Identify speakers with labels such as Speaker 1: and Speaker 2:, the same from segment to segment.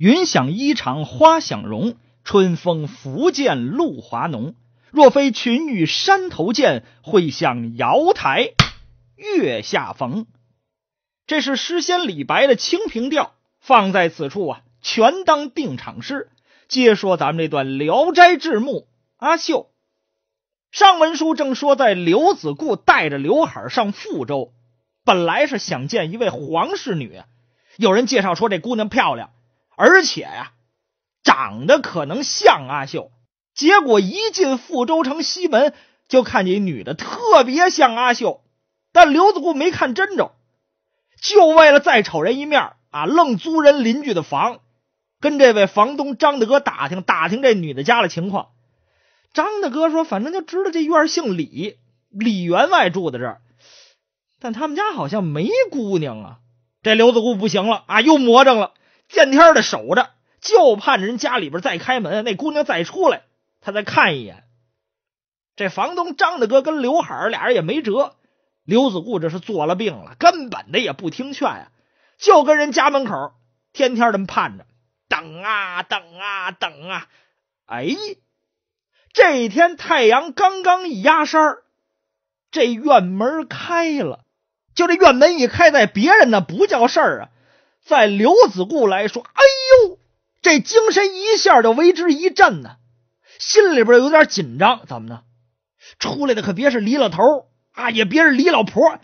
Speaker 1: 云想衣裳花想容，春风拂槛露华浓。若非群玉山头见，会向瑶台月下逢。这是诗仙李白的《清平调》，放在此处啊，全当定场诗。接说咱们这段《聊斋志异》：阿秀，上文书正说在刘子固带着刘海上富州，本来是想见一位皇室女，有人介绍说这姑娘漂亮。而且呀，长得可能像阿秀，结果一进富州城西门，就看见女的特别像阿秀，但刘子固没看真着，就为了再瞅人一面啊，愣租人邻居的房，跟这位房东张大哥打听打听这女的家的情况。张大哥说，反正就知道这院姓李，李员外住在这儿，但他们家好像没姑娘啊。这刘子固不行了啊，又魔怔了。见天的守着，就盼着人家里边再开门，那姑娘再出来，他再看一眼。这房东张大哥跟刘海俩人也没辙，刘子固这是做了病了，根本的也不听劝啊，就跟人家门口天天这么盼着，等啊等啊等啊。哎，这一天太阳刚刚一压山这院门开了，就这院门一开，在别人那不叫事儿啊。在刘子固来说，哎呦，这精神一下就为之一振呢，心里边有点紧张，怎么呢？出来的可别是李老头啊，也别是李老婆，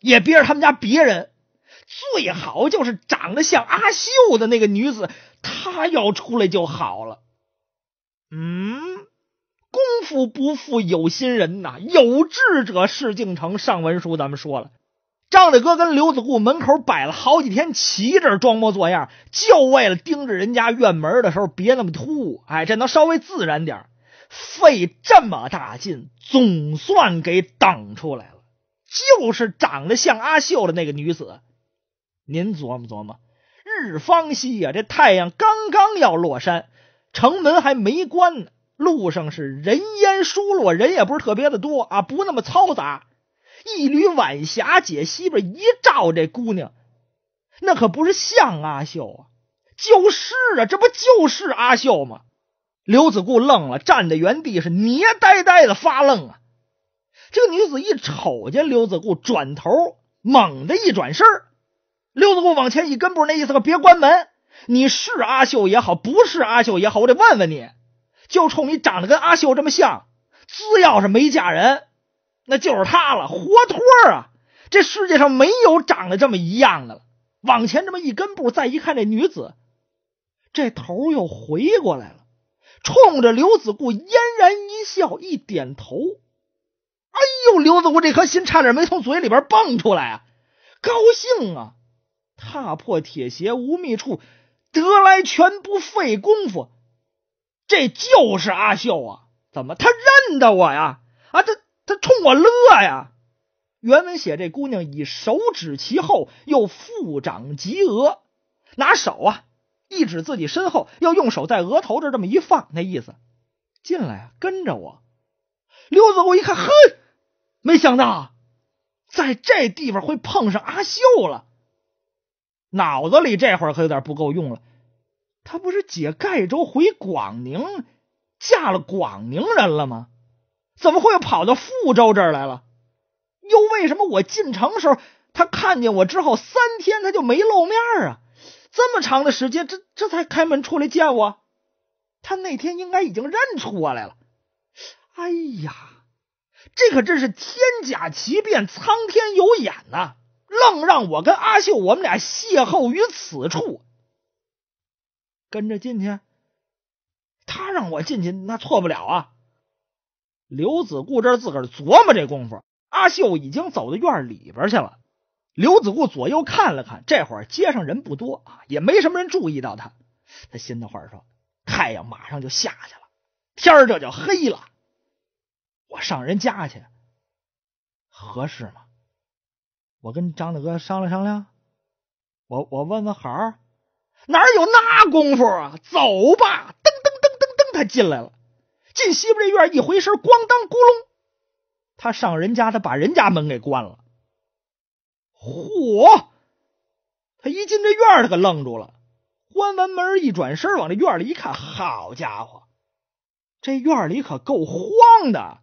Speaker 1: 也别是他们家别人，最好就是长得像阿秀的那个女子，她要出来就好了。嗯，功夫不负有心人呐，有志者事竟成。上文书咱们说了。张磊哥跟刘子固门口摆了好几天，骑着装模作样，就为了盯着人家院门的时候别那么突。兀。哎，这能稍微自然点费这么大劲，总算给等出来了。就是长得像阿秀的那个女子，您琢磨琢磨。日方西呀，这太阳刚刚要落山，城门还没关呢，路上是人烟疏落，人也不是特别的多啊，不那么嘈杂。一缕晚霞，姐西边一照，这姑娘那可不是像阿秀啊，就是啊，这不就是阿秀吗？刘子固愣了，站在原地是捏呆呆的发愣啊。这个女子一瞅见刘子固，转头猛地一转身，刘子固往前一跟步，那意思可别关门。你是阿秀也好，不是阿秀也好，我得问问你，就冲你长得跟阿秀这么像，只要是没嫁人。那就是他了，活脱啊！这世界上没有长得这么一样的了。往前这么一跟步，再一看这女子，这头又回过来了，冲着刘子固嫣然一笑，一点头。哎呦，刘子固这颗心差点没从嘴里边蹦出来啊！高兴啊！踏破铁鞋无觅处，得来全不费功夫。这就是阿秀啊！怎么他认得我呀？啊，这。他冲我乐呀！原文写这姑娘以手指其后，又复掌及额，拿手啊一指自己身后，又用手在额头这这么一放，那意思进来啊，跟着我。刘子固一看，哼，没想到在这地方会碰上阿秀了，脑子里这会儿可有点不够用了。他不是解盖州回广宁，嫁了广宁人了吗？怎么会跑到富州这儿来了？又为什么我进城时候他看见我之后三天他就没露面啊？这么长的时间，这这才开门出来见我。他那天应该已经认出我来了。哎呀，这可真是天假奇变，苍天有眼呐！愣让我跟阿秀我们俩邂逅于此处。跟着进去，他让我进去，那错不了啊。刘子固这自个儿琢磨这功夫，阿秀已经走到院里边去了。刘子固左右看了看，这会儿街上人不多啊，也没什么人注意到他。他心里话说：太阳马上就下去了，天儿这就黑了，我上人家去合适吗？我跟张大哥商量商量，我我问问好儿，哪有那功夫啊？走吧，噔噔噔噔噔，他进来了。进西边这院一回身，咣当咕隆，他上人家他把人家门给关了。嚯！他一进这院，他可愣住了。关完门一转身往这院里一看，好家伙，这院里可够荒的，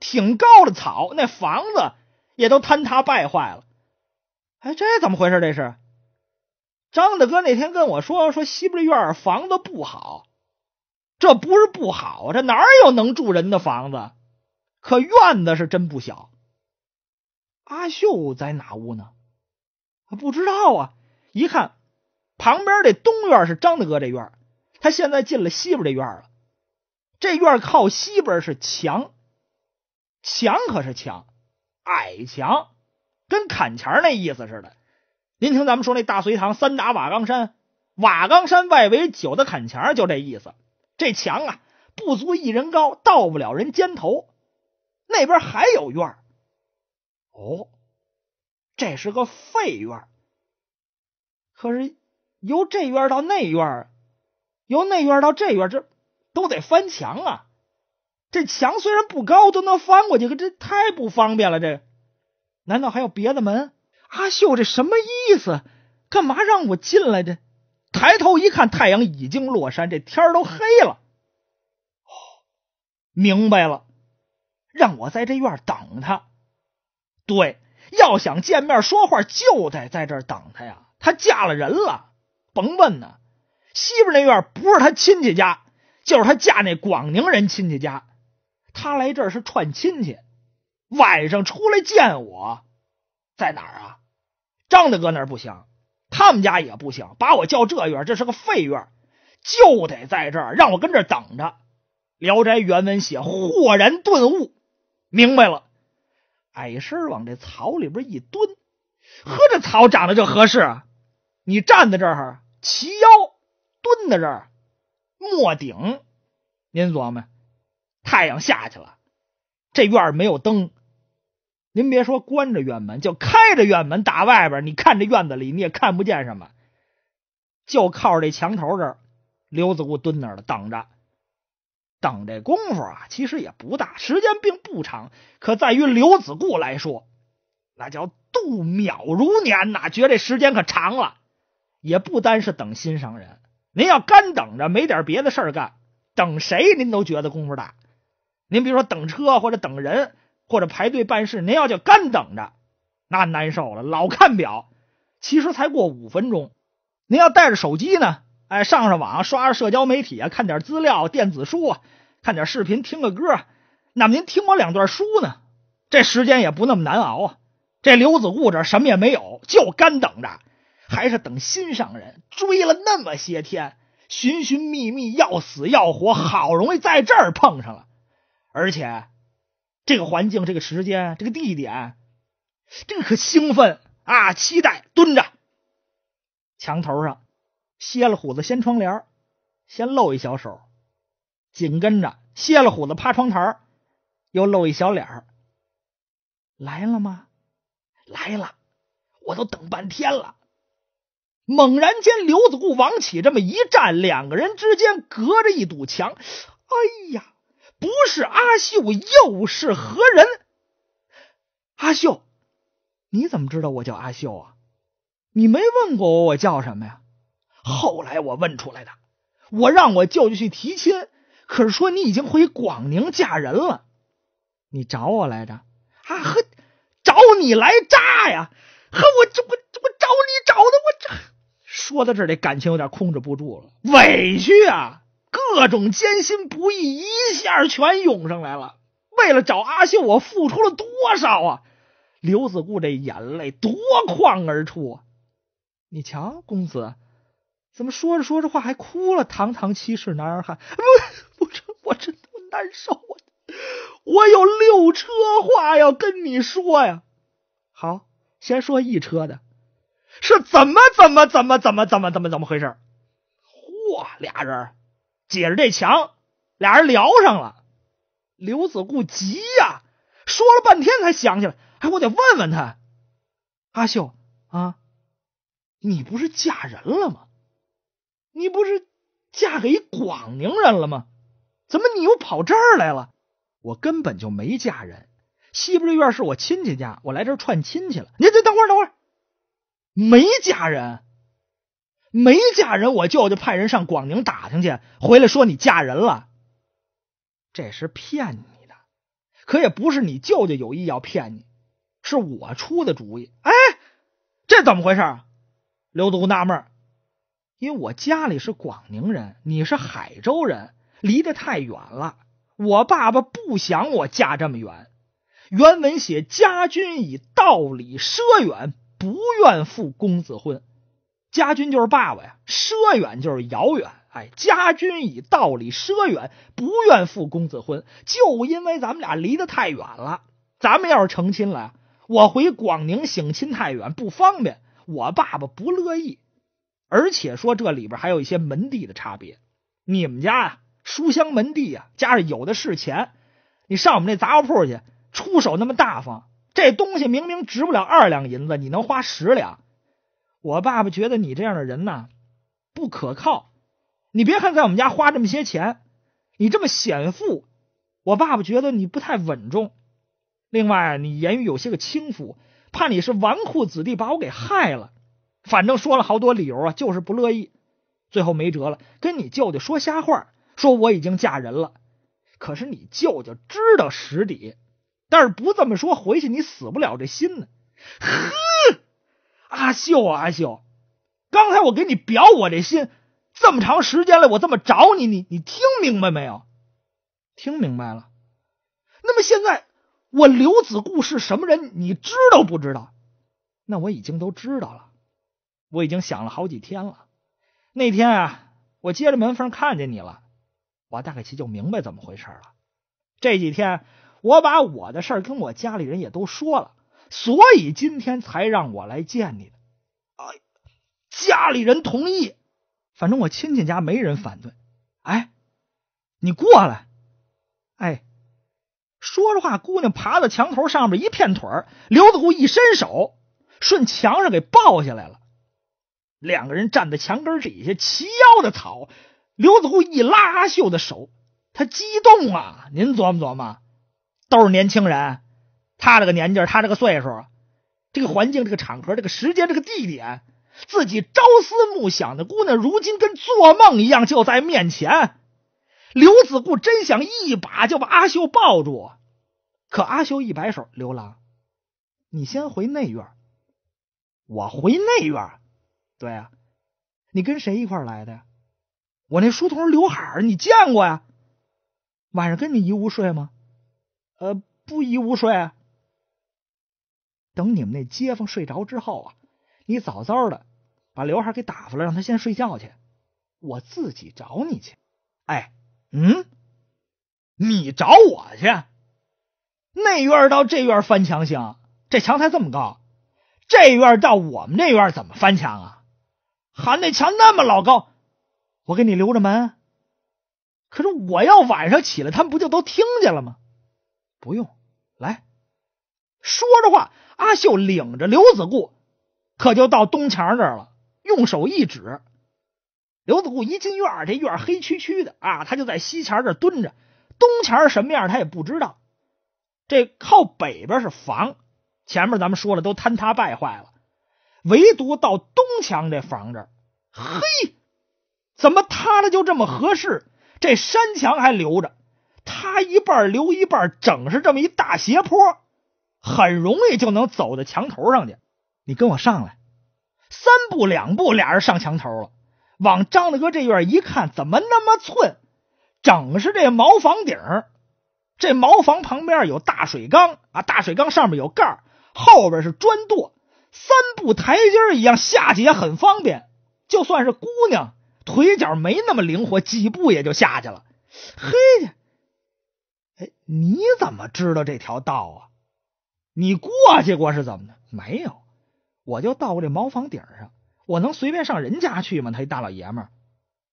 Speaker 1: 挺高的草，那房子也都坍塌败坏了。哎，这怎么回事？这是张大哥那天跟我说，说西边这院房子不好。这不是不好，这哪有能住人的房子？可院子是真不小。阿秀在哪屋呢？不知道啊。一看，旁边这东院是张大哥这院，他现在进了西边这院了。这院靠西边是墙，墙可是墙，矮墙，跟坎墙那意思似的。您听咱们说那大隋唐三打瓦岗山，瓦岗山外围九的坎墙，就这意思。这墙啊，不足一人高，到不了人肩头。那边还有院哦，这是个废院。可是由这院到那院，由那院到这院，这都得翻墙啊！这墙虽然不高，都能翻过去，可这太不方便了。这难道还有别的门？阿秀，这什么意思？干嘛让我进来？这？抬头一看，太阳已经落山，这天都黑了。哦，明白了，让我在这院等他。对，要想见面说话，就得在这等他呀。他嫁了人了，甭问呢。西边那院不是他亲戚家，就是他嫁那广宁人亲戚家。他来这儿是串亲戚，晚上出来见我，在哪儿啊？张大哥那儿不行。他们家也不行，把我叫这院，这是个废院，就得在这儿让我跟这儿等着。《聊斋》原文写：豁然顿悟，明白了，矮身往这草里边一蹲。呵，这草长得就合适啊！你站在这儿齐腰，蹲在这儿顶。您琢磨，太阳下去了，这院没有灯。您别说关着院门，就开着院门打外边，你看这院子里你也看不见什么，就靠着这墙头这儿，刘子固蹲那儿了，等着。等这功夫啊，其实也不大，时间并不长。可在于刘子固来说，那叫度秒如年呐，觉得时间可长了。也不单是等心上人，您要干等着，没点别的事儿干，等谁您都觉得功夫大。您比如说等车或者等人。或者排队办事，您要就干等着，那难受了。老看表，其实才过五分钟。您要带着手机呢，哎，上上网，刷刷社交媒体啊，看点资料、电子书啊，看点视频，听个歌。那么您听我两段书呢，这时间也不那么难熬啊。这刘子固这什么也没有，就干等着，还是等心上人。追了那么些天，寻寻觅觅，要死要活，好容易在这儿碰上了，而且。这个环境，这个时间，这个地点，这个可兴奋啊！期待，蹲着墙头上，歇了虎子掀窗帘，先露一小手，紧跟着歇了虎子趴窗台又露一小脸儿。来了吗？来了！我都等半天了。猛然间，刘子固往起这么一站，两个人之间隔着一堵墙。哎呀！不是阿秀又是何人？阿秀，你怎么知道我叫阿秀啊？你没问过我我叫什么呀？后来我问出来的。我让我舅舅去提亲，可是说你已经回广宁嫁人了。你找我来着？啊，找你来扎呀！呵，我这我我找你找的我这，说到这里感情有点控制不住了，委屈啊。各种艰辛不易一下全涌上来了。为了找阿秀，我付出了多少啊！刘子固这眼泪夺眶而出。你瞧，公子怎么说着说着话还哭了？堂堂七尺男儿汉，不不，这我真他难受！我我有六车话要跟你说呀。好，先说一车的，是怎么怎么怎么怎么怎么怎么怎么回事？嚯，俩人。解着这墙，俩人聊上了。刘子固急呀，说了半天才想起来，哎，我得问问他，阿秀啊，你不是嫁人了吗？你不是嫁给一广宁人了吗？怎么你又跑这儿来了？我根本就没嫁人，西边这院是我亲戚家，我来这串亲戚了。你、你等会儿，等会儿，没嫁人。没嫁人，我舅舅派人上广宁打听去，回来说你嫁人了，这是骗你的。可也不是你舅舅有意要骗你，是我出的主意。哎，这怎么回事？刘独纳闷，因为我家里是广宁人，你是海州人，离得太远了。我爸爸不想我嫁这么远。原文写：“家君以道理奢远，不愿赴公子婚。”家君就是爸爸呀，奢远就是遥远。哎，家君以道理奢远，不愿赴公子婚，就因为咱们俩离得太远了。咱们要是成亲了，我回广宁省亲太远不方便，我爸爸不乐意。而且说这里边还有一些门第的差别。你们家呀，书香门第呀，加上有的是钱，你上我们那杂货铺去，出手那么大方，这东西明明值不了二两银子，你能花十两。我爸爸觉得你这样的人呐不可靠，你别看在我们家花这么些钱，你这么显富，我爸爸觉得你不太稳重。另外，你言语有些个轻浮，怕你是纨绔子弟把我给害了。反正说了好多理由啊，就是不乐意。最后没辙了，跟你舅舅说瞎话，说我已经嫁人了。可是你舅舅知道实底，但是不这么说回去你死不了这心呢。呵。阿秀啊，阿秀，刚才我给你表我这心，这么长时间了，我这么找你，你你听明白没有？听明白了。那么现在我刘子固是什么人，你知道不知道？那我已经都知道了，我已经想了好几天了。那天啊，我接着门缝看见你了，我大概其就明白怎么回事了。这几天我把我的事儿跟我家里人也都说了。所以今天才让我来见你，哎，家里人同意，反正我亲戚家没人反对。哎，你过来，哎，说着话，姑娘爬到墙头上边一片腿，刘子固一伸手，顺墙上给抱下来了。两个人站在墙根底下齐腰的草，刘子固一拉阿秀的手，他激动啊！您琢磨琢磨，都是年轻人。他这个年纪，他这个岁数啊，这个环境，这个场合，这个时间，这个地点，自己朝思暮想的姑娘，如今跟做梦一样就在面前。刘子固真想一把就把阿秀抱住，可阿秀一摆手：“刘郎，你先回内院，我回内院。”对啊，你跟谁一块来的呀？我那书童刘海，你见过呀？晚上跟你一屋睡吗？呃，不一屋睡啊。等你们那街坊睡着之后啊，你早早的把刘海给打发了，让他先睡觉去。我自己找你去。哎，嗯，你找我去？那院到这院翻墙行？这墙才这么高。这院到我们这院怎么翻墙啊？喊那墙那么老高，我给你留着门。可是我要晚上起来，他们不就都听见了吗？不用，来说着话。阿秀领着刘子固，可就到东墙这儿了。用手一指，刘子固一进院儿，这院儿黑黢黢的啊。他就在西墙这儿蹲着，东墙什么样他也不知道。这靠北边是房，前面咱们说了都坍塌败坏了，唯独到东墙这房这儿，嘿，怎么塌的就这么合适？这山墙还留着，塌一半留一半，整是这么一大斜坡。很容易就能走到墙头上去。你跟我上来，三步两步，俩人上墙头了。往张大哥这院一看，怎么那么寸？整是这茅房顶这茅房旁边有大水缸啊，大水缸上面有盖后边是砖垛，三步台阶一样下去也很方便。就算是姑娘腿脚没那么灵活，几步也就下去了。嘿，哎，你怎么知道这条道啊？你过去过是怎么的？没有，我就到过这茅房顶上。我能随便上人家去吗？他一大老爷们儿，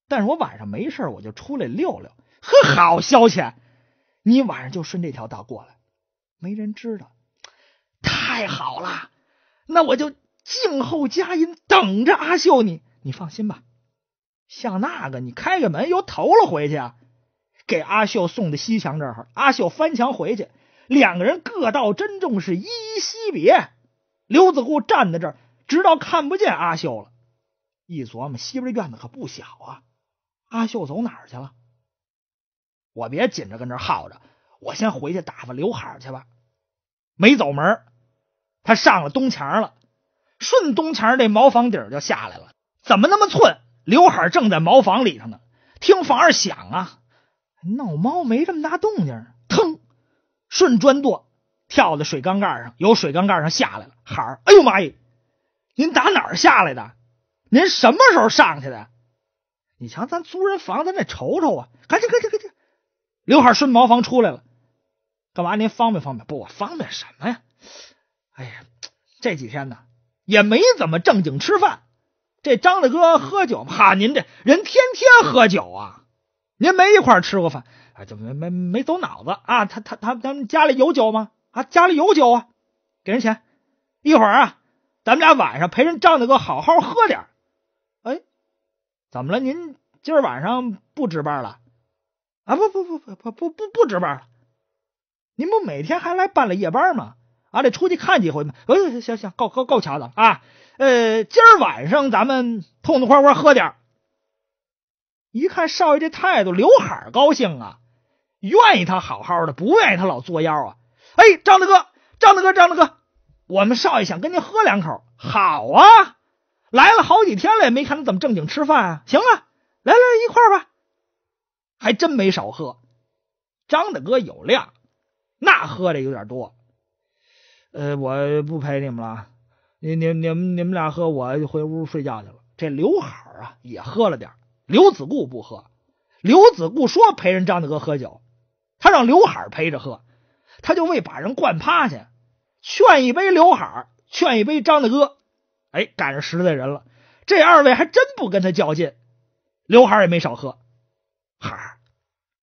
Speaker 1: 但是我晚上没事，我就出来溜溜，呵，好消遣。你晚上就顺这条道过来，没人知道，太好了。那我就静候佳音，等着阿秀。你你放心吧，像那个，你开个门又投了回去啊，给阿秀送到西墙这儿，阿秀翻墙回去。两个人各道珍重，是依依惜别。刘子固站在这儿，直到看不见阿秀了。一琢磨，西边院子可不小啊，阿秀走哪儿去了？我别紧着跟这耗着，我先回去打发刘海去吧。没走门他上了东墙了，顺东墙那茅房底就下来了。怎么那么寸？刘海正在茅房里头呢，听房儿响啊，闹猫没这么大动静，腾。顺砖垛跳到水缸盖上，由水缸盖上下来了，孩儿，哎呦妈耶！您打哪儿下来的？您什么时候上去的？你瞧咱租人房子那瞅瞅啊！赶紧，赶紧，赶紧！刘海顺茅房出来了，干嘛？您方便方便？不，我方便什么呀？哎呀，这几天呢也没怎么正经吃饭。这张大哥喝酒怕您这人天天喝酒啊。您没一块吃过饭，啊，就没没没走脑子啊？他他他他们家里有酒吗？啊，家里有酒啊！给人钱，一会儿啊，咱们俩晚上陪人张大哥好好喝点哎，怎么了？您今儿晚上不值班了？啊，不不不不不不不不值班了？您不每天还来办了夜班吗？啊，得出去看几回吗？哎，行行行，够够够巧的啊！呃，今儿晚上咱们痛痛快快喝点儿。一看少爷这态度，刘海高兴啊，愿意他好好的，不愿意他老作妖啊。哎，张大哥，张大哥，张大哥，我们少爷想跟您喝两口，好啊，来了好几天了，也没看他怎么正经吃饭啊。行啊，来来一块吧，还真没少喝。张大哥有量，那喝的有点多。呃，我不陪你们了，你你你们你们俩喝，我回屋睡觉去了。这刘海啊，也喝了点。刘子固不喝。刘子固说陪人张大哥喝酒，他让刘海陪着喝，他就为把人灌趴下，劝一杯刘海，劝一杯张大哥。哎，赶上实在人了，这二位还真不跟他较劲。刘海也没少喝。海，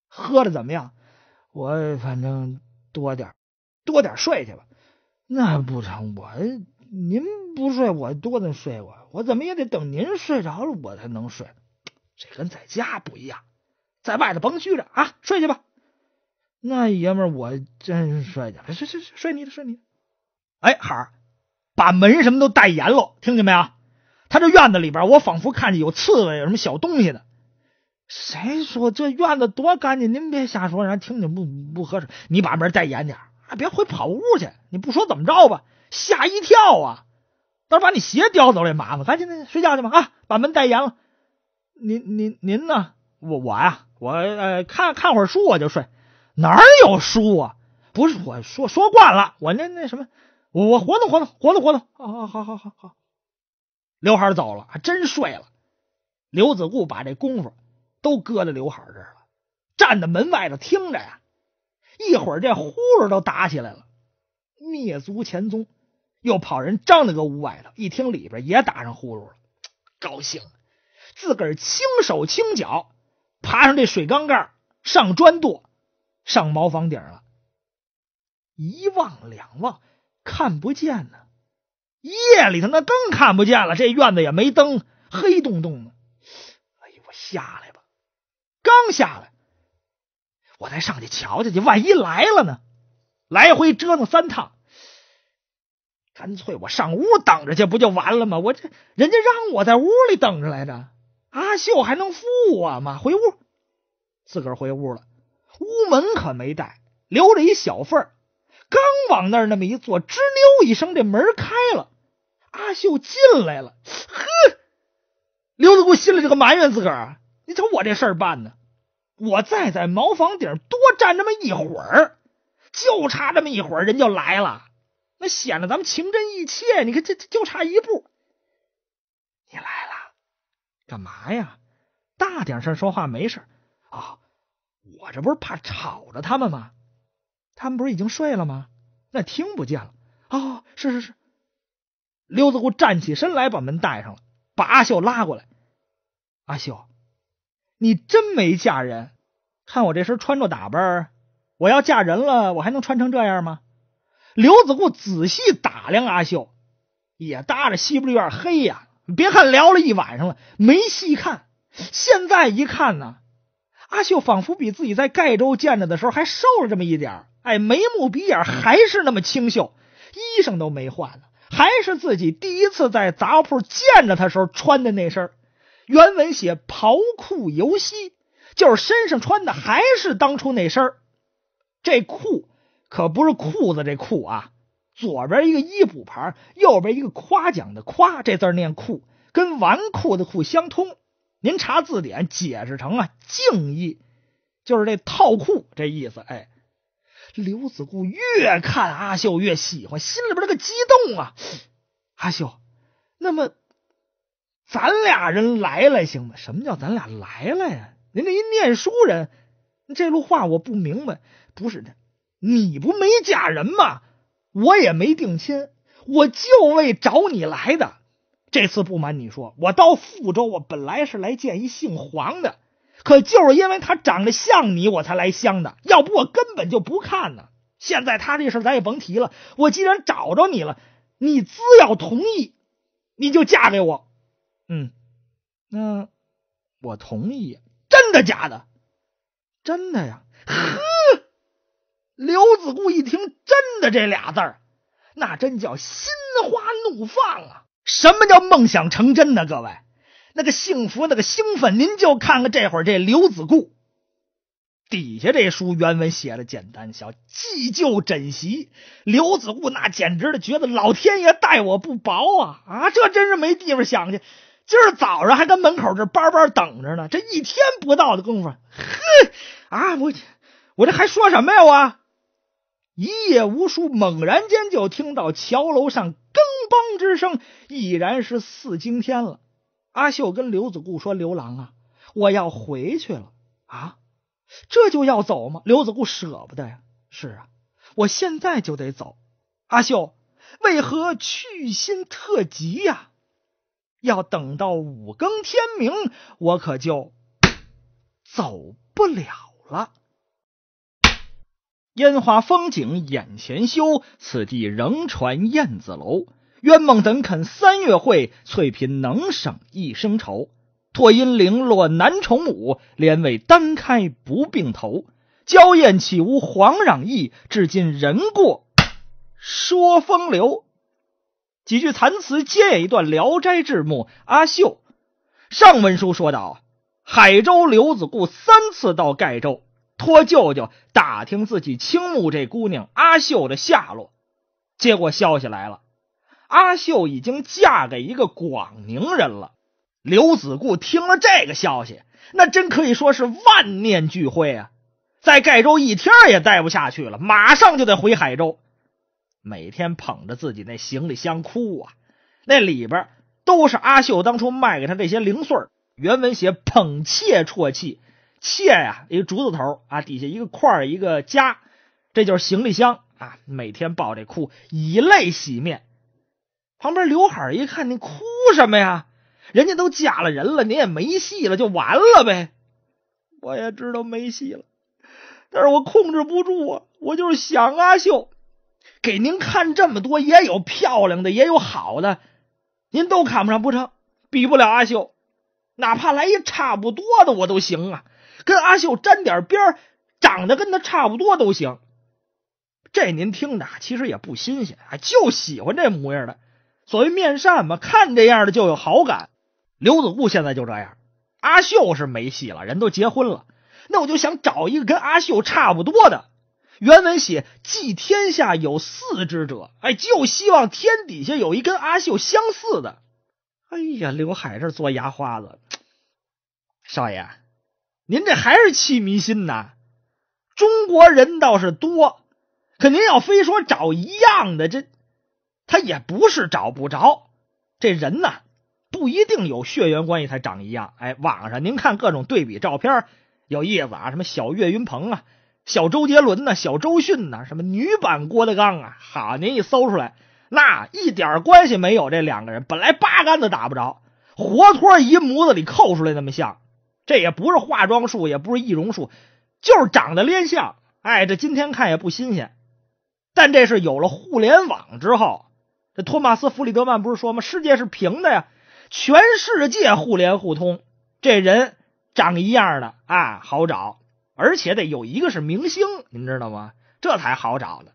Speaker 1: 喝的怎么样？我反正多点，多点睡去吧。那不成，我您不睡，我多能睡我？我怎么也得等您睡着了，我才能睡。这跟在家不一样，在外头甭拘着啊，睡去吧。那爷们儿，我真睡去，睡睡睡你的睡你。的。哎，孩儿，把门什么都带严了，听见没有？他这院子里边，我仿佛看见有刺猬，有什么小东西的。谁说这院子多干净？您别瞎说，让人听着不不合适。你把门带严点啊，别回跑屋去。你不说怎么着吧？吓一跳啊！到时候把你鞋叼走也麻烦，赶紧睡觉去吧啊！把门带严了。您您您呢？我我呀，我呃，看看会儿书我就睡。哪儿有书啊？不是我说说惯了，我那那什么，我活动活动，活动活动。好，好，好，好，好。刘海走了，还真睡了。刘子固把这功夫都搁在刘海这儿了，站在门外头听着呀，一会儿这呼噜都打起来了。灭族前宗又跑人张大哥屋外头，一听里边也打上呼噜了，高兴。自个儿轻手轻脚爬上这水缸盖上砖垛，上茅房顶了。一望两望看不见呢，夜里头那更看不见了。这院子也没灯，黑洞洞的。哎呦，我下来吧。刚下来，我再上去瞧瞧去。万一来了呢？来回折腾三趟，干脆我上屋等着去，不就完了吗？我这人家让我在屋里等着来着。阿秀还能负我吗？回屋，自个儿回屋了。屋门可没带，留着一小缝儿。刚往那儿那么一坐，吱扭一声，这门开了。阿秀进来了。呵，刘德固心里这个埋怨自个儿啊！你瞅我这事儿办的，我再在茅房顶多站这么一会儿，就差这么一会儿，人就来了。那显得咱们情真意切。你看，这就差一步，你来了。干嘛呀？大点声说话，没事。啊，我这不是怕吵着他们吗？他们不是已经睡了吗？那听不见了。哦，是是是。刘子固站起身来，把门带上了，把阿秀拉过来。阿秀，你真没嫁人？看我这身穿着打扮，我要嫁人了，我还能穿成这样吗？刘子固仔细打量阿秀，也搭着西边院黑呀。别看聊了一晚上了，没细看。现在一看呢，阿秀仿佛比自己在盖州见着的时候还瘦了这么一点。哎，眉目鼻眼还是那么清秀，衣裳都没换呢，还是自己第一次在杂货铺见着他时候穿的那身原文写袍裤游西，就是身上穿的还是当初那身这裤可不是裤子，这裤啊。左边一个“衣补”牌，右边一个夸奖的“夸”这字念“酷”，跟“纨绔”的“绔”相通。您查字典解释成啊，敬意就是这套酷这意思。哎，刘子固越看阿秀越喜欢，心里边这个激动啊！阿秀，那么咱俩人来了行吗？什么叫咱俩来了呀？您这一念书人，这路话我不明白。不是的，你不没嫁人吗？我也没定亲，我就为找你来的。这次不瞒你说，我到福州我本来是来见一姓黄的，可就是因为他长得像你，我才来相的。要不我根本就不看呢。现在他这事咱也甭提了。我既然找着你了，你只要同意，你就嫁给我。嗯，那我同意。真的假的？真的呀！呵。刘子固一听“真的”这俩字儿，那真叫心花怒放啊！什么叫梦想成真呢？各位，那个幸福，那个兴奋，您就看看这会儿这刘子固底下这书原文写的简单小祭旧枕席，刘子固那简直的觉得老天爷待我不薄啊！啊，这真是没地方想去。今儿早上还跟门口这班班等着呢，这一天不到的功夫，哼啊我我这还说什么呀我？一夜无书，猛然间就听到桥楼上更梆之声，已然是四更天了。阿秀跟刘子固说：“刘郎啊，我要回去了啊，这就要走吗？”刘子固舍不得呀：“是啊，我现在就得走。阿秀，为何去心特急呀？要等到五更天明，我可就走不了了。”烟花风景眼前休，此地仍传燕子楼。冤梦怎肯三月会？翠屏能省一生愁。拓阴零落难重舞，帘尾单开不并头。娇艳岂无黄壤意？至今人过说风流。几句残词接演一段《聊斋志》目。阿秀。上文书说道：海州刘子固三次到盖州。托舅舅打听自己倾慕这姑娘阿秀的下落，结果消息来了，阿秀已经嫁给一个广宁人了。刘子固听了这个消息，那真可以说是万念俱灰啊，在盖州一天也待不下去了，马上就得回海州。每天捧着自己那行李箱哭啊，那里边都是阿秀当初卖给他那些零碎原文写捧切啜泣。妾呀，一个竹字头啊，底下一个块一个家，这就是行李箱啊。每天抱这哭，以泪洗面。旁边刘海一看，你哭什么呀？人家都嫁了人了，你也没戏了，就完了呗。我也知道没戏了，但是我控制不住啊，我就是想阿秀。给您看这么多，也有漂亮的，也有好的，您都看不上不成？比不了阿秀，哪怕来一差不多的，我都行啊。跟阿秀沾点边长得跟他差不多都行。这您听着，其实也不新鲜，啊，就喜欢这模样的。所谓面善嘛，看这样的就有好感。刘子固现在就这样，阿秀是没戏了，人都结婚了。那我就想找一个跟阿秀差不多的。原文写：“冀天下有四之者。”哎，就希望天底下有一跟阿秀相似的。哎呀，刘海这做牙花子，少爷。您这还是气迷心呐！中国人倒是多，可您要非说找一样的，这他也不是找不着。这人呐，不一定有血缘关系才长一样。哎，网上您看各种对比照片有意思啊，什么小岳云鹏啊，小周杰伦呐，小周迅呐，什么女版郭德纲啊，好，您一搜出来，那一点关系没有，这两个人本来八竿子打不着，活脱一模子里扣出来那么像。这也不是化妆术，也不是易容术，就是长得脸像。哎，这今天看也不新鲜，但这是有了互联网之后。这托马斯·弗里德曼不是说吗？世界是平的呀，全世界互联互通，这人长一样的啊，好找。而且得有一个是明星，您知道吗？这才好找呢。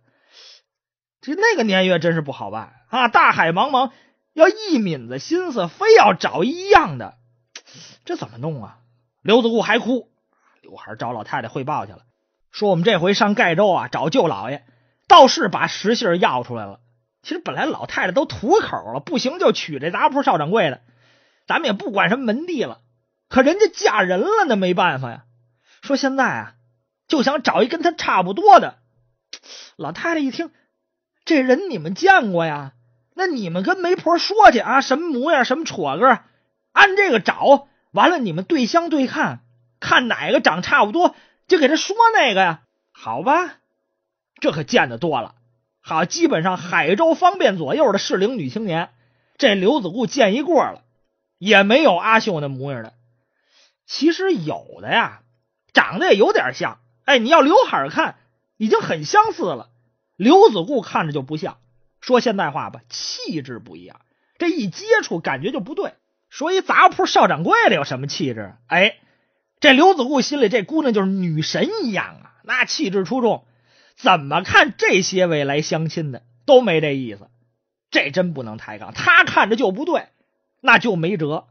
Speaker 1: 这那个年月真是不好办啊！大海茫茫，要一抿子心思，非要找一样的，这怎么弄啊？刘子固还哭，刘海找老太太汇报去了，说我们这回上盖州啊，找舅老爷，倒是把实信要出来了。其实本来老太太都吐口了，不行就娶这杂铺少掌柜的，咱们也不管什么门第了。可人家嫁人了，那没办法呀。说现在啊，就想找一跟他差不多的。老太太一听，这人你们见过呀？那你们跟媒婆说去啊，什么模样，什么戳个，按这个找。完了，你们对相对看，看哪个长差不多，就给他说那个呀，好吧？这可见的多了，好，基本上海州方便左右的适龄女青年，这刘子固见一过了，也没有阿秀那模样的。其实有的呀，长得也有点像，哎，你要刘海看，已经很相似了。刘子固看着就不像，说现代话吧，气质不一样，这一接触感觉就不对。说一杂铺少掌柜的有什么气质？哎，这刘子固心里这姑娘就是女神一样啊，那气质出众。怎么看这些位来相亲的都没这意思，这真不能抬杠，他看着就不对，那就没辙，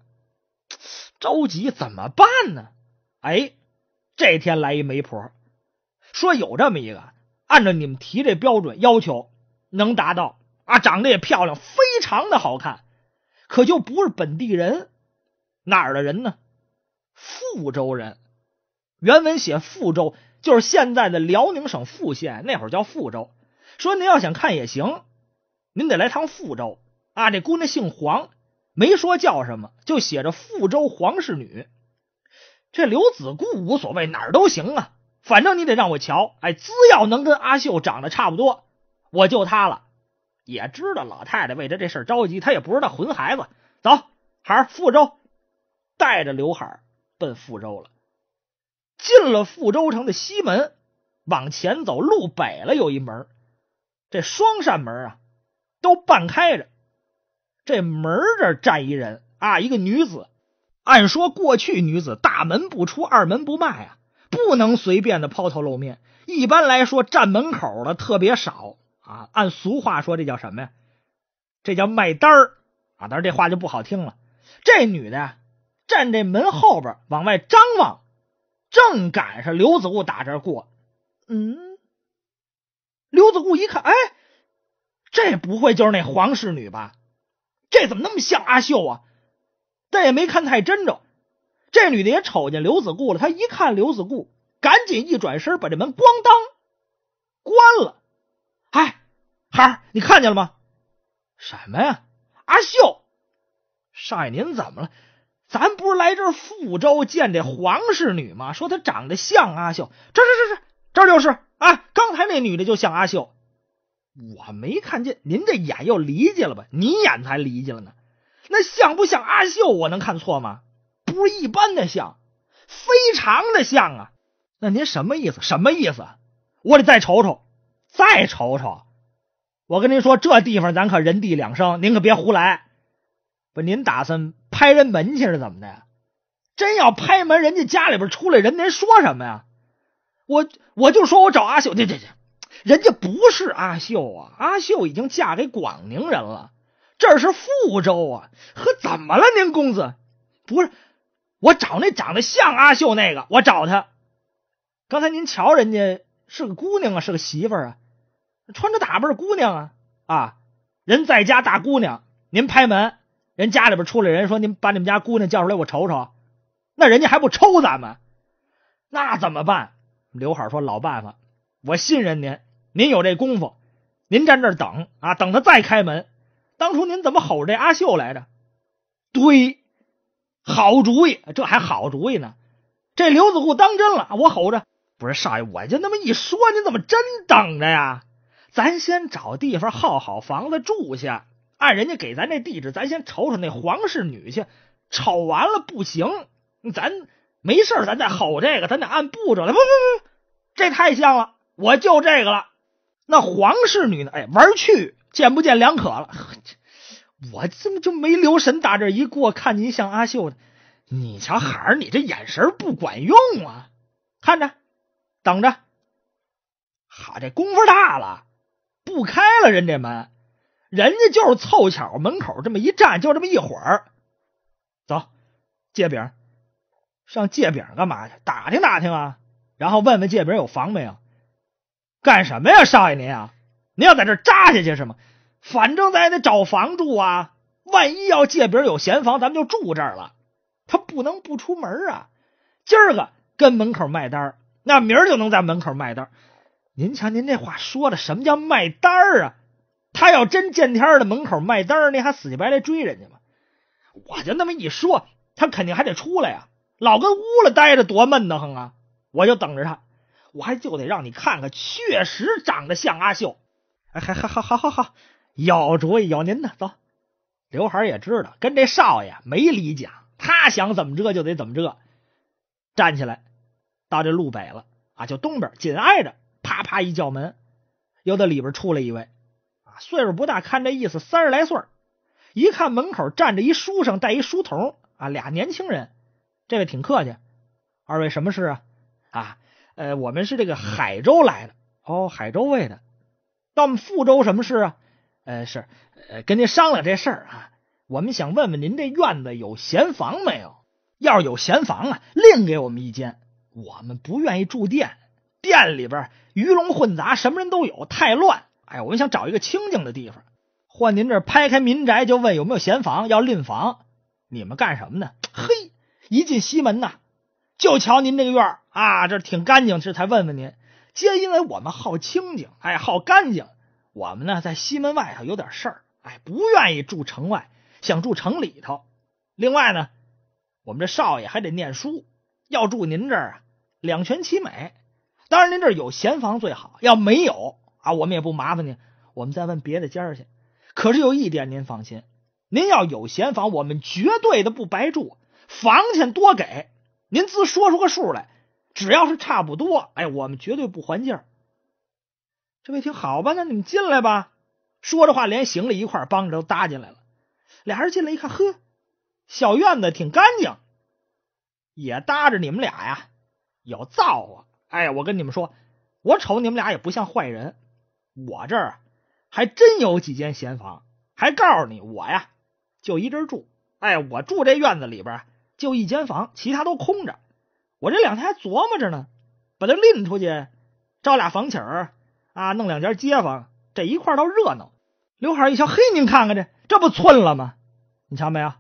Speaker 1: 着急怎么办呢？哎，这天来一媒婆，说有这么一个，按照你们提这标准要求能达到啊，长得也漂亮，非常的好看。可就不是本地人，哪儿的人呢？富州人。原文写富州就是现在的辽宁省富县，那会儿叫富州。说您要想看也行，您得来趟富州啊。这姑娘姓黄，没说叫什么，就写着富州黄氏女。这刘子固无所谓，哪儿都行啊，反正你得让我瞧。哎，只要能跟阿秀长得差不多，我就她了。也知道老太太为这这事着急，他也不知道混孩子走，孩儿福州带着刘海奔福州了。进了福州城的西门，往前走路北了有一门，这双扇门啊都半开着，这门这儿站一人啊，一个女子。按说过去女子大门不出二门不迈啊，不能随便的抛头露面，一般来说站门口的特别少。啊，按俗话说，这叫什么呀？这叫卖单儿啊！但是这话就不好听了。这女的站在门后边往外张望，正赶上刘子固打这儿过。嗯，刘子固一看，哎，这不会就是那黄氏女吧？这怎么那么像阿秀啊？但也没看太真着。这女的也瞅见刘子固了，她一看刘子固，赶紧一转身，把这门咣当关了。哎。啊，你看见了吗？什么呀？阿秀，少爷您怎么了？咱不是来这福州见这黄氏女吗？说她长得像阿秀。这、这、这、这，这就是。啊！刚才那女的就像阿秀。我没看见，您这眼又离去了吧？你眼才离去了呢。那像不像阿秀？我能看错吗？不是一般的像，非常的像啊！那您什么意思？什么意思？我得再瞅瞅，再瞅瞅。我跟您说，这地方咱可人地两生，您可别胡来。不，您打算拍人门去是怎么的？真要拍门，人家家里边出来人，您说什么呀？我我就说我找阿秀，这这这，人家不是阿秀啊，阿秀已经嫁给广宁人了，这是福州啊。呵，怎么了，您公子？不是，我找那长得像阿秀那个，我找他。刚才您瞧，人家是个姑娘啊，是个媳妇儿啊。穿着打扮姑娘啊啊，人在家大姑娘，您拍门，人家里边出来人说您把你们家姑娘叫出来我瞅瞅，那人家还不抽咱们，那怎么办？刘海说老办法，我信任您，您有这功夫，您站这儿等啊，等他再开门。当初您怎么吼这阿秀来着？对，好主意，这还好主意呢。这刘子固当真了，我吼着不是少爷，我就那么一说，你怎么真等着呀？咱先找地方好好房子住下，按人家给咱这地址，咱先瞅瞅那皇室女去。瞅完了不行，咱没事，咱再吼这个，咱得按步骤来。不不不，这太像了，我就这个了。那皇室女呢？哎，玩去，见不见两可了。我怎么就没留神？打这一过，看你像阿秀的。你瞧孩儿，你这眼神不管用啊！看着，等着，哈，这功夫大了。不开了，人家门，人家就是凑巧门口这么一站，就这么一会儿。走，借饼，上借饼干嘛去？打听打听啊，然后问问借饼有房没有？干什么呀，少爷您啊？您要在这扎下去是吗？反正咱也得找房住啊，万一要借饼有闲房，咱们就住这儿了。他不能不出门啊，今儿个跟门口卖单那明儿就能在门口卖单。您瞧，您这话说的，什么叫卖单儿啊？他要真见天的门口卖单儿，还死乞白赖追人家吗？我就那么一说，他肯定还得出来啊！老跟屋里待着多闷得慌啊！我就等着他，我还就得让你看看，确实长得像阿秀。还还还还好好好，有主意有您的走。刘海也知道跟这少爷没理讲，他想怎么着就得怎么着。站起来，到这路北了啊，就东边紧挨着。啪啪一叫门，又在里边出来一位啊，岁数不大，看这意思三十来岁一看门口站着一书生，带一书童啊，俩年轻人。这位挺客气，二位什么事啊？啊，呃，我们是这个海州来的哦，海州位的到我们富州什么事啊？呃，是跟您商量这事儿啊，我们想问问您这院子有闲房没有？要是有闲房啊，另给我们一间，我们不愿意住店。店里边鱼龙混杂，什么人都有，太乱。哎，我们想找一个清静的地方。换您这拍开民宅就问有没有闲房要赁房。你们干什么呢？嘿，一进西门呐，就瞧您这个院啊，这挺干净，这才问问您。皆因为我们好清净，哎，好干净。我们呢，在西门外头有点事儿，哎，不愿意住城外，想住城里头。另外呢，我们这少爷还得念书，要住您这儿啊，两全其美。当然，您这有闲房最好。要没有啊，我们也不麻烦您，我们再问别的家去。可是有一点，您放心，您要有闲房，我们绝对的不白住，房钱多给。您自说出个数来，只要是差不多，哎，我们绝对不还价。这位听，好吧，那你们进来吧。说着话，连行李一块帮着都搭进来了。俩人进来一看，呵，小院子挺干净，也搭着你们俩呀，有造啊。哎，我跟你们说，我瞅你们俩也不像坏人，我这儿还真有几间闲房。还告诉你我呀，就一人住。哎，我住这院子里边就一间房，其他都空着。我这两天还琢磨着呢，把它拎出去招俩房企儿啊，弄两家街坊，这一块都倒热闹。刘海一瞧，嘿，您看看这，这不寸了吗？你瞧没有？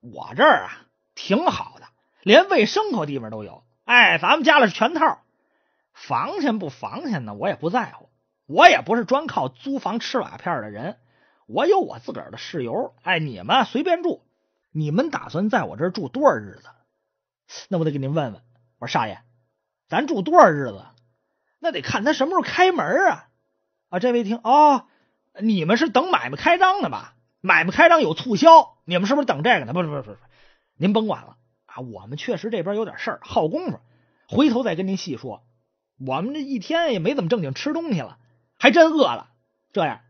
Speaker 1: 我这儿啊挺好的，连喂牲口地方都有。哎，咱们家里是全套。房钱不房钱呢，我也不在乎。我也不是专靠租房吃瓦片的人，我有我自个儿的事由。哎，你们随便住。你们打算在我这儿住多少日子？那我得给您问问。我说少爷，咱住多少日子？那得看他什么时候开门啊！啊，这位一听，哦，你们是等买卖开张的吧？买卖开张有促销，你们是不是等这个呢？不不不不是，您甭管了啊！我们确实这边有点事儿，耗功夫，回头再跟您细说。我们这一天也没怎么正经吃东西了，还真饿了。这样，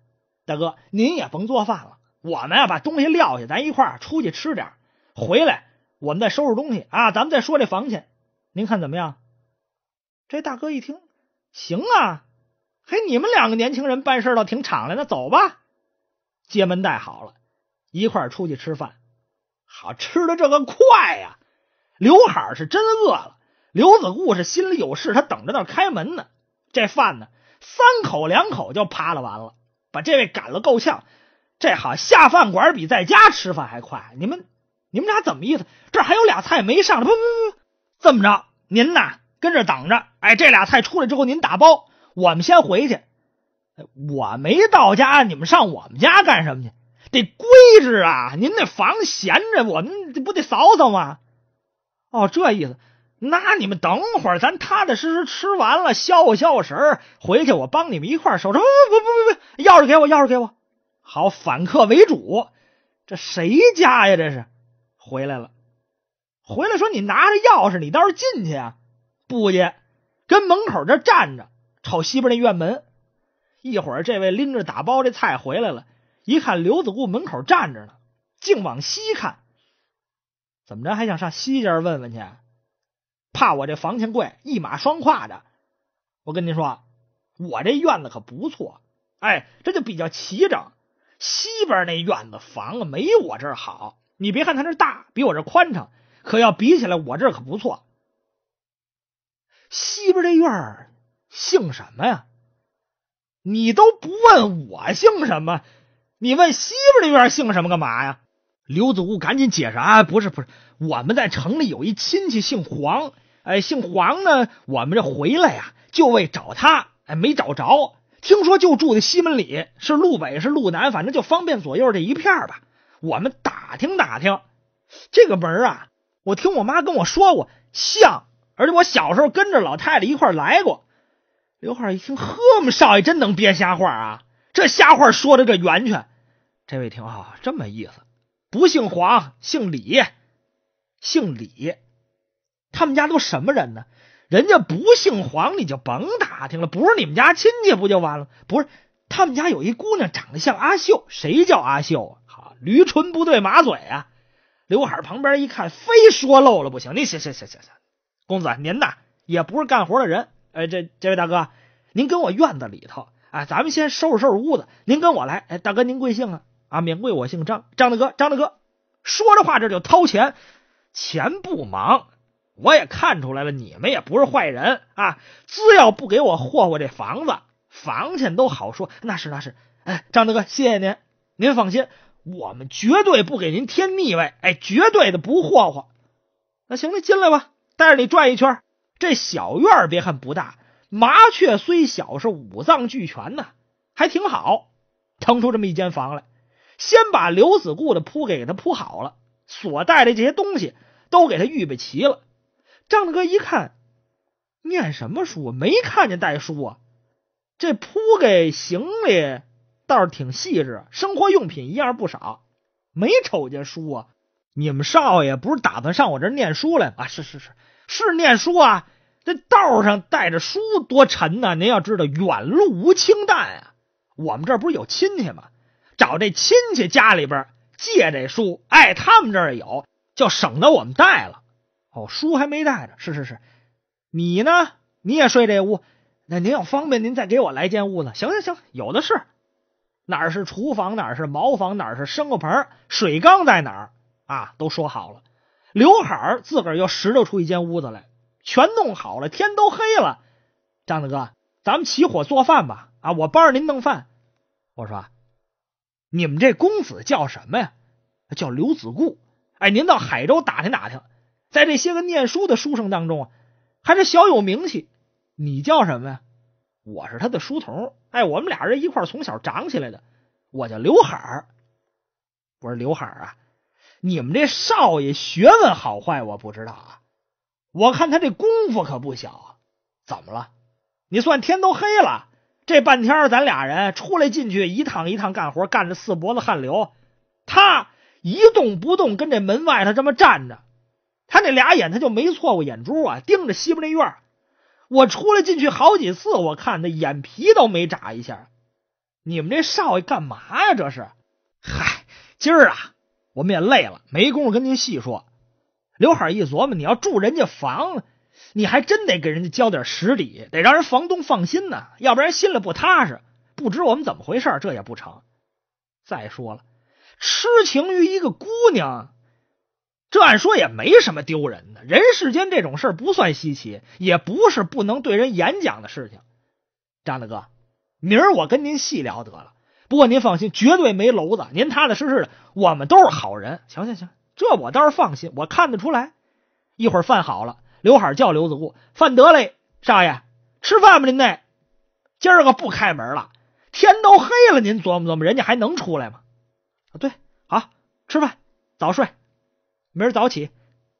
Speaker 1: 大哥您也甭做饭了，我们呀把东西撂下，咱一块儿出去吃点回来我们再收拾东西啊。咱们再说这房钱，您看怎么样？这大哥一听，行啊，嘿，你们两个年轻人办事倒挺敞亮的，走吧，接门带好了，一块儿出去吃饭。好，吃的这个快呀，刘海是真饿了。刘子固是心里有事，他等着那开门呢。这饭呢，三口两口就扒拉完了，把这位赶了够呛。这好下饭馆比在家吃饭还快。你们，你们俩怎么意思？这还有俩菜没上呢。不不不，这么着？您呐，跟这等着。哎，这俩菜出来之后，您打包，我们先回去。我没到家，你们上我们家干什么去？得规置啊！您那房闲着，我们不得扫扫吗？哦，这意思。那你们等会儿，咱踏踏实实吃完了，消消食儿，回去我帮你们一块儿收拾。不不不不不钥匙给我，钥匙给我。好，反客为主。这谁家呀？这是回来了。回来，说你拿着钥匙，你倒是进去啊，不进，跟门口这站着，瞅西边那院门。一会儿这位拎着打包这菜回来了，一看刘子固门口站着呢，净往西看，怎么着还想上西家问问去？怕我这房钱贵，一马双跨的。我跟您说，我这院子可不错，哎，这就比较齐整。西边那院子房子没我这儿好。你别看他那大，比我这宽敞，可要比起来，我这可不错。西边这院儿姓什么呀？你都不问我姓什么，你问西边那院姓什么干嘛呀？刘子固赶紧解释啊，不是不是，我们在城里有一亲戚姓黄。哎，姓黄呢？我们这回来呀，就为找他，哎，没找着。听说就住在西门里，是路北，是路南，反正就方便左右这一片吧。我们打听打听这个门啊，我听我妈跟我说过，像，而且我小时候跟着老太太一块来过。刘浩一听，呵，我们少爷真能编瞎话啊！这瞎话说的这圆圈，这位挺好，这么意思，不姓黄，姓李，姓李。他们家都什么人呢？人家不姓黄，你就甭打听了，不是你们家亲戚不就完了？不是，他们家有一姑娘长得像阿秀，谁叫阿秀啊？好，驴唇不对马嘴啊！刘海旁边一看，非说漏了不行。你行行行行行，公子您呐也不是干活的人，哎，这这位大哥，您跟我院子里头，哎，咱们先收拾收拾屋子。您跟我来，哎，大哥您贵姓啊？啊，免贵我姓张，张大哥，张大哥。说着话这就掏钱，钱不忙。我也看出来了，你们也不是坏人啊，只要不给我霍霍这房子，房钱都好说。那是那是，哎，张大哥，谢谢您，您放心，我们绝对不给您添腻味，哎，绝对的不霍霍。那行，那进来吧，带着你转一圈。这小院别看不大，麻雀虽小，是五脏俱全呢，还挺好。腾出这么一间房来，先把刘子固的铺给他铺好了，所带的这些东西都给他预备齐了。张大哥一看，念什么书？没看见带书啊！这铺盖行李倒是挺细致，生活用品一样不少，没瞅见书啊！你们少爷不是打算上我这念书来吗？是是是，是念书啊！这道上带着书多沉呐！您要知道，远路无轻担啊！我们这不是有亲戚吗？找这亲戚家里边借这书，哎，他们这儿有，就省得我们带了。哦，书还没带着，是是是，你呢？你也睡这屋？那您要方便，您再给我来间屋子。行行行，有的是。哪是厨房？哪是茅房？哪是牲口棚？水缸在哪儿？啊，都说好了。刘海儿自个儿又拾掇出一间屋子来，全弄好了。天都黑了，张大哥，咱们起火做饭吧。啊，我帮着您弄饭。我说，你们这公子叫什么呀？叫刘子固。哎，您到海州打听打听。在这些个念书的书生当中啊，还是小有名气。你叫什么呀？我是他的书童。哎，我们俩人一块从小长起来的。我叫刘海儿。我说刘海儿啊，你们这少爷学问好坏我不知道啊。我看他这功夫可不小啊。怎么了？你算天都黑了，这半天咱俩人出来进去一趟一趟干活，干着四脖子汗流，他一动不动跟这门外头这么站着。他那俩眼他就没错过眼珠啊，盯着西边那院我出来进去好几次，我看他眼皮都没眨一下。你们这少爷干嘛呀？这是？嗨，今儿啊，我们也累了，没工夫跟您细说。刘海一琢磨，你要住人家房，你还真得给人家交点实礼，得让人房东放心呢，要不然心里不踏实，不知我们怎么回事，这也不成。再说了，痴情于一个姑娘。这按说也没什么丢人的，人世间这种事儿不算稀奇，也不是不能对人演讲的事情。张大哥，明儿我跟您细聊得了。不过您放心，绝对没娄子，您踏踏实实的，我们都是好人。行行行，这我倒是放心，我看得出来。一会儿饭好了，刘海叫刘子固，饭得嘞，少爷，吃饭吧您那。今儿个不开门了，天都黑了，您琢磨琢磨，人家还能出来吗？啊对，好，吃饭，早睡。明儿早起，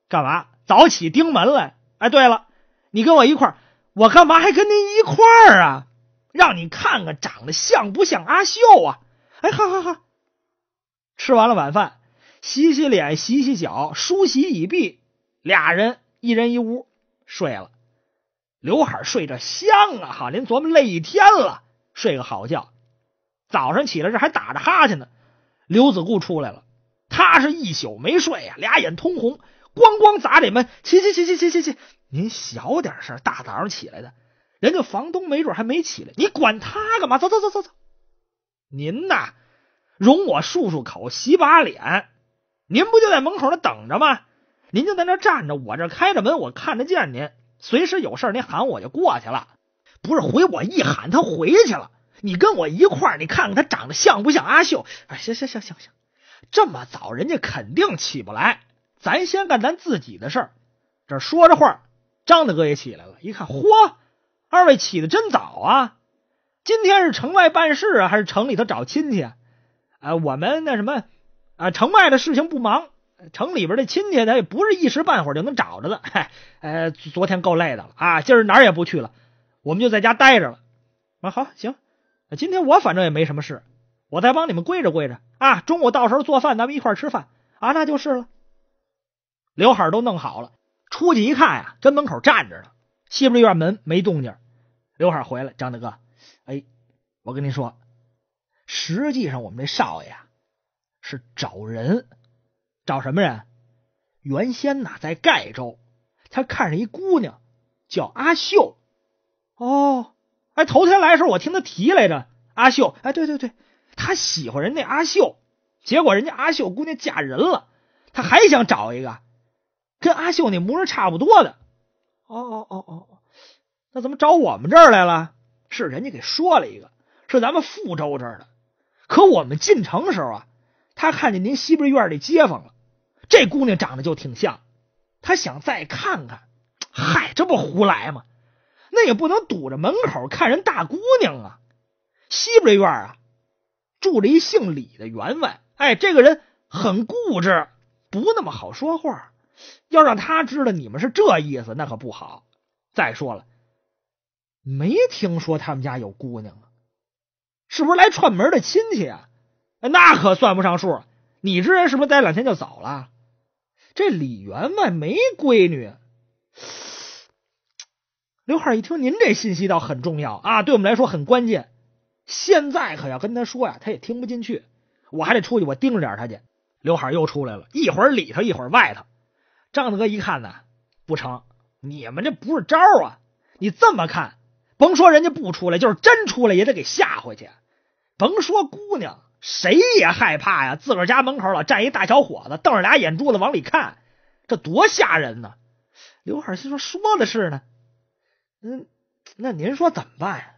Speaker 1: 干嘛？早起盯门来。哎，对了，你跟我一块儿，我干嘛还跟您一块儿啊？让你看看长得像不像阿秀啊？哎，好好好。吃完了晚饭，洗洗脸，洗洗脚，梳洗已毕，俩人一人一屋睡了。刘海睡着香啊，哈，您琢磨累一天了，睡个好觉。早上起来这还打着哈欠呢。刘子固出来了。他是一宿没睡呀，俩眼通红，咣咣砸这门，起起起起起起起！您小点声，大早上起来的，人家房东没准还没起来，你管他干嘛？走走走走走。您呐，容我漱漱口，洗把脸。您不就在门口那等着吗？您就在那站着，我这开着门，我看得见您，随时有事您喊我就过去了。不是回我一喊他回去了，你跟我一块儿，你看看他长得像不像阿秀？哎，行行行行行。这么早，人家肯定起不来。咱先干咱自己的事儿。这说着话，张大哥也起来了，一看，嚯，二位起的真早啊！今天是城外办事啊，还是城里头找亲戚？啊，我们那什么啊，城外的事情不忙，城里边的亲戚他也不是一时半会儿就能找着的。嗨，呃，昨天够累的了啊，今儿哪儿也不去了，我们就在家待着了。啊，好，行，今天我反正也没什么事。我再帮你们跪着跪着啊，中午到时候做饭，咱们一块吃饭啊，那就是了。刘海都弄好了，出去一看呀，跟门口站着呢。西边院门没动静。刘海回来，张大哥，哎，我跟您说，实际上我们这少爷啊，是找人，找什么人？原先呐，在盖州，他看上一姑娘，叫阿秀。哦，哎，头天来的时候我听他提来着，阿秀。哎，对对对。他喜欢人那阿秀，结果人家阿秀姑娘嫁人了，他还想找一个跟阿秀那模样差不多的。哦哦哦哦，那怎么找我们这儿来了？是人家给说了一个，是咱们富州这儿的。可我们进城时候啊，他看见您西边院里街坊了，这姑娘长得就挺像，他想再看看。嗨，这不胡来吗？那也不能堵着门口看人大姑娘啊。西边院啊。住着一姓李的员外，哎，这个人很固执，不那么好说话。要让他知道你们是这意思，那可不好。再说了，没听说他们家有姑娘啊，是不是来串门的亲戚啊？那可算不上数。你这人是不是待两天就走了？这李员外没闺女。刘海一听，您这信息倒很重要啊，对我们来说很关键。现在可要跟他说呀，他也听不进去。我还得出去，我盯着点他去。刘海又出来了，一会儿里头，一会儿外头。张大哥一看呢，不成，你们这不是招啊！你这么看，甭说人家不出来，就是真出来也得给吓回去。甭说姑娘，谁也害怕呀。自个儿家门口老站一大小伙子，瞪着俩眼珠子往里看，这多吓人呢！刘海心说：“说的是呢，嗯，那您说怎么办呀？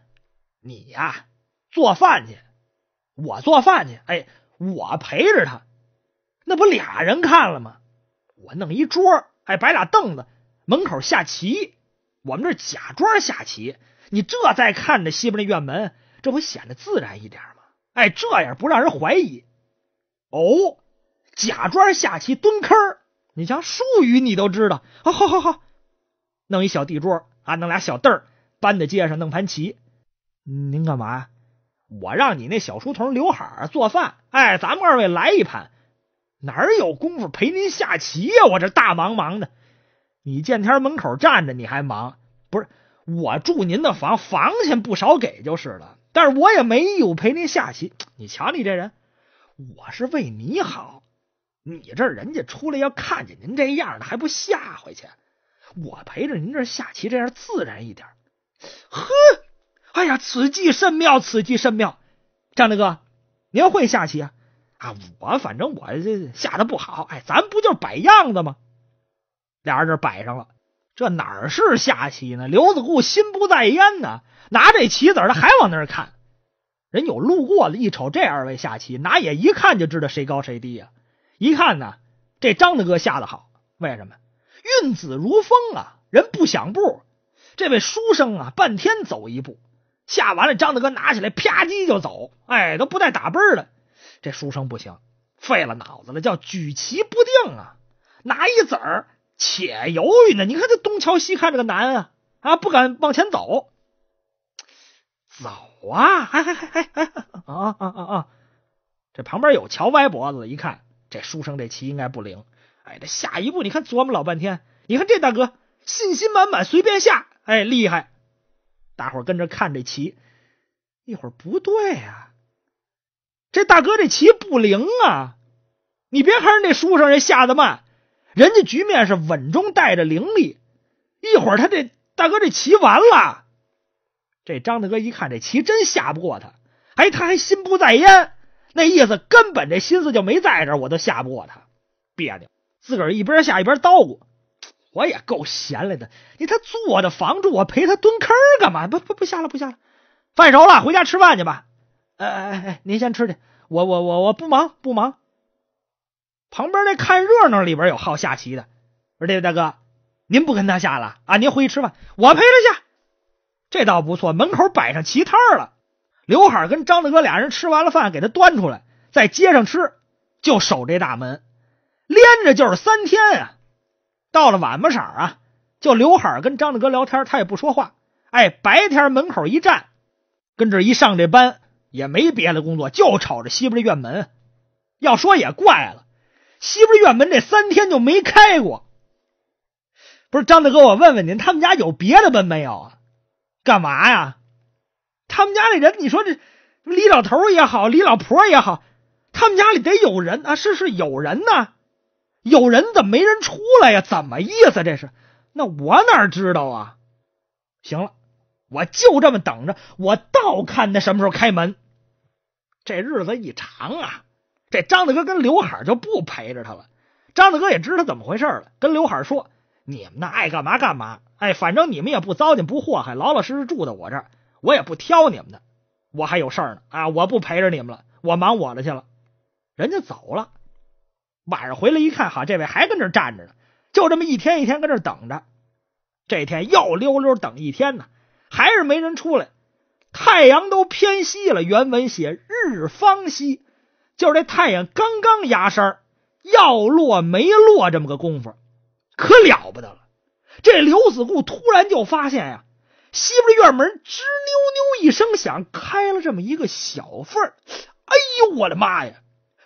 Speaker 1: 你呀。”做饭去，我做饭去，哎，我陪着他，那不俩人看了吗？我弄一桌，哎，摆俩凳子，门口下棋，我们这假装下棋，你这再看着西边那院门，这不显得自然一点吗？哎，这样不让人怀疑。哦，假装下棋蹲坑，你像术语你都知道，好好好，弄一小地桌啊，弄俩小凳儿，搬到街上弄盘棋，您干嘛呀？我让你那小书童刘海做饭，哎，咱们二位来一盘，哪儿有功夫陪您下棋呀？我这大忙忙的，你见天门口站着，你还忙？不是，我住您的房，房钱不少给就是了，但是我也没有陪您下棋。你瞧你这人，我是为你好，你这人家出来要看见您这样的，还不吓回去？我陪着您这下棋，这样自然一点。呵。哎呀，此计甚妙，此计甚妙！张大哥，您会下棋啊？啊，我反正我这下的不好。哎，咱不就摆样子吗？俩人这摆上了，这哪是下棋呢？刘子固心不在焉呢，拿这棋子他还往那儿看。人有路过了一瞅，这二位下棋，哪也一看就知道谁高谁低呀。一看呢，这张大哥下的好，为什么？运子如风啊，人不想步。这位书生啊，半天走一步。下完了，张大哥拿起来，啪叽就走，哎，都不带打背儿的。这书生不行，废了脑子了，叫举棋不定啊！拿一子儿，且犹豫呢。你看这东瞧西看，这个难啊啊，不敢往前走。走啊！哎哎哎哎哎！啊啊啊啊！这旁边有桥歪脖子的，一看这书生这棋应该不灵。哎，这下一步你看琢磨老半天。你看这大哥信心满满，随便下，哎，厉害。大伙跟着看这棋，一会儿不对啊，这大哥这棋不灵啊！你别看人那书生人下的慢，人家局面是稳中带着凌厉。一会儿他这大哥这棋完了，这张大哥一看这棋真下不过他，哎，他还心不在焉，那意思根本这心思就没在这，我都下不过他，别扭，自个儿一边下一边叨咕，我也够闲来的，你他租我的房住，我陪他蹲坑干嘛？不不不下了，不下了，饭熟了，回家吃饭去吧。哎哎哎，您先吃去，我我我我不忙不忙。旁边那看热闹里边有好下棋的，说这位大哥，您不跟他下了啊？您回去吃饭，我陪他下，这倒不错。门口摆上棋摊了。刘海跟张大哥俩人吃完了饭，给他端出来，在街上吃，就守这大门，连着就是三天啊。到了晚巴色啊，就刘海跟张大哥聊天，他也不说话。哎，白天门口一站，跟这一上这班也没别的工作，就瞅着西边这院门。要说也怪了，西边院门这三天就没开过。不是张大哥，我问问您，他们家有别的门没有啊？干嘛呀？他们家里人，你说这李老头也好，李老婆也好，他们家里得有人啊，是是有人呢。有人怎么没人出来呀？怎么意思？这是？那我哪知道啊？行了，我就这么等着，我倒看他什么时候开门。这日子一长啊，这张大哥跟刘海就不陪着他了。张大哥也知道怎么回事了，跟刘海说：“你们那爱干嘛干嘛，哎，反正你们也不糟践不祸害，老老实实住在我这儿，我也不挑你们的。我还有事儿呢，啊，我不陪着你们了，我忙我的去了。人家走了。”晚上回来一看，好，这位还跟这站着呢，就这么一天一天跟这等着。这天又溜溜等一天呢，还是没人出来。太阳都偏西了，原文写“日方西”，就是这太阳刚刚压山要落没落这么个功夫，可了不得了。这刘子固突然就发现呀，西边院门吱扭扭一声响，开了这么一个小缝儿。哎呦，我的妈呀！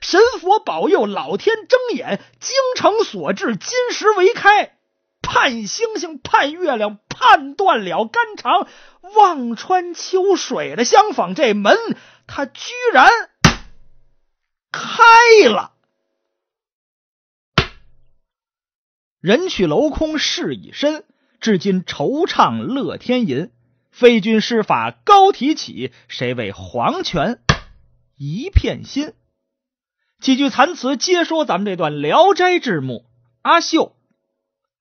Speaker 1: 神佛保佑，老天睁眼，精诚所至，金石为开。盼星星，盼月亮，判断了肝肠，望穿秋水的相仿，这门，他居然开了。人去楼空，事已深，至今惆怅乐天吟。非君施法高提起，谁为黄泉一片心？几句残词，皆说咱们这段《聊斋志目》。阿秀，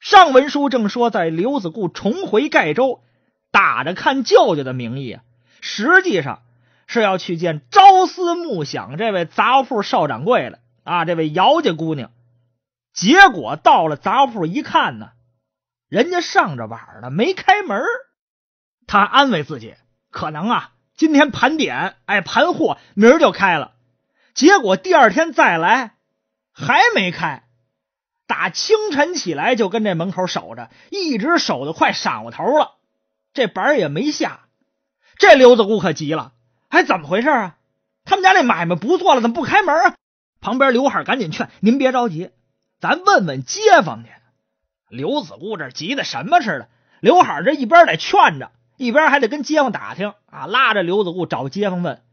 Speaker 1: 上文书正说，在刘子固重回盖州，打着看舅舅的名义啊，实际上是要去见朝思暮想这位杂货铺少掌柜的啊，这位姚家姑娘。结果到了杂货铺一看呢，人家上着晚呢，没开门。他安慰自己，可能啊，今天盘点，哎，盘货，明儿就开了。结果第二天再来，还没开。打清晨起来就跟这门口守着，一直守的快晌午头了，这板也没下。这刘子固可急了，还怎么回事啊？他们家那买卖不做了，怎么不开门？旁边刘海赶紧劝：“您别着急，咱问问街坊去。”刘子固这急的什么似的。刘海这一边得劝着，一边还得跟街坊打听啊，拉着刘子固找街坊问。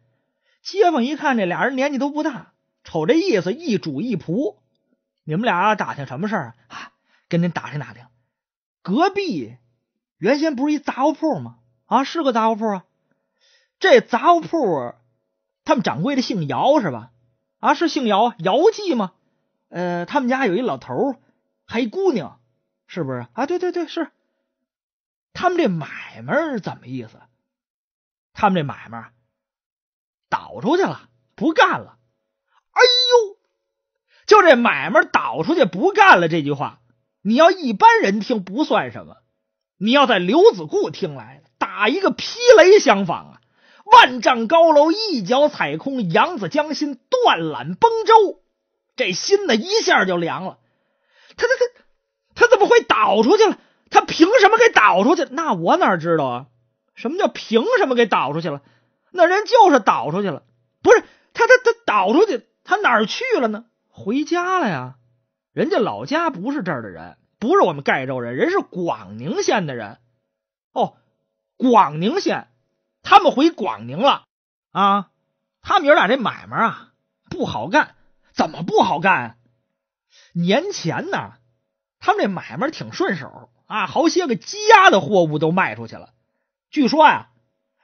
Speaker 1: 街坊一看，这俩人年纪都不大，瞅这意思，一主一仆，你们俩打听什么事儿啊？跟您打听打听，隔壁原先不是一杂货铺吗？啊，是个杂货铺啊。这杂货铺，他们掌柜的姓姚是吧？啊，是姓姚，姚记吗？呃，他们家有一老头还一姑娘，是不是？啊，对对对，是。他们这买卖怎么意思？他们这买卖。倒出去了，不干了。哎呦，就这买卖倒出去不干了这句话，你要一般人听不算什么，你要在刘子固听来，打一个霹雷相仿啊，万丈高楼一脚踩空，扬子江心断缆崩舟，这心呢一下就凉了。他他他他怎么会倒出去了？他凭什么给倒出去？那我哪知道啊？什么叫凭什么给倒出去了？那人就是倒出去了，不是他，他他倒出去，他哪儿去了呢？回家了呀。人家老家不是这儿的人，不是我们盖州人，人是广宁县的人。哦，广宁县，他们回广宁了啊。他们爷俩这买卖啊不好干，怎么不好干？年前呢，他们这买卖挺顺手啊，好些个积压的货物都卖出去了。据说呀。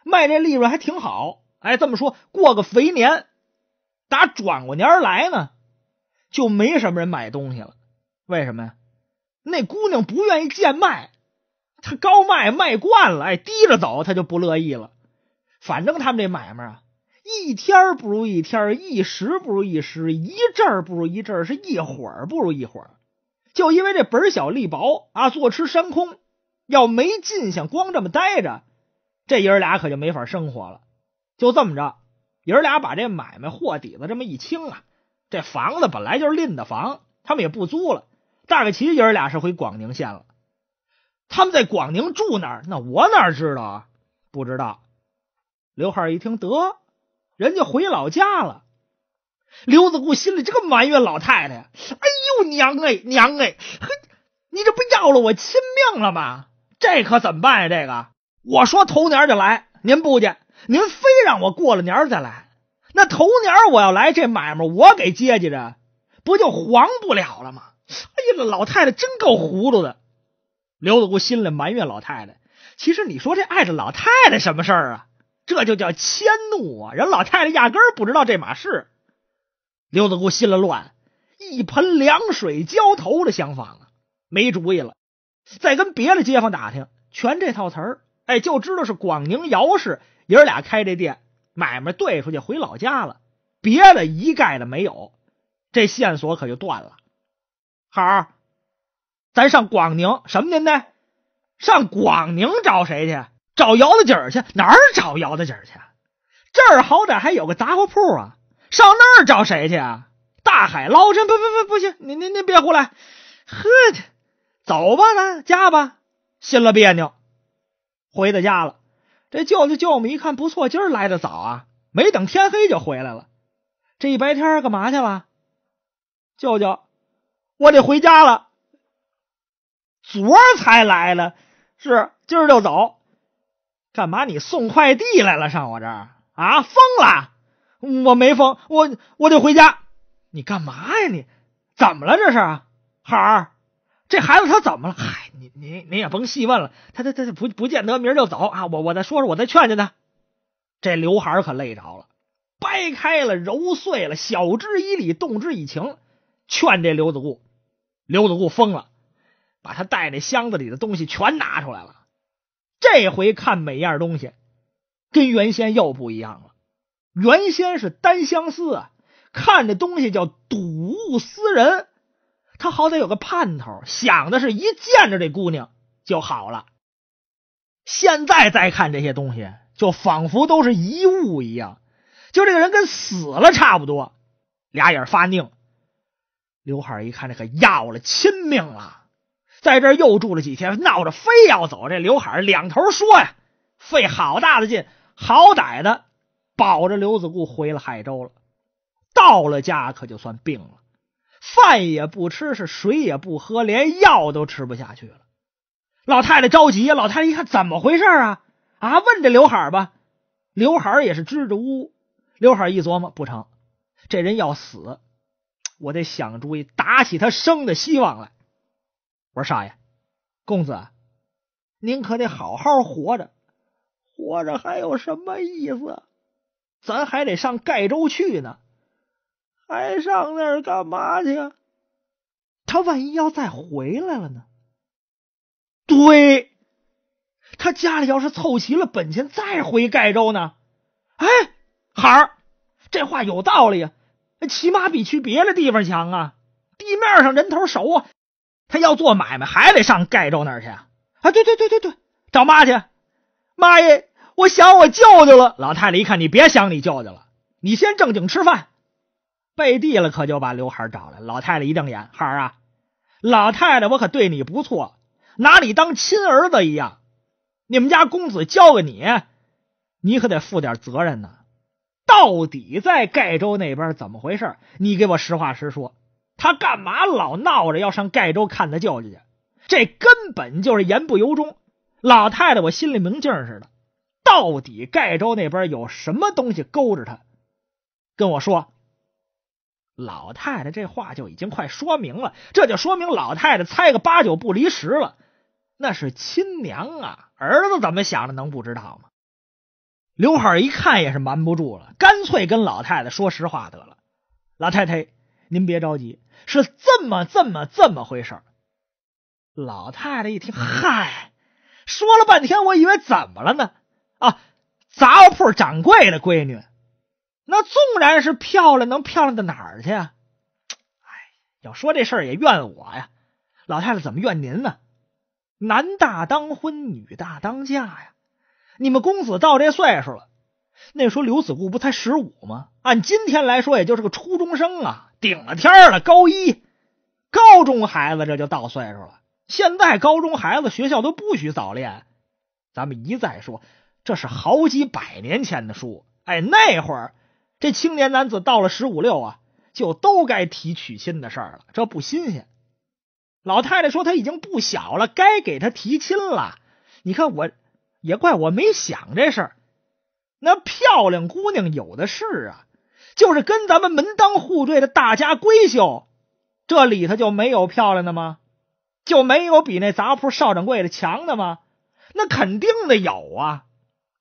Speaker 1: 卖这利润还挺好，哎，这么说过个肥年，打转过年来呢，就没什么人买东西了。为什么呀？那姑娘不愿意见卖，她高卖卖惯了，哎，低着走她就不乐意了。反正他们这买卖啊，一天不如一天，一时不如一时，一阵儿不如一阵儿，是一会儿不如一会儿，就因为这本小利薄啊，坐吃山空，要没进项，光这么待着。这爷儿俩可就没法生活了，就这么着，爷儿俩把这买卖货底子这么一清啊，这房子本来就是赁的房，他们也不租了。大概其爷儿俩是回广宁县了，他们在广宁住哪儿？那我哪知道啊？不知道。刘海一听得，人家回老家了。刘子固心里这个埋怨老太太呀，哎呦娘哎娘哎，哼，你这不要了我亲命了吗？这可怎么办呀？这个。我说头年就来，您不去，您非让我过了年再来。那头年我要来这买卖，我给接济着，不就黄不了了吗？哎呀，老太太真够糊涂的。刘子固心里埋怨老太太。其实你说这碍着老太太什么事儿啊？这就叫迁怒啊！人老太太压根儿不知道这码事。刘子固心里乱，一盆凉水浇头的想法啊，没主意了。再跟别的街坊打听，全这套词儿。哎，就知道是广宁姚氏爷儿俩开这店，买卖兑出去回老家了，别的一概的没有，这线索可就断了。好，咱上广宁什么年代？上广宁找谁去？找姚大姐去？哪儿找姚大姐去？这儿好歹还有个杂货铺啊，上那儿找谁去啊？大海捞针！不不不，不行，您您您别胡来。呵，走吧，咱家吧，新了别扭。回到家了，这舅舅舅母一看不错，今儿来的早啊，没等天黑就回来了。这一白天干嘛去了？舅舅，我得回家了。昨儿才来了，是今儿就走？干嘛？你送快递来了上我这儿啊？疯了？我没疯，我我得回家。你干嘛呀？你怎么了？这是孩儿。这孩子他怎么了？嗨，您您您也甭细问了，他他他不不见得明儿就走啊！我我再说说，我再劝劝他。这刘海可累着了，掰开了揉碎了，晓之以理，动之以情，劝这刘子固。刘子固疯了，把他带那箱子里的东西全拿出来了。这回看每样东西，跟原先又不一样了。原先是单相思啊，看这东西叫睹物思人。他好歹有个盼头，想的是，一见着这姑娘就好了。现在再看这些东西，就仿佛都是遗物一样，就这个人跟死了差不多，俩眼发拧。刘海一看，这可要了亲命了，在这又住了几天，闹着非要走。这刘海两头说呀，费好大的劲，好歹的保着刘子固回了海州了。到了家，可就算病了。饭也不吃，是水也不喝，连药都吃不下去了。老太太着急，老太太一看怎么回事啊啊？问这刘海吧，刘海也是支支吾吾。刘海一琢磨，不成，这人要死，我得想主意，打起他生的希望来。我说少爷、公子，您可得好好活着，活着还有什么意思？咱还得上盖州去呢。还上那儿干嘛去？他万一要再回来了呢？对，他家里要是凑齐了本钱，再回盖州呢？哎，孩儿，这话有道理啊，起码比去别的地方强啊！地面上人头熟啊，他要做买卖还得上盖州那儿去啊！啊，对对对对对，找妈去！妈耶，我想我舅舅了。老太太一看，你别想你舅舅了，你先正经吃饭。背地了可就把刘海找来。老太太一瞪眼：“孩儿啊，老太太我可对你不错，拿你当亲儿子一样。你们家公子交给你，你可得负点责任呢。到底在盖州那边怎么回事？你给我实话实说。他干嘛老闹着要上盖州看他舅舅去？这根本就是言不由衷。老太太我心里明镜似的，到底盖州那边有什么东西勾着他？跟我说。”老太太这话就已经快说明了，这就说明老太太猜个八九不离十了。那是亲娘啊，儿子怎么想的能不知道吗？刘海儿一看也是瞒不住了，干脆跟老太太说实话得了。老太太，您别着急，是这么、这么、这么回事老太太一听，嗨，说了半天，我以为怎么了呢？啊，杂货铺掌柜的闺女。那纵然是漂亮，能漂亮到哪儿去啊？哎，要说这事儿也怨我呀。老太太怎么怨您呢？男大当婚，女大当嫁呀。你们公子到这岁数了，那时候刘子固不才十五吗？按今天来说，也就是个初中生啊，顶了天了，高一，高中孩子这就到岁数了。现在高中孩子学校都不许早恋，咱们一再说，这是好几百年前的书。哎，那会儿。这青年男子到了十五六啊，就都该提娶亲的事儿了，这不新鲜。老太太说他已经不小了，该给他提亲了。你看，我也怪我没想这事儿。那漂亮姑娘有的是啊，就是跟咱们门当户对的大家闺秀，这里头就没有漂亮的吗？就没有比那杂铺少掌柜的强的吗？那肯定的有啊。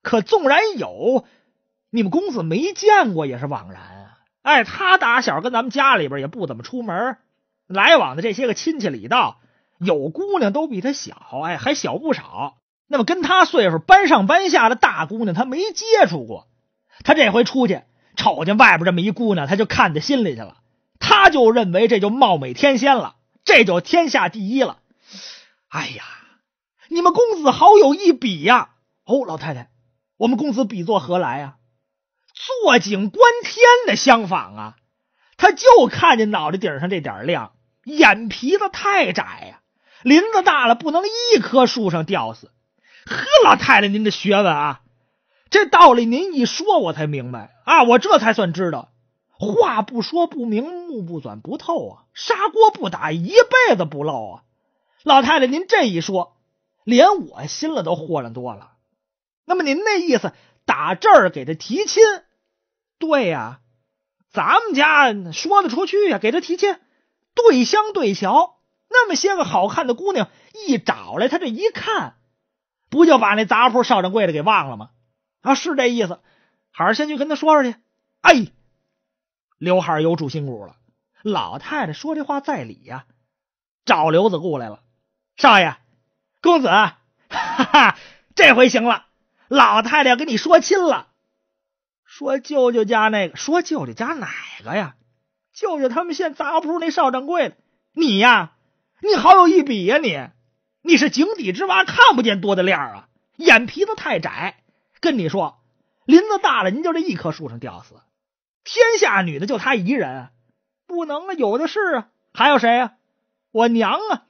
Speaker 1: 可纵然有。你们公子没见过也是枉然啊！哎，他打小跟咱们家里边也不怎么出门，来往的这些个亲戚里道，有姑娘都比他小，哎，还小不少。那么跟他岁数班上班下的大姑娘，他没接触过。他这回出去瞅见外边这么一姑娘，他就看在心里去了。他就认为这就貌美天仙了，这就天下第一了。哎呀，你们公子好有一比呀！哦，老太太，我们公子比作何来呀？坐井观天的相仿啊，他就看见脑袋顶上这点亮，眼皮子太窄呀。林子大了，不能一棵树上吊死。呵，老太太，您的学问啊，这道理您一说，我才明白啊，我这才算知道。话不说不明，目不转不透啊，砂锅不打一辈子不漏啊。老太太，您这一说，连我心了都豁亮多了。那么您那意思，打这儿给他提亲？对呀，咱们家说得出去呀，给他提亲，对乡对桥，那么些个好看的姑娘一找来，他这一看，不就把那杂铺少掌柜的给忘了吗？啊，是这意思，孩儿先去跟他说说去。哎，刘海有主心骨了。老太太说这话在理呀，找刘子固来了，少爷、公子，哈哈，这回行了，老太太要跟你说亲了。说舅舅家那个，说舅舅家哪个呀？舅舅他们现砸不住那少掌柜的，你呀，你好有一比呀，你，你是井底之蛙，看不见多的亮啊，眼皮子太窄。跟你说，林子大了，您就这一棵树上吊死。天下女的就她一人，不能啊，有的是啊。还有谁啊？我娘啊，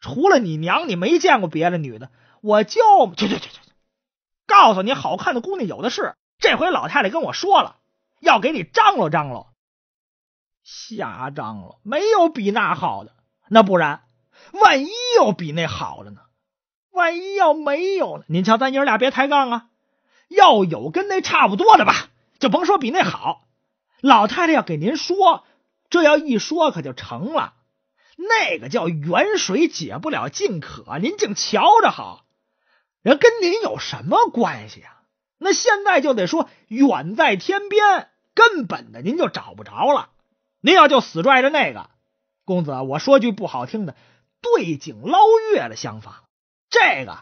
Speaker 1: 除了你娘，你没见过别的女的。我舅，去去去去去，告诉你，好看的姑娘有的是。这回老太太跟我说了，要给你张罗张罗，瞎张罗没有比那好的，那不然，万一要比那好了呢？万一要没有您瞧咱爷俩别抬杠啊！要有跟那差不多的吧，就甭说比那好。老太太要给您说，这要一说可就成了，那个叫远水解不了近渴，您净瞧着好，人跟您有什么关系啊？那现在就得说远在天边，根本的您就找不着了。您要就死拽着那个公子，我说句不好听的，对景捞月的想法，这个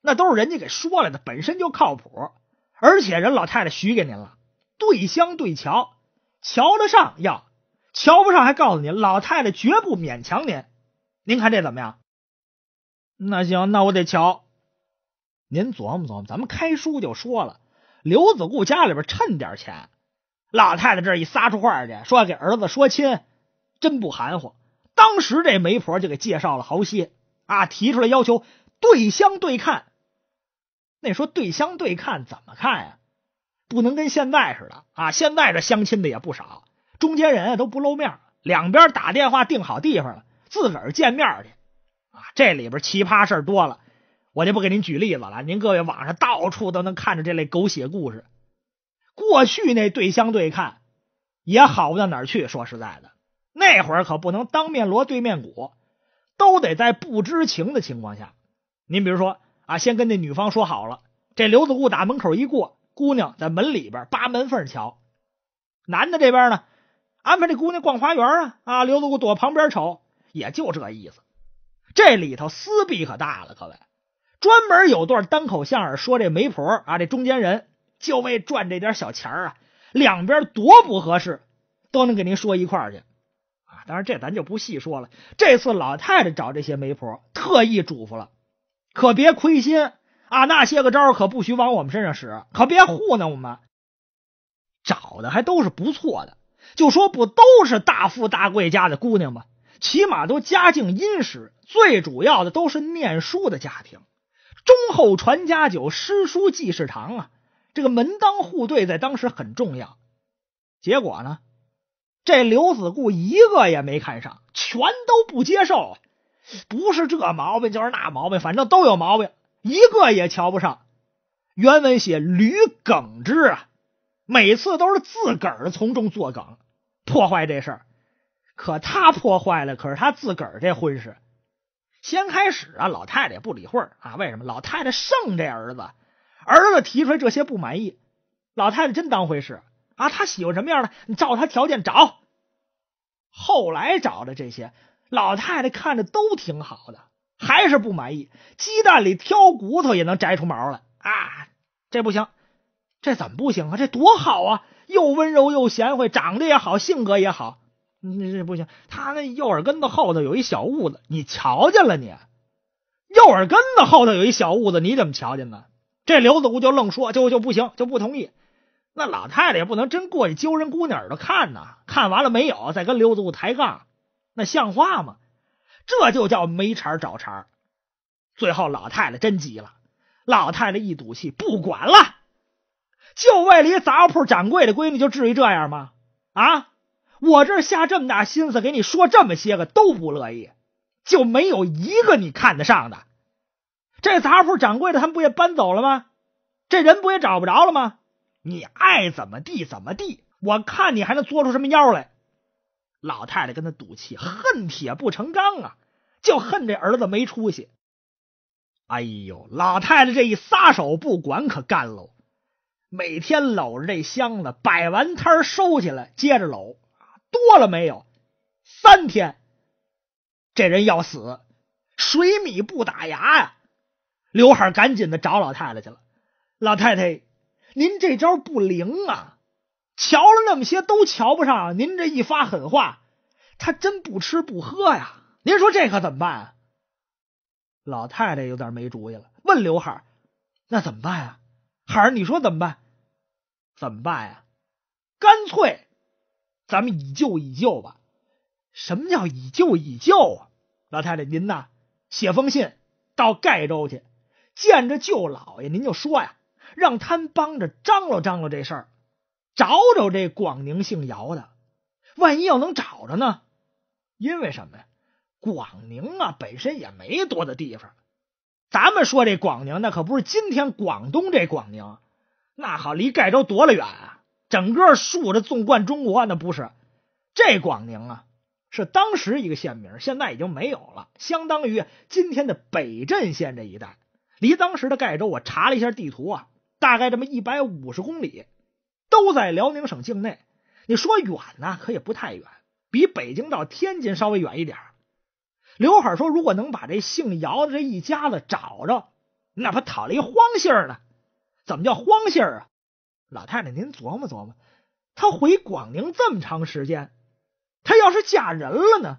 Speaker 1: 那都是人家给说来的，本身就靠谱。而且人老太太许给您了，对香对桥，瞧得上要，瞧不上还告诉您，老太太绝不勉强您。您看这怎么样？那行，那我得瞧。您琢磨琢磨，咱们开书就说了，刘子固家里边趁点钱，老太太这一撒出话去，说要给儿子说亲，真不含糊。当时这媒婆就给介绍了豪些啊，提出来要求对相对看。那说对相对看怎么看呀？不能跟现在似的啊！现在这相亲的也不少，中间人都不露面，两边打电话定好地方了，自个儿见面去啊。这里边奇葩事多了。我就不给您举例子了，您各位网上到处都能看着这类狗血故事。过去那对相对看也好不到哪儿去，说实在的，那会儿可不能当面锣对面鼓，都得在不知情的情况下。您比如说啊，先跟那女方说好了，这刘子固打门口一过，姑娘在门里边扒门缝瞧，男的这边呢安排这姑娘逛花园啊啊，刘子固躲旁边瞅，也就这意思。这里头撕逼可大了，各位。专门有段单口相声说这媒婆啊，这中间人就为赚这点小钱啊，两边多不合适都能给您说一块儿去啊。当然这咱就不细说了。这次老太太找这些媒婆特意嘱咐了，可别亏心啊，那些个招可不许往我们身上使，可别糊弄我们。找的还都是不错的，就说不都是大富大贵家的姑娘吧，起码都家境殷实，最主要的都是念书的家庭。忠厚传家久，诗书继世长啊！这个门当户对在当时很重要。结果呢，这刘子固一个也没看上，全都不接受，不是这毛病就是那毛病，反正都有毛病，一个也瞧不上。原文写吕耿之啊，每次都是自个儿从中作梗，破坏这事儿。可他破坏了，可是他自个儿这婚事。先开始啊，老太太也不理会啊。为什么？老太太胜这儿子，儿子提出来这些不满意，老太太真当回事啊。他喜欢什么样的？你照他条件找。后来找的这些，老太太看着都挺好的，还是不满意。鸡蛋里挑骨头也能摘出毛来啊，这不行。这怎么不行啊？这多好啊！又温柔又贤惠，长得也好，性格也好。那这不行，他那右耳根子后头有一小痦子，你瞧见了？你右耳根子后头有一小痦子，你怎么瞧见的？这刘子姑就愣说，就就不行，就不同意。那老太太也不能真过去揪人姑娘耳朵看呢，看完了没有，再跟刘子姑抬杠，那像话吗？这就叫没茬找茬。最后老太太真急了，老太太一赌气，不管了，就为了一杂货铺掌柜的闺女，就至于这样吗？啊？我这下这么大心思给你说这么些个都不乐意，就没有一个你看得上的。这杂铺掌柜的他们不也搬走了吗？这人不也找不着了吗？你爱怎么地怎么地，我看你还能做出什么妖来？老太太跟他赌气，恨铁不成钢啊，就恨这儿子没出息。哎呦，老太太这一撒手不管可干喽，每天搂着这箱子，摆完摊收起来，接着搂。多了没有？三天，这人要死，水米不打牙呀！刘海赶紧的找老太太去了。老太太，您这招不灵啊！瞧了那么些都瞧不上，您这一发狠话，他真不吃不喝呀！您说这可怎么办？啊？老太太有点没主意了，问刘海：“那怎么办啊？”孩儿，你说怎么办？怎么办呀？干脆。”咱们以旧以旧吧，什么叫以旧以旧啊？老太太您呐，写封信到盖州去，见着舅老爷，您就说呀，让他帮着张罗张罗这事儿，找找这广宁姓姚的，万一要能找着呢？因为什么呀？广宁啊本身也没多大地方，咱们说这广宁，那可不是今天广东这广宁，那好离盖州多了远啊。整个竖着，纵贯中国，那不是这广宁啊，是当时一个县名，现在已经没有了，相当于今天的北镇县这一带。离当时的盖州，我查了一下地图啊，大概这么一百五十公里，都在辽宁省境内。你说远呢，可也不太远，比北京到天津稍微远一点。刘海说，如果能把这姓姚的这一家子找着，哪怕讨了一荒姓呢？怎么叫荒姓啊？老太太，您琢磨琢磨，他回广宁这么长时间，他要是嫁人了呢？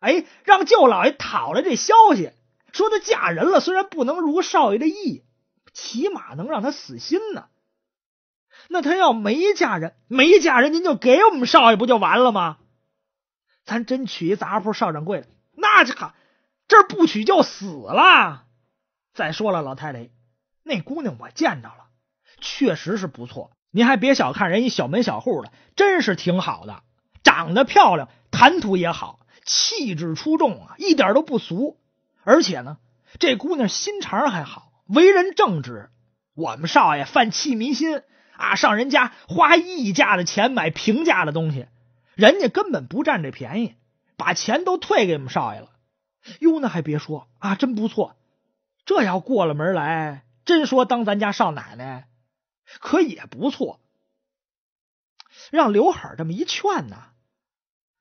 Speaker 1: 哎，让舅老爷讨来这消息，说他嫁人了，虽然不能如少爷的意，起码能让他死心呢。那他要没嫁人，没嫁人，您就给我们少爷不就完了吗？咱真娶一杂铺少掌柜的，那这这不娶就死了。再说了，老太太，那姑娘我见着了。确实是不错，您还别小看人一小门小户的，真是挺好的。长得漂亮，谈吐也好，气质出众啊，一点都不俗。而且呢，这姑娘心肠还好，为人正直。我们少爷犯气迷心啊，上人家花溢价的钱买平价的东西，人家根本不占这便宜，把钱都退给我们少爷了。哟，那还别说啊，真不错。这要过了门来，真说当咱家少奶奶。可也不错，让刘海这么一劝呢，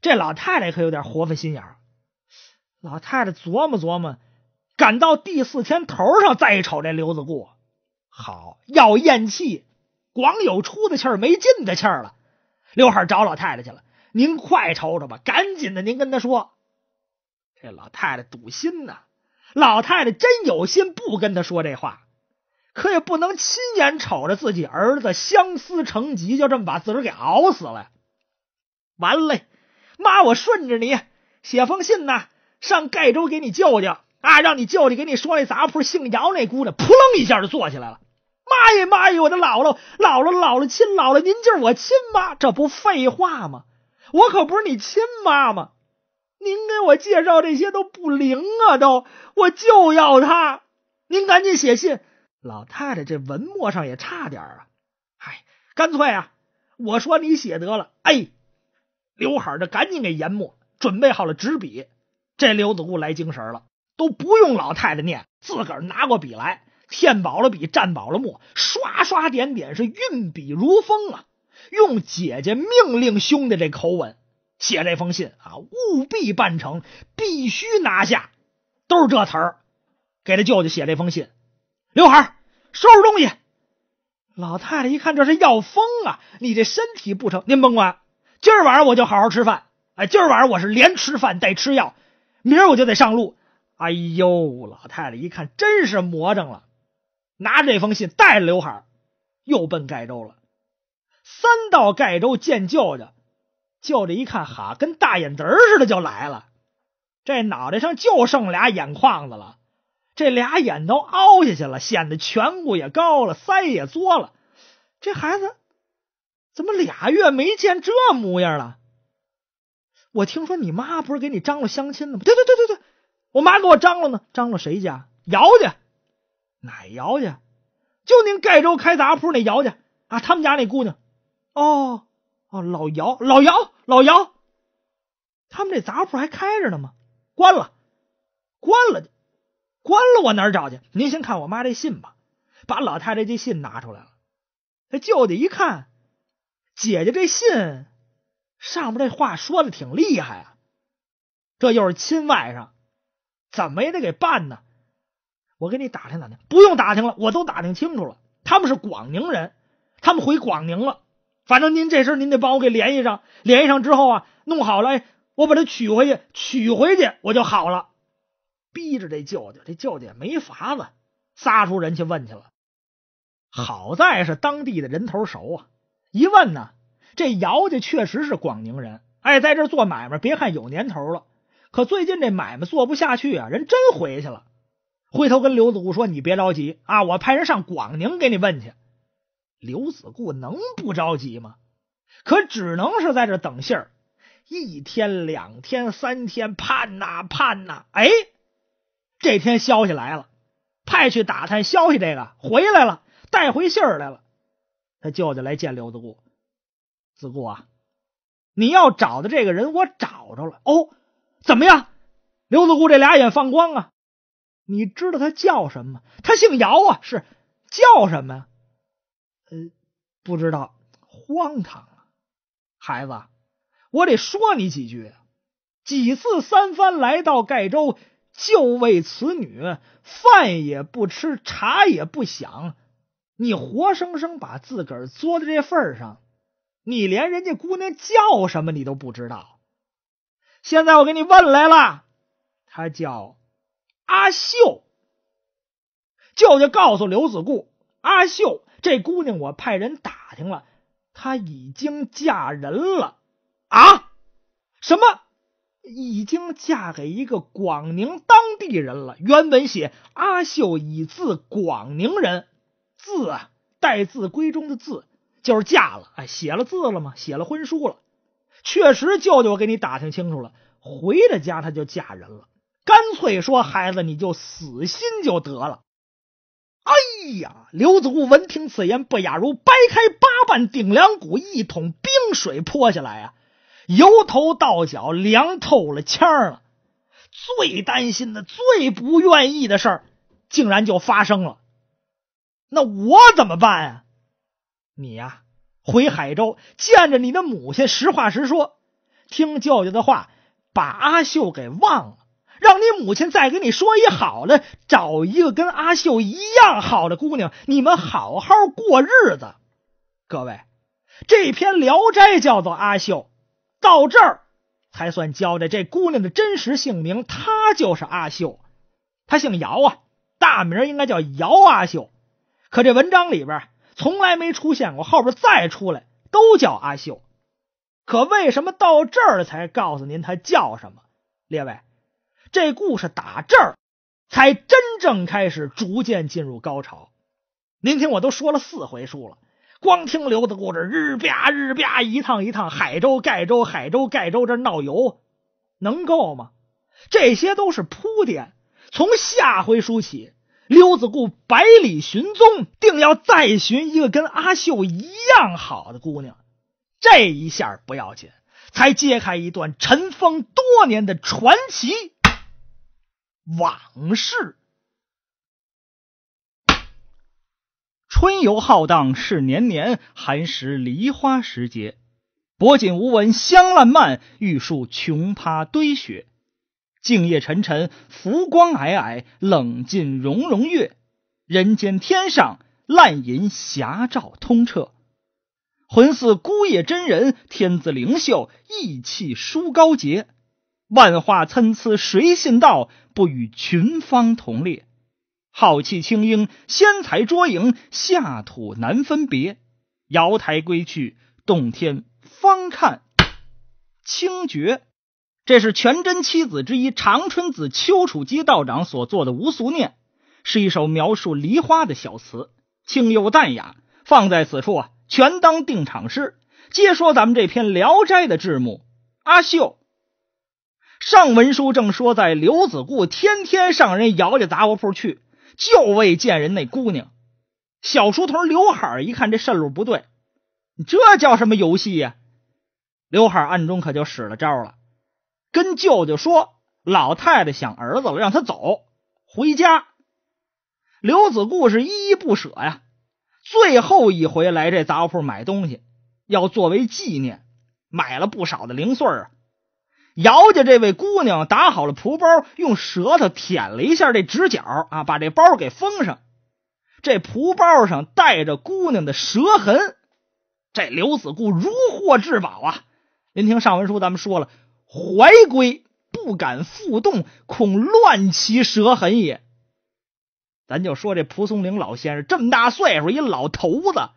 Speaker 1: 这老太太可有点活泛心眼儿。老太太琢磨琢磨，赶到第四天头上再一瞅，这刘子固好要咽气，光有出的气儿，没进的气儿了。刘海找老太太去了，您快瞅瞅吧，赶紧的，您跟他说。这老太太堵心呢，老太太真有心不跟他说这话。可也不能亲眼瞅着自己儿子相思成疾，就这么把自个儿给熬死了。完了，妈，我顺着你写封信呢，上盖州给你舅舅啊，让你舅舅给你说。那杂铺姓姚那姑娘，扑棱一下就坐起来了。妈呀妈呀，我的姥姥姥姥姥姥亲姥姥，您就是我亲妈，这不废话吗？我可不是你亲妈吗？您给我介绍这些都不灵啊！都，我就要他，您赶紧写信。老太太这文墨上也差点啊，哎，干脆啊，我说你写得了，哎，刘海这赶紧给研墨，准备好了纸笔，这刘子固来精神了，都不用老太太念，自个儿拿过笔来，填饱了笔，蘸饱了墨，刷刷点点是运笔如风啊，用姐姐命令兄弟这口吻写这封信啊，务必办成，必须拿下，都是这词儿，给他舅舅写这封信。刘海收拾东西，老太太一看，这是要疯啊！你这身体不成，您甭管。今儿晚上我就好好吃饭，哎，今儿晚上我是连吃饭带吃药，明儿我就得上路。哎呦，老太太一看，真是魔怔了，拿着这封信，带着刘海又奔盖州了。三到盖州见舅舅，舅舅一看，哈，跟大眼子似的就来了，这脑袋上就剩俩眼眶子了。这俩眼都凹下去了，显得颧骨也高了，腮也作了。这孩子怎么俩月没见这模样了？我听说你妈不是给你张罗相亲呢吗？对对对对对，我妈给我张罗呢，张罗谁家？姚家？哪姚家？就您盖州开杂铺那姚家啊？他们家那姑娘？哦哦，老姚老姚老姚，他们这杂铺还开着呢吗？关了，关了关了我哪儿找去？您先看我妈这信吧，把老太太这信拿出来了。舅舅一看，姐姐这信上面这话说的挺厉害啊，这又是亲外甥，怎么也得给办呢。我给你打听打听，不用打听了，我都打听清楚了。他们是广宁人，他们回广宁了。反正您这事您得帮我给联系上，联系上之后啊，弄好了，我把它取回去，取回去我就好了。逼着这舅舅，这舅舅也没法子，撒出人去问去了。好在是当地的人头熟啊，一问呢，这姚家确实是广宁人，哎，在这做买卖。别看有年头了，可最近这买卖做不下去啊，人真回去了。回头跟刘子固说：“你别着急啊，我派人上广宁给你问去。”刘子固能不着急吗？可只能是在这等信儿，一天、两天、三天，盼呐盼呐，哎。这天消息来了，派去打探消息这个回来了，带回信儿来了。他舅舅来见刘子固，子固啊，你要找的这个人我找着了。哦，怎么样？刘子固这俩眼放光啊！你知道他叫什么？他姓姚啊，是叫什么呀？呃，不知道，荒唐啊！孩子，我得说你几句。几次三番来到盖州。就为此女饭也不吃茶也不想，你活生生把自个儿作到这份儿上，你连人家姑娘叫什么你都不知道。现在我给你问来了，她叫阿秀。舅舅告诉刘子固，阿秀这姑娘我派人打听了，她已经嫁人了啊？什么？已经嫁给一个广宁当地人了。原文写：“阿秀已字广宁人，字啊，待字闺中的字，就是嫁了。”哎，写了字了吗？写了婚书了。确实，舅舅给你打听清楚了，回了家他就嫁人了。干脆说，孩子你就死心就得了。哎呀，刘子固闻听此言，不雅如掰开八瓣顶梁骨，一桶冰水泼下来啊！由头到脚凉透了腔儿了，最担心的、最不愿意的事儿竟然就发生了。那我怎么办呀？你呀，回海州见着你的母亲，实话实说，听舅舅的话，把阿秀给忘了，让你母亲再给你说一好的，找一个跟阿秀一样好的姑娘，你们好好过日子。各位，这篇《聊斋》叫做《阿秀》。到这儿才算交代这姑娘的真实姓名，她就是阿秀，她姓姚啊，大名应该叫姚阿秀。可这文章里边从来没出现过，后边再出来都叫阿秀。可为什么到这儿才告诉您她叫什么？列位，这故事打这儿才真正开始，逐渐进入高潮。您听，我都说了四回数了。光听刘子固这日吧日吧一趟一趟，海州、盖州、海州、盖州这闹油，能够吗？这些都是铺垫。从下回书起，刘子固百里寻踪，定要再寻一个跟阿秀一样好的姑娘。这一下不要紧，才揭开一段尘封多年的传奇往事。春游浩荡是年年，寒食梨花时节。薄锦无闻香烂漫，玉树琼葩堆雪。静夜沉沉，浮光霭霭，冷尽融融月。人间天上，烂银霞照通彻。浑似孤夜真人，天姿灵秀，意气舒高洁。万化参差，谁信道不与群芳同列？浩气清英，仙才捉影，下土难分别。瑶台归去，洞天方看清绝。这是全真七子之一长春子丘处机道长所作的《无俗念》，是一首描述梨花的小词，清幽淡雅。放在此处啊，全当定场诗。接说咱们这篇《聊斋》的字幕，阿秀。上文书正说，在刘子固天天上人姚家杂货铺去。就为见人那姑娘，小书童刘海儿一看这渗路不对，你这叫什么游戏呀？刘海儿暗中可就使了招了，跟舅舅说老太太想儿子了，让他走回家。刘子固是依依不舍呀，最后一回来这杂货铺买东西，要作为纪念，买了不少的零碎儿。姚家这位姑娘打好了蒲包，用舌头舔了一下这直角啊，把这包给封上。这蒲包上带着姑娘的舌痕。这刘子固如获至宝啊！您听上文书咱们说了，怀归不敢复动，恐乱其舌痕也。咱就说这蒲松龄老先生这么大岁数一老头子，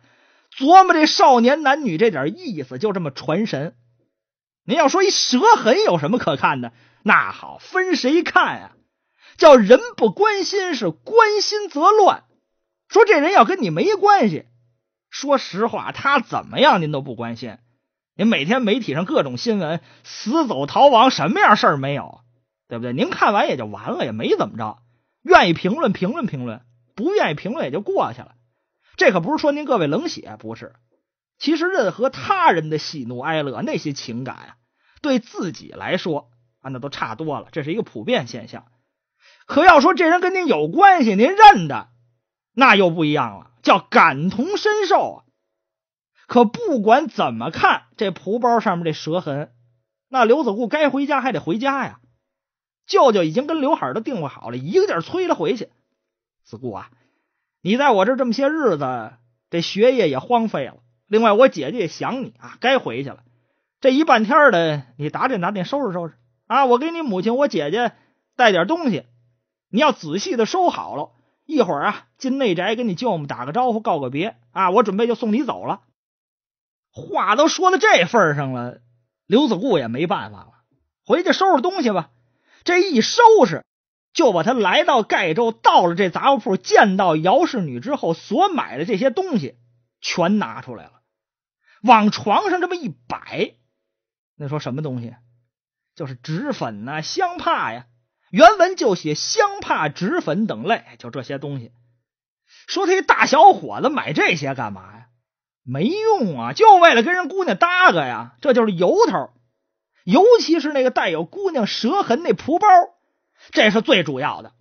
Speaker 1: 琢磨这少年男女这点意思，就这么传神。您要说一蛇痕有什么可看的？那好，分谁看啊？叫人不关心是关心则乱。说这人要跟你没关系，说实话，他怎么样您都不关心。您每天媒体上各种新闻，死走逃亡，什么样事儿没有？对不对？您看完也就完了，也没怎么着。愿意评论评论评论，不愿意评论也就过去了。这可不是说您各位冷血，不是。其实，任何他人的喜怒哀乐，那些情感啊，对自己来说啊，那都差多了，这是一个普遍现象。可要说这人跟您有关系，您认得，那又不一样了，叫感同身受啊。可不管怎么看，这蒲包上面这蛇痕，那刘子固该回家还得回家呀。舅舅已经跟刘海都定婚好了，一个劲儿催他回去。子固啊，你在我这这么些日子，这学业也荒废了。另外，我姐姐也想你啊，该回去了。这一半天的，你打点打点，收拾收拾啊！我给你母亲、我姐姐带点东西，你要仔细的收好了。一会儿啊，进内宅跟你舅母打个招呼，告个别啊！我准备就送你走了。话都说到这份上了，刘子固也没办法了，回去收拾东西吧。这一收拾，就把他来到盖州，到了这杂货铺，见到姚氏女之后所买的这些东西全拿出来了。往床上这么一摆，那说什么东西？就是脂粉呐、香帕呀。原文就写香帕、脂粉等类，就这些东西。说他一大小伙子买这些干嘛呀？没用啊，就为了跟人姑娘搭个呀，这就是由头。尤其是那个带有姑娘舌痕那蒲包，这是最主要的。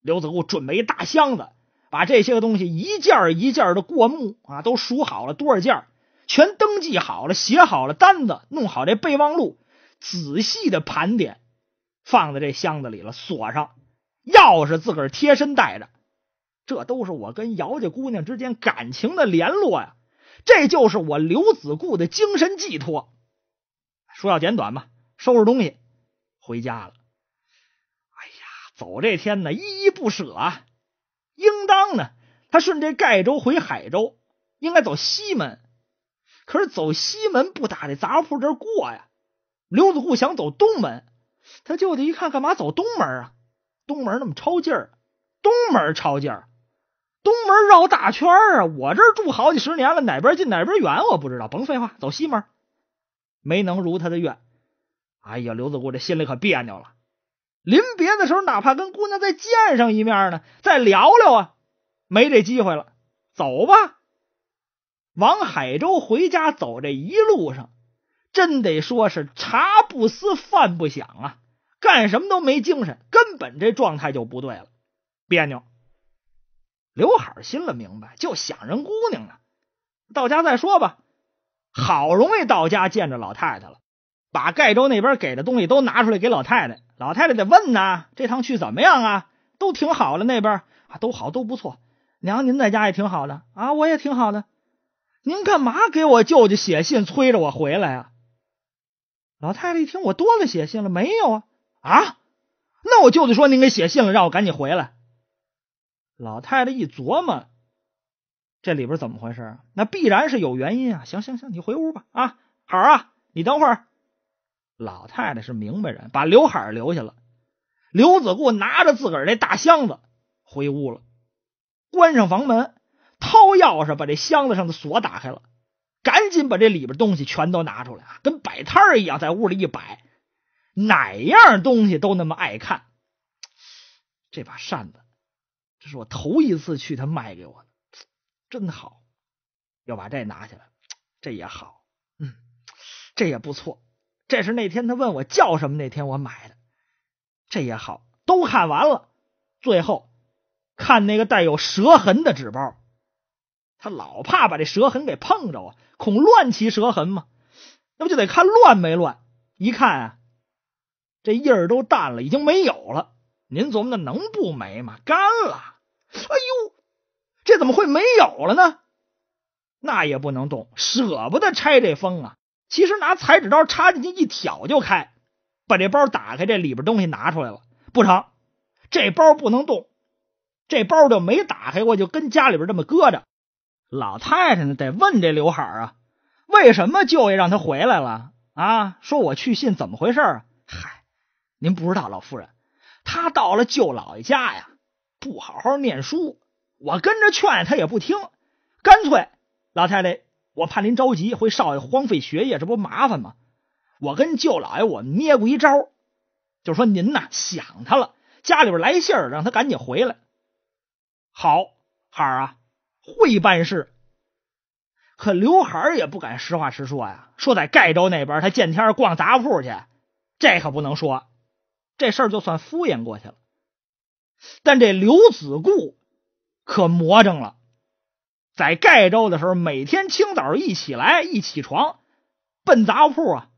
Speaker 1: 刘子固准备一大箱子，把这些个东西一件一件的过目啊，都数好了多少件全登记好了，写好了单子，弄好这备忘录，仔细的盘点，放在这箱子里了，锁上钥匙，自个儿贴身带着。这都是我跟姚家姑娘之间感情的联络呀，这就是我刘子固的精神寄托。说要简短嘛，收拾东西回家了。哎呀，走这天呢，依依不舍啊。应当呢，他顺这盖州回海州，应该走西门。可是走西门不打这杂货铺这过呀？刘子固想走东门，他舅舅一看，干嘛走东门啊？东门那么超劲儿，东门超劲儿，东门绕大圈儿啊！我这住好几十年了，哪边近哪边远我不知道，甭废话，走西门。没能如他的愿，哎呀，刘子固这心里可别扭了。临别的时候，哪怕跟姑娘再见上一面呢，再聊聊啊，没这机会了，走吧。往海州回家走这一路上，真得说是茶不思饭不想啊，干什么都没精神，根本这状态就不对了，别扭。刘海心里明白，就想人姑娘呢，到家再说吧。好容易到家见着老太太了，把盖州那边给的东西都拿出来给老太太，老太太得问呢，这趟去怎么样啊？都挺好了，那边啊都好都不错。娘您在家也挺好的啊，我也挺好的。您干嘛给我舅舅写信催着我回来啊？老太太一听，我多了写信了没有啊？啊？那我舅舅说您给写信了，让我赶紧回来。老太太一琢磨，这里边怎么回事？那必然是有原因啊！行行行，你回屋吧啊！好啊，你等会儿。老太太是明白人，把刘海留下了。刘子固拿着自个儿这大箱子回屋了，关上房门。掏钥匙，把这箱子上的锁打开了，赶紧把这里边东西全都拿出来啊，跟摆摊儿一样，在屋里一摆，哪样东西都那么爱看。这把扇子，这是我头一次去他卖给我的，真好。要把这拿起来这也好，嗯，这也不错。这是那天他问我叫什么那天我买的，这也好。都看完了，最后看那个带有蛇痕的纸包。他老怕把这蛇痕给碰着啊，恐乱其蛇痕嘛。那不就得看乱没乱？一看啊，这印儿都淡了，已经没有了。您琢磨那能不没吗？干了。哎呦，这怎么会没有了呢？那也不能动，舍不得拆这封啊。其实拿裁纸刀插进去一挑就开，把这包打开，这里边东西拿出来了。不成，这包不能动，这包就没打开过，就跟家里边这么搁着。老太太呢，得问这刘海儿啊，为什么舅爷让他回来了啊？说我去信，怎么回事啊？嗨，您不知道老夫人，他到了舅老爷家呀，不好好念书，我跟着劝他也不听，干脆老太太，我怕您着急，回少爷荒废学业，这不麻烦吗？我跟舅老爷我捏过一招，就说您呐想他了，家里边来信儿，让他赶紧回来。好，海儿啊。会办事，可刘海也不敢实话实说呀。说在盖州那边，他见天逛杂货铺去，这可不能说，这事儿就算敷衍过去了。但这刘子固可魔怔了，在盖州的时候，每天清早一起来，一起床，奔杂货铺啊。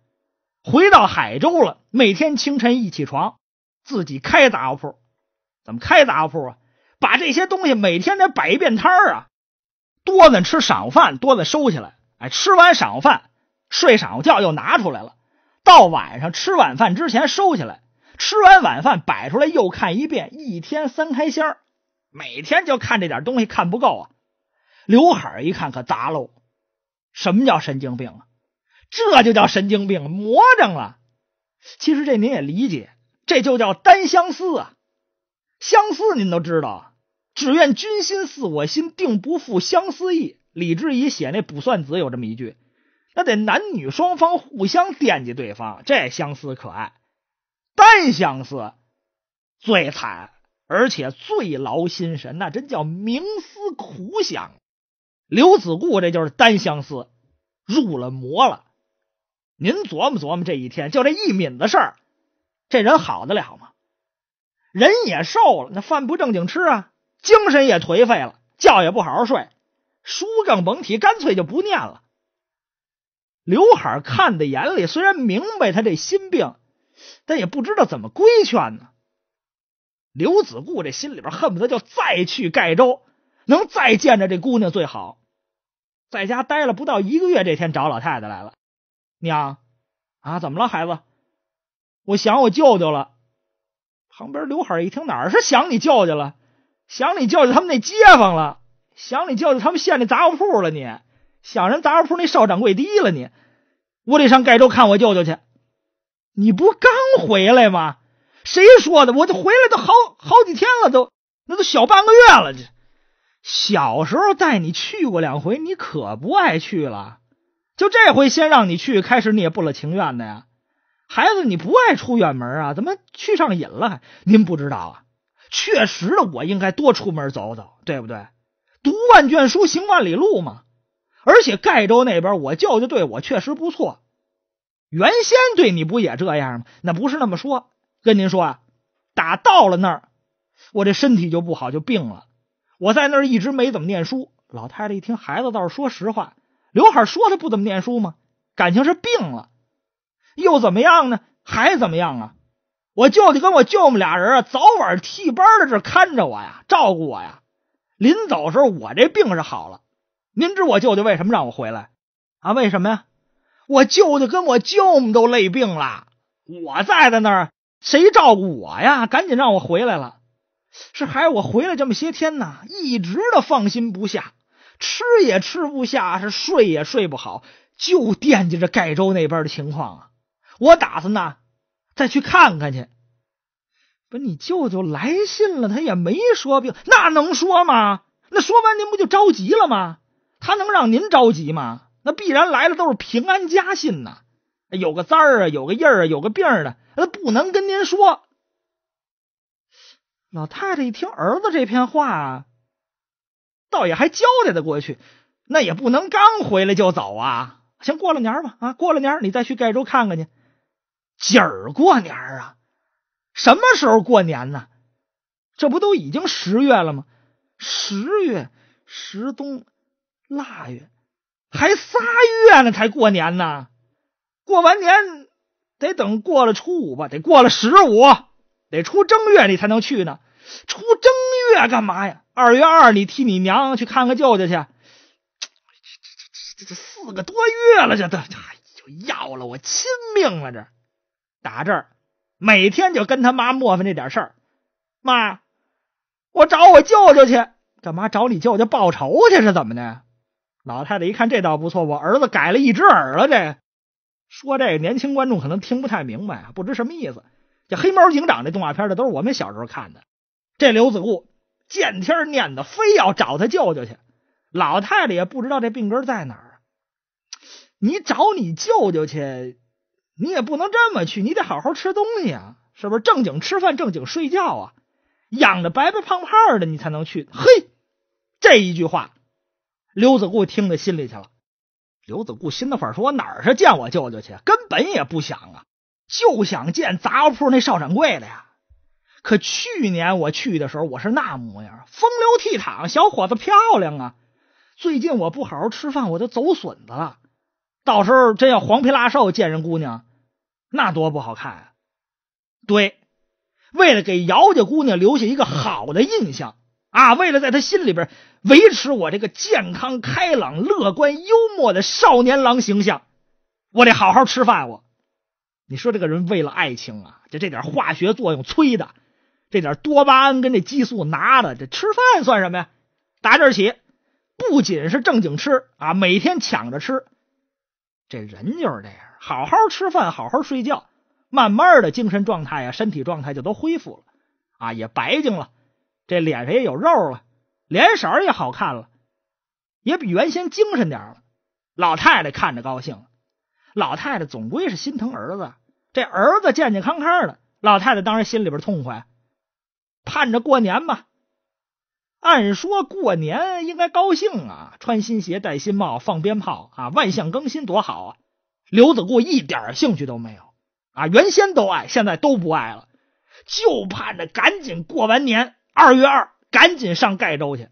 Speaker 1: 回到海州了，每天清晨一起床，自己开杂货铺。怎么开杂货铺啊？把这些东西每天得摆一遍摊啊。多的吃晌饭，多的收起来，哎，吃完晌饭睡晌午觉又拿出来了，到晚上吃晚饭之前收起来，吃完晚饭摆出来又看一遍，一天三开箱，每天就看这点东西看不够啊！刘海一看可咋喽？什么叫神经病啊？这就叫神经病，魔怔了。其实这您也理解，这就叫单相思啊，相思您都知道。只愿君心似我心，定不负相思意。李之仪写那《卜算子》有这么一句，那得男女双方互相惦记对方，这相思可爱。单相思最惨，而且最劳心神，那真叫冥思苦想。刘子固这就是单相思，入了魔了。您琢磨琢磨，这一天就这一抿子事儿，这人好得了吗？人也瘦了，那饭不正经吃啊。精神也颓废了，觉也不好好睡，书更甭提，干脆就不念了。刘海看在眼里，虽然明白他这心病，但也不知道怎么规劝呢。刘子固这心里边恨不得就再去盖州，能再见着这姑娘最好。在家待了不到一个月，这天找老太太来了。娘啊，怎么了孩子？我想我舅舅了。旁边刘海一听，哪是想你舅舅了？想你舅舅他们那街坊了，想你舅舅他们县那杂货铺了，你想人杂货铺那少掌柜低了，你我得上盖州看我舅舅去。你不刚回来吗？谁说的？我都回来都好好几天了，都那都小半个月了。这小时候带你去过两回，你可不爱去了。就这回先让你去，开始你也不了情愿的呀。孩子，你不爱出远门啊？怎么去上瘾了？还您不知道啊？确实的，我应该多出门走走，对不对？读万卷书，行万里路嘛。而且盖州那边，我舅舅对我确实不错。原先对你不也这样吗？那不是那么说。跟您说啊，打到了那儿，我这身体就不好，就病了。我在那儿一直没怎么念书。老太太一听，孩子倒是说实话。刘海说他不怎么念书吗？感情是病了，又怎么样呢？还怎么样啊？我舅舅跟我舅母俩人啊，早晚替班的这看着我呀，照顾我呀。临走时候，我这病是好了。您知我舅舅为什么让我回来啊？为什么呀？我舅舅跟我舅母都累病了，我在在那儿，谁照顾我呀？赶紧让我回来了。是还是我回来这么些天呢，一直都放心不下，吃也吃不下，是睡也睡不好，就惦记着盖州那边的情况啊。我打算呢。再去看看去，不，你舅舅来信了，他也没说病，那能说吗？那说完您不就着急了吗？他能让您着急吗？那必然来了都是平安家信呐，有个灾儿啊，有个印儿啊，有个病儿的，那不能跟您说。老太太一听儿子这篇话，倒也还交代的过去，那也不能刚回来就走啊。行，过了年吧，啊，过了年你再去盖州看看去。今儿过年啊？什么时候过年呢？这不都已经十月了吗？十月十冬腊月，还仨月呢才过年呢。过完年得等过了初五吧，得过了十五，得出正月你才能去呢。出正月干嘛呀？二月二你替你娘去看看舅舅去。这这这这这四个多月了，这都哎呦，要了我亲命了这。打这儿，每天就跟他妈磨翻这点事儿。妈，我找我舅舅去，干嘛？找你舅舅报仇去是怎么的？老太太一看这倒不错，我儿子改了一只耳了。这说这个年轻观众可能听不太明白啊，不知什么意思。这《黑猫警长》这动画片的都是我们小时候看的。这刘子固见天念叨，非要找他舅舅去。老太太也不知道这病根在哪儿。你找你舅舅去。你也不能这么去，你得好好吃东西啊，是不是？正经吃饭，正经睡觉啊，养的白白胖胖的，你才能去。嘿，这一句话，刘子固听得心里去了。刘子固心里话说：“我哪儿是见我舅舅去？根本也不想啊，就想见杂货铺那邵掌柜的呀。可去年我去的时候，我是那模样，风流倜傥，小伙子漂亮啊。最近我不好好吃饭，我都走损子了。到时候真要黄皮拉瘦见人姑娘。”那多不好看，啊！对，为了给姚家姑娘留下一个好的印象啊，为了在她心里边维持我这个健康、开朗、乐观、幽默的少年郎形象，我得好好吃饭。我，你说这个人为了爱情啊，就这点化学作用催的，这点多巴胺跟这激素拿的，这吃饭算什么呀？打这儿起，不仅是正经吃啊，每天抢着吃，这人就是这样。好好吃饭，好好睡觉，慢慢的精神状态呀，身体状态就都恢复了啊，也白净了，这脸上也有肉了，脸色也好看了，也比原先精神点了。老太太看着高兴老太太总归是心疼儿子，这儿子健健康康的，老太太当然心里边痛快，盼着过年吧。按说过年应该高兴啊，穿新鞋，戴新帽，放鞭炮啊，万象更新，多好啊！刘子固一点兴趣都没有啊！原先都爱，现在都不爱了，就盼着赶紧过完年，二月二赶紧上盖州去。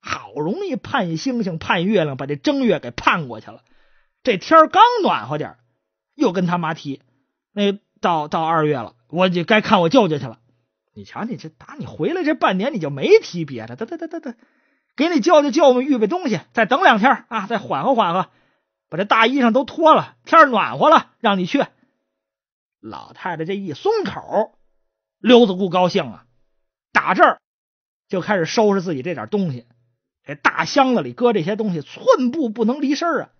Speaker 1: 好容易盼星星盼月亮，把这正月给盼过去了。这天刚暖和点又跟他妈提那到到二月了，我就该看我舅舅去了。你瞧你这打你回来这半年你就没提别的，得得得得得，给你舅舅舅们预备东西，再等两天啊，再缓和缓和。把这大衣裳都脱了，天儿暖和了，让你去。老太太这一松口，刘子固高兴啊，打这儿就开始收拾自己这点东西。这大箱子里搁这些东西，寸步不能离身啊。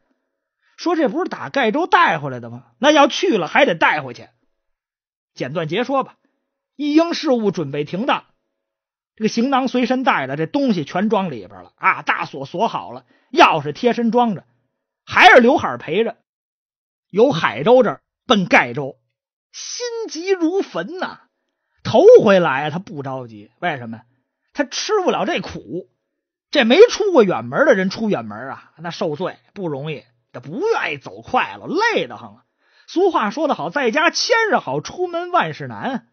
Speaker 1: 说这不是打盖州带回来的吗？那要去了还得带回去。简短结说吧，一应事务准备停当，这个行囊随身带的这东西全装里边了啊，大锁锁好了，钥匙贴身装着。还是刘海陪着，由海州这儿奔盖州，心急如焚呐。头回来啊，他不着急，为什么？他吃不了这苦。这没出过远门的人出远门啊，那受罪不容易。他不愿意走快了，累得慌。俗话说得好，在家千日好，出门万事难。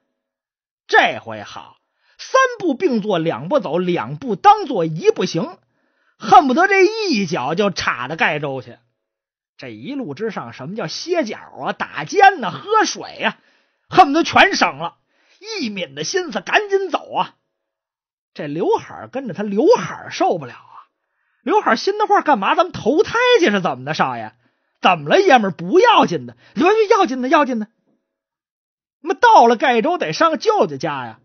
Speaker 1: 这回好，三步并作两步走，两步当作一步行。恨不得这一脚就插到盖州去，这一路之上，什么叫歇脚啊、打尖啊、喝水呀，恨不得全省了。一敏的心思，赶紧走啊！这刘海跟着他，刘海受不了啊！刘海心的话，干嘛？咱们投胎去是怎么的，少爷？怎么了，爷们儿？不要紧的，刘爷要紧的，要紧的。那么到了盖州，得上舅舅家呀。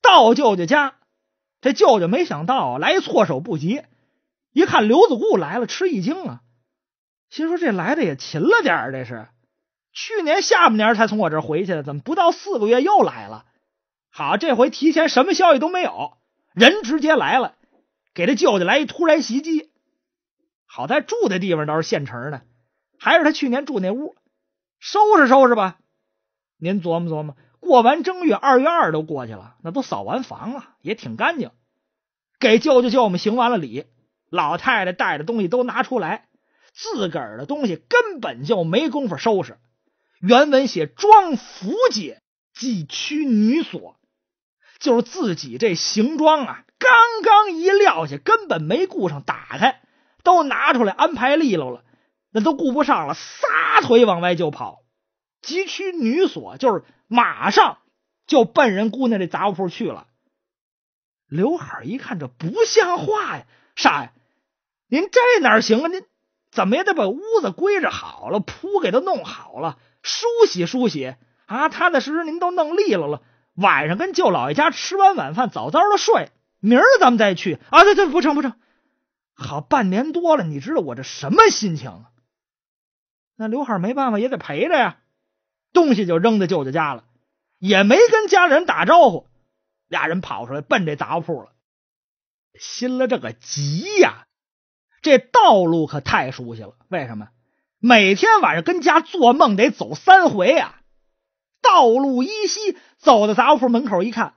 Speaker 1: 到舅舅家，这舅舅没想到，来措手不及。一看刘子固来了，吃一惊啊！心说这来的也勤了点儿，这是去年下半年才从我这儿回去的，怎么不到四个月又来了？好，这回提前什么消息都没有，人直接来了，给他舅舅来一突然袭击。好在住的地方倒是现成的，还是他去年住那屋，收拾收拾吧。您琢磨琢磨，过完正月二月二都过去了，那都扫完房了，也挺干净。给舅舅叫我们行完了礼。老太太带的东西都拿出来，自个儿的东西根本就没工夫收拾。原文写“装符解即驱女所”，就是自己这行装啊，刚刚一撂下，根本没顾上打开，都拿出来安排利落了，那都顾不上了，撒腿往外就跑。急趋女所，就是马上就奔人姑娘这杂物铺去了。刘海一看，这不像话呀，啥呀？您这哪行啊？您怎么也得把屋子归置好了，铺给它弄好了，梳洗梳洗啊，踏踏实实您都弄利落了。晚上跟舅老爷家吃完晚饭，早早的睡。明儿咱们再去啊？对对，不成不成，好半年多了，你知道我这什么心情啊？那刘海没办法，也得陪着呀。东西就扔在舅舅家了，也没跟家里人打招呼。俩人跑出来奔这杂货铺了，心了这个急呀！这道路可太熟悉了，为什么？每天晚上跟家做梦得走三回啊！道路依稀，走到杂货铺门口一看，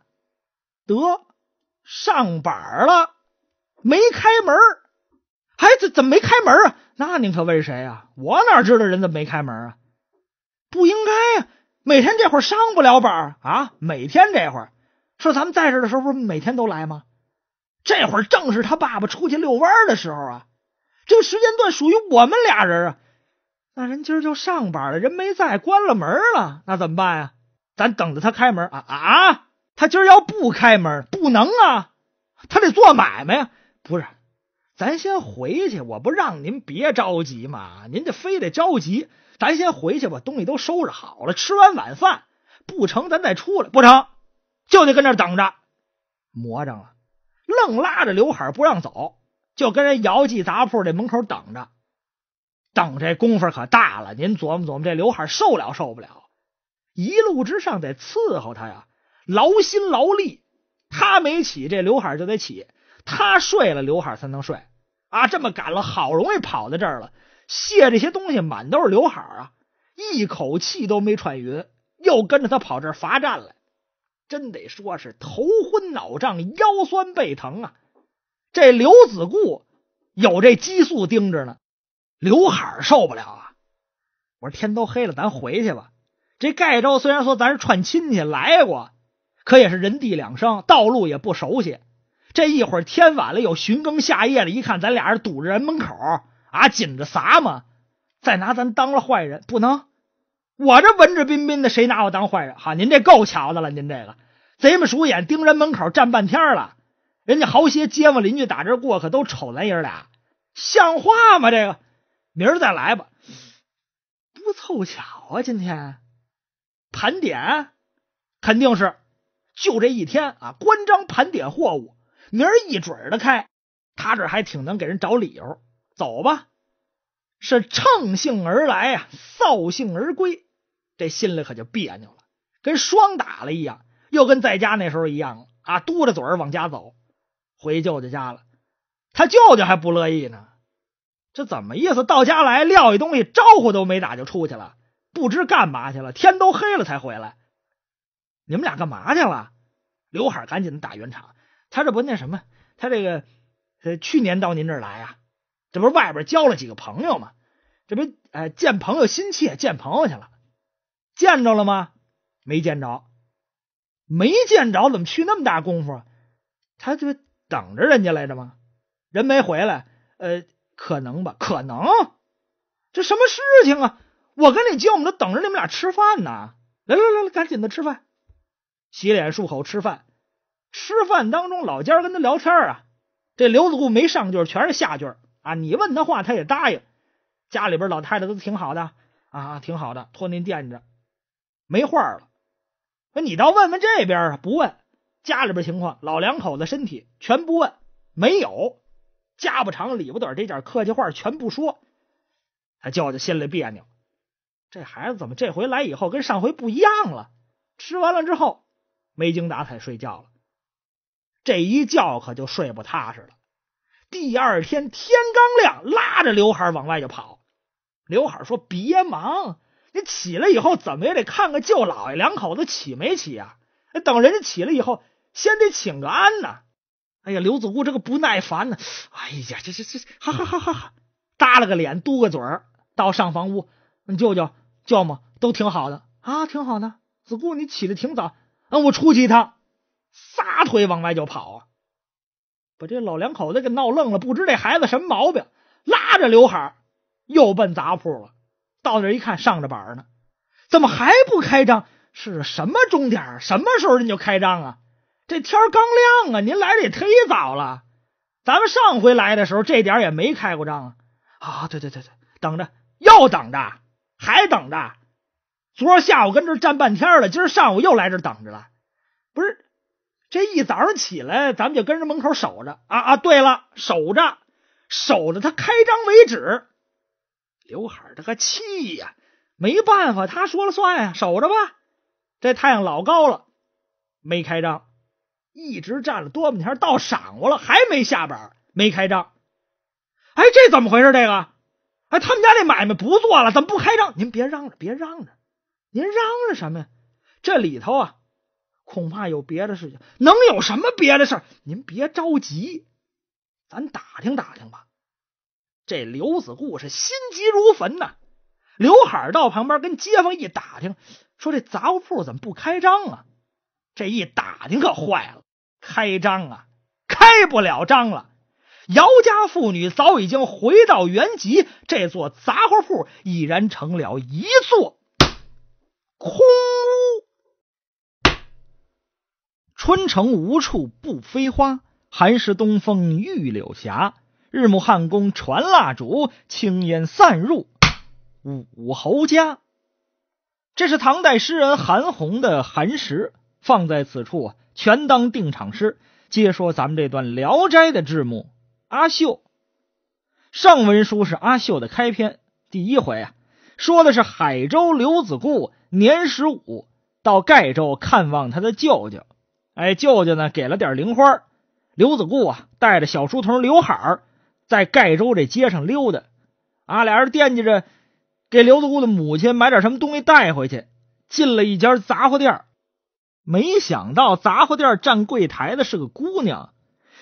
Speaker 1: 得上板了，没开门还、哎，怎怎么没开门啊？那您可问谁啊？我哪知道人怎么没开门啊？不应该啊！每天这会上不了板啊！每天这会儿，说咱们在这的时候，不是每天都来吗？这会儿正是他爸爸出去遛弯的时候啊！这个时间段属于我们俩人啊，那人今儿就上班了，人没在，关了门了，那怎么办呀？咱等着他开门啊啊！他今儿要不开门，不能啊，他得做买卖呀。不是，咱先回去，我不让您别着急嘛，您这非得着急，咱先回去，把东西都收拾好了，吃完晚饭，不成咱再出来，不成就得跟这等着，磨着了，愣拉着刘海不让走。就跟人姚记杂铺这门口等着，等这功夫可大了。您琢磨琢磨，这刘海受了受不了？一路之上得伺候他呀，劳心劳力。他没起，这刘海就得起；他睡了，刘海才能睡啊。这么赶了，好容易跑到这儿了，卸这些东西满都是刘海啊，一口气都没喘匀，又跟着他跑这儿罚站了，真得说是头昏脑胀，腰酸背疼啊。这刘子固有这激素盯着呢，刘海受不了啊！我说天都黑了，咱回去吧。这盖州虽然说咱是串亲戚来过，可也是人地两生，道路也不熟悉。这一会儿天晚了，有巡更下夜的，一看咱俩人堵着人门口啊，紧着撒嘛？再拿咱当了坏人，不能！我这文质彬彬的，谁拿我当坏人？哈，您这够巧的了，您这个贼眉鼠眼盯人门口站半天了。人家好些街坊邻居打这过可都瞅咱爷俩，像话吗？这个明儿再来吧，不凑巧啊！今天盘点肯定是就这一天啊。关张盘点货物，明儿一准的开。他这还挺能给人找理由。走吧，是乘兴而来啊，扫兴而归。这心里可就别扭了，跟霜打了一样，又跟在家那时候一样啊！嘟着嘴儿往家走。回舅舅家了，他舅舅还不乐意呢。这怎么意思？到家来撂一东西，招呼都没打就出去了，不知干嘛去了。天都黑了才回来。你们俩干嘛去了？刘海赶紧打圆场，他这不那什么，他这个去年到您这儿来呀，这不是外边交了几个朋友吗？这不哎见朋友心切，见朋友去了。见着了吗？没见着。没见着，怎么去那么大功夫？他这。等着人家来着吗？人没回来，呃，可能吧，可能。这什么事情啊？我跟你舅母都等着你们俩吃饭呢。来来来来，赶紧的吃饭，洗脸漱口，吃饭。吃饭当中，老家跟他聊天啊。这刘子固没上句，全是下句啊。你问他话，他也答应。家里边老太太都挺好的啊，挺好的，托您惦着。没话了，你倒问问这边，啊，不问。家里边情况，老两口子身体全不问，没有家不长里不短这点客气话全不说，他舅舅心里别扭。这孩子怎么这回来以后跟上回不一样了？吃完了之后没精打采睡觉了，这一觉可就睡不踏实了。第二天天刚亮，拉着刘海往外就跑。刘海说：“别忙，你起来以后怎么也得看看舅老爷两口子起没起啊？”等人家起来以后，先得请个安呢。哎呀，刘子固这个不耐烦呢。哎呀，这这这，哈哈哈哈哈，耷拉个脸，嘟个嘴儿，到上房屋，你舅舅舅母都挺好的啊，挺好的。子固，你起的挺早啊，我出去一趟，撒腿往外就跑啊，把这老两口子给闹愣了，不知这孩子什么毛病，拉着刘海又奔杂铺了。到那一看，上着板呢，怎么还不开张？是什么钟点什么时候您就开张啊？这天刚亮啊，您来的也忒早了。咱们上回来的时候，这点也没开过张啊。啊，对对对对，等着，又等着，还等着。昨儿下午跟这站半天了，今儿上午又来这等着了。不是，这一早上起来，咱们就跟着门口守着啊啊！对了，守着，守着他开张为止。刘海这个气呀，没办法，他说了算呀，守着吧。这太阳老高了，没开张，一直站了多半天，到晌午了还没下班，没开张。哎，这怎么回事？这个，哎，他们家这买卖不做了，怎么不开张？您别嚷着，别嚷着，您嚷着什么呀？这里头啊，恐怕有别的事情，能有什么别的事儿？您别着急，咱打听打听吧。这刘子固是心急如焚呐，刘海到旁边跟街坊一打听。说这杂货铺怎么不开张啊？这一打听可坏了，开张啊，开不了张了。姚家妇女早已经回到原籍，这座杂货铺已然成了一座空屋。春城无处不飞花，寒食东风御柳霞。日暮汉宫传蜡烛，轻烟散入武侯家。这是唐代诗人韩翃的《寒食》，放在此处全当定场诗。接说咱们这段《聊斋》的字幕，阿秀。上文书是《阿秀的开篇第一回啊，说的是海州刘子固年十五到盖州看望他的舅舅，哎，舅舅呢给了点零花，刘子固啊带着小书童刘海在盖州这街上溜达，啊，俩人惦记着。给刘子固的母亲买点什么东西带回去，进了一家杂货店没想到杂货店站柜台的是个姑娘。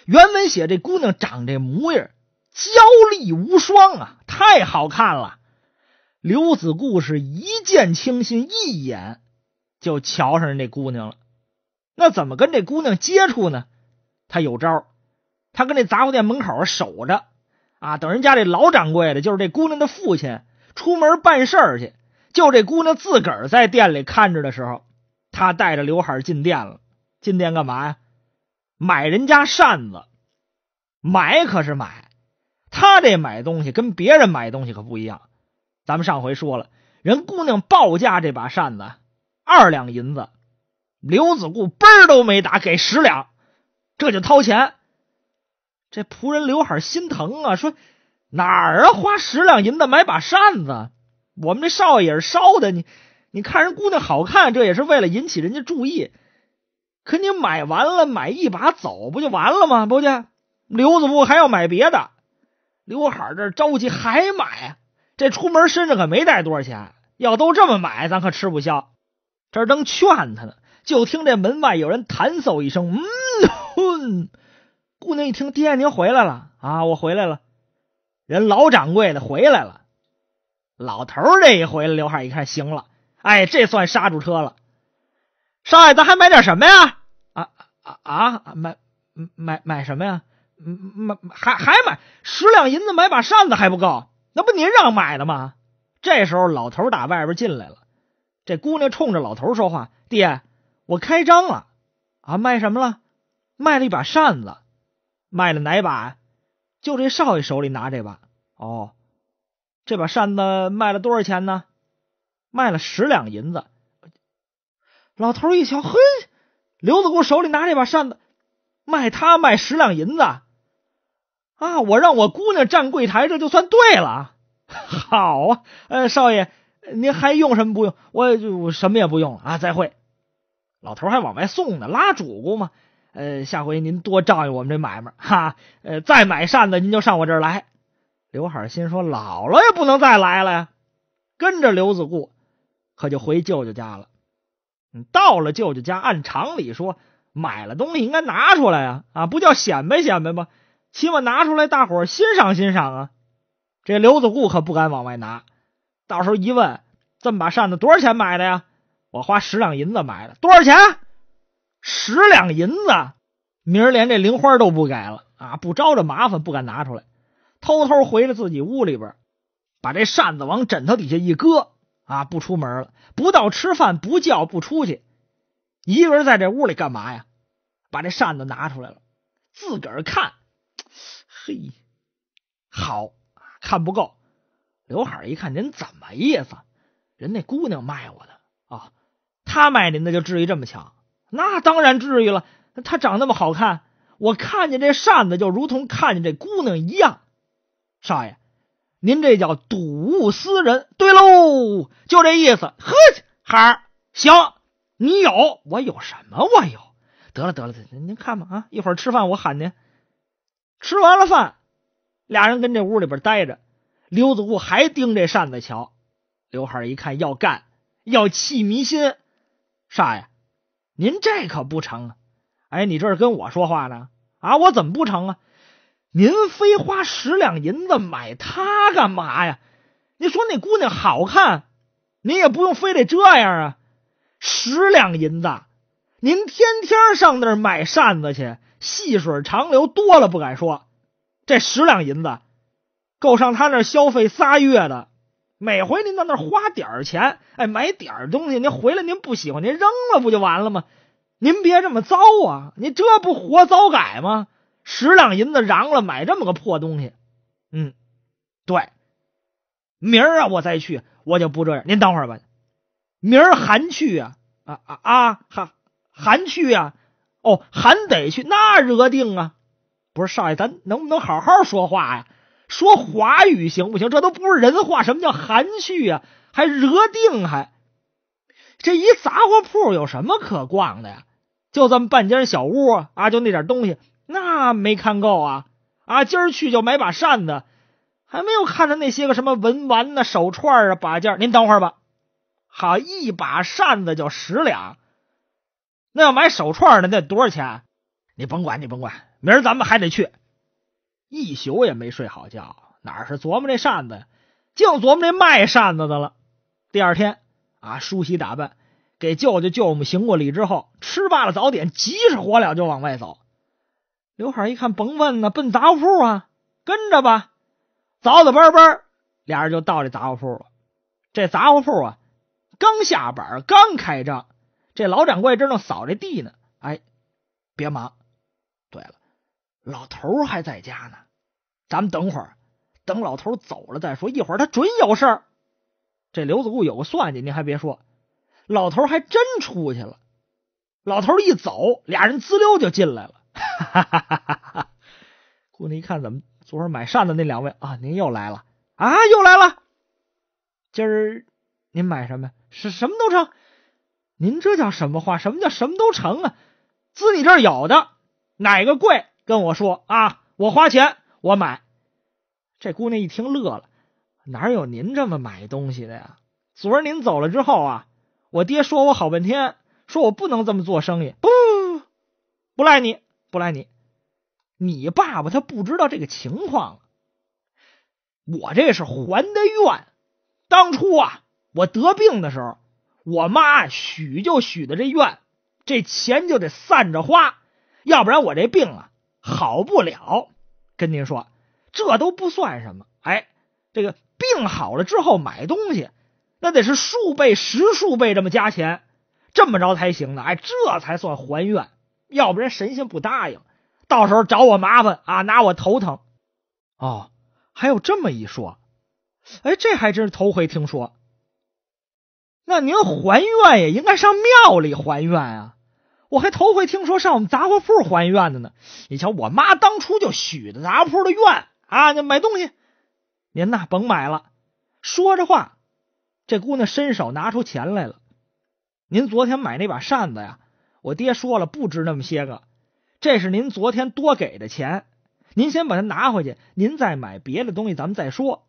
Speaker 1: 原文写这姑娘长这模样，娇丽无双啊，太好看了。刘子固是一见倾心，一眼就瞧上这姑娘了。那怎么跟这姑娘接触呢？他有招他跟这杂货店门口守着啊，等人家这老掌柜的，就是这姑娘的父亲。出门办事儿去，就这姑娘自个儿在店里看着的时候，她带着刘海进店了。进店干嘛呀？买人家扇子。买可是买，她这买东西跟别人买东西可不一样。咱们上回说了，人姑娘报价这把扇子二两银子，刘子固嘣儿都没打，给十两，这就掏钱。这仆人刘海心疼啊，说。哪儿啊？花十两银子买把扇子，我们这少爷也是烧的。你，你看人姑娘好看，这也是为了引起人家注意。可你买完了，买一把走不就完了吗？不去，刘子布还要买别的。刘海这着急还买啊？这出门身上可没带多少钱，要都这么买，咱可吃不消。这正劝他呢，就听这门外有人弹奏一声，“嗯哼！” 姑娘一听，爹您回来了啊，我回来了。人老掌柜的回来了，老头这一回来，刘海一看，行了，哎，这算刹住车了。少爷，咱还买点什么呀？啊啊啊！买买买什么呀？买还还买十两银子买把扇子还不够？那不您让买的吗？这时候老头打外边进来了，这姑娘冲着老头说话：“爹，我开张了啊，卖什么了？卖了一把扇子，卖了哪把？”就这少爷手里拿这把，哦，这把扇子卖了多少钱呢？卖了十两银子。老头一瞧，嘿，刘子姑手里拿这把扇子，卖他卖十两银子啊！我让我姑娘站柜台，这就算对了啊。好啊，呃，少爷，您还用什么不用？我我什么也不用了啊。再会。老头还往外送呢，拉主顾嘛。呃，下回您多照应我们这买卖哈，呃，再买扇子您就上我这儿来。刘海心说，姥姥也不能再来了呀。跟着刘子固可就回舅舅家了。到了舅舅家，按常理说，买了东西应该拿出来啊，啊，不叫显摆显摆吗？起码拿出来，大伙欣赏欣赏啊。这刘子固可不敢往外拿，到时候一问，这么把扇子多少钱买的呀？我花十两银子买的，多少钱？十两银子，明儿连这零花都不给了啊！不招这麻烦，不敢拿出来，偷偷回了自己屋里边，把这扇子往枕头底下一搁啊，不出门了。不到吃饭不叫不出去，一个人在这屋里干嘛呀？把这扇子拿出来了，自个儿看，嘿，好看不够。刘海一看，您怎么意思？人那姑娘卖我的啊，她卖您，的就至于这么强？那当然至于了，他长那么好看，我看见这扇子就如同看见这姑娘一样。少爷，您这叫睹物思人，对喽，就这意思。呵，孩儿，行，你有我有什么？我有。得了，得了，您您看吧，啊，一会儿吃饭我喊您。吃完了饭，俩人跟这屋里边待着。刘子固还盯这扇子瞧，刘海一看要干，要气迷心，少爷。您这可不成啊！哎，你这是跟我说话呢啊？我怎么不成啊？您非花十两银子买它干嘛呀？你说那姑娘好看，您也不用非得这样啊！十两银子，您天天上那儿买扇子去，细水长流多了不敢说，这十两银子够上他那儿消费仨月的。每回您到那儿花点儿钱，哎，买点儿东西，您回来您不喜欢，您扔了不就完了吗？您别这么糟啊！您这不活糟改吗？十两银子嚷了买这么个破东西，嗯，对。明儿啊，我再去，我就不这样。您等会儿吧，明儿还去啊啊啊啊，还还去啊？哦，还得去，那惹定啊！不是少爷，咱能不能好好说话呀？说华语行不行？这都不是人话！什么叫含蓄啊？还惹定还？这一杂货铺有什么可逛的呀？就这么半间小屋啊，就那点东西，那没看够啊啊！今儿去就买把扇子，还没有看到那些个什么文玩呢、手串啊、把件。您等会儿吧，好，一把扇子就十两，那要买手串的那多少钱？你甭管，你甭管，明儿咱们还得去。一宿也没睡好觉，哪是琢磨这扇子，呀，净琢磨这卖扇子的了。第二天啊，梳洗打扮，给舅舅舅母行过礼之后，吃罢了早点，急着火燎就往外走。刘海一看，甭问了，奔杂货铺啊，跟着吧，早早班班，俩人就到这杂货铺了。这杂货铺啊，刚下班，刚开张，这老掌柜正正扫这地呢，哎，别忙。老头还在家呢，咱们等会儿，等老头走了再说。一会儿他准有事儿。这刘子固有个算计，您还别说，老头还真出去了。老头一走，俩人滋溜就进来了。姑娘一看，怎么昨儿买扇子那两位啊，您又来了啊，又来了。今儿您买什么？是什么都成？您这叫什么话？什么叫什么都成啊？滋，你这儿有的哪个贵？跟我说啊，我花钱我买，这姑娘一听乐了，哪有您这么买东西的呀？昨儿您走了之后啊，我爹说我好半天，说我不能这么做生意，不不赖你不赖你，你爸爸他不知道这个情况，我这是还的愿。当初啊，我得病的时候，我妈许就许的这愿，这钱就得散着花，要不然我这病啊。好不了，跟您说，这都不算什么。哎，这个病好了之后买东西，那得是数倍、十数倍这么加钱，这么着才行呢。哎，这才算还愿，要不然神仙不答应，到时候找我麻烦啊，拿我头疼。哦，还有这么一说，哎，这还真是头回听说。那您还愿也应该上庙里还愿啊。我还头回听说上我们杂货铺还愿的呢。你瞧，我妈当初就许的杂货铺的愿啊，买东西。您呐，甭买了。说着话，这姑娘伸手拿出钱来了。您昨天买那把扇子呀，我爹说了不值那么些个，这是您昨天多给的钱，您先把它拿回去，您再买别的东西，咱们再说。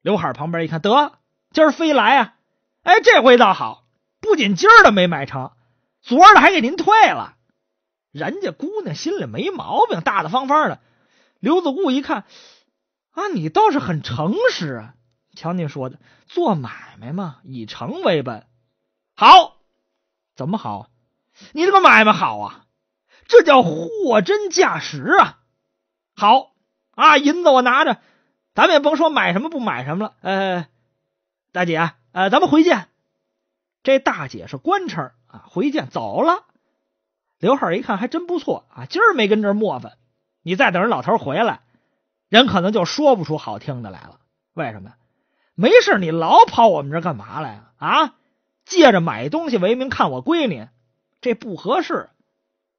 Speaker 1: 刘海旁边一看，得，今儿非来啊！哎，这回倒好，不仅今儿的没买成。昨儿的还给您退了，人家姑娘心里没毛病，大大方方的。刘子固一看啊，你倒是很诚实啊！瞧你说的，做买卖嘛，以诚为本。好，怎么好？你这个买卖好啊，这叫货真价实啊！好啊，银子我拿着，咱们也甭说买什么不买什么了。呃，大姐，呃，咱们回见。这大姐是官称。啊，回见，走了。刘浩一看，还真不错啊，今儿没跟这磨翻。你再等人老头回来，人可能就说不出好听的来了。为什么呀？没事，你老跑我们这干嘛来啊？啊，借着买东西为名看我闺女，这不合适。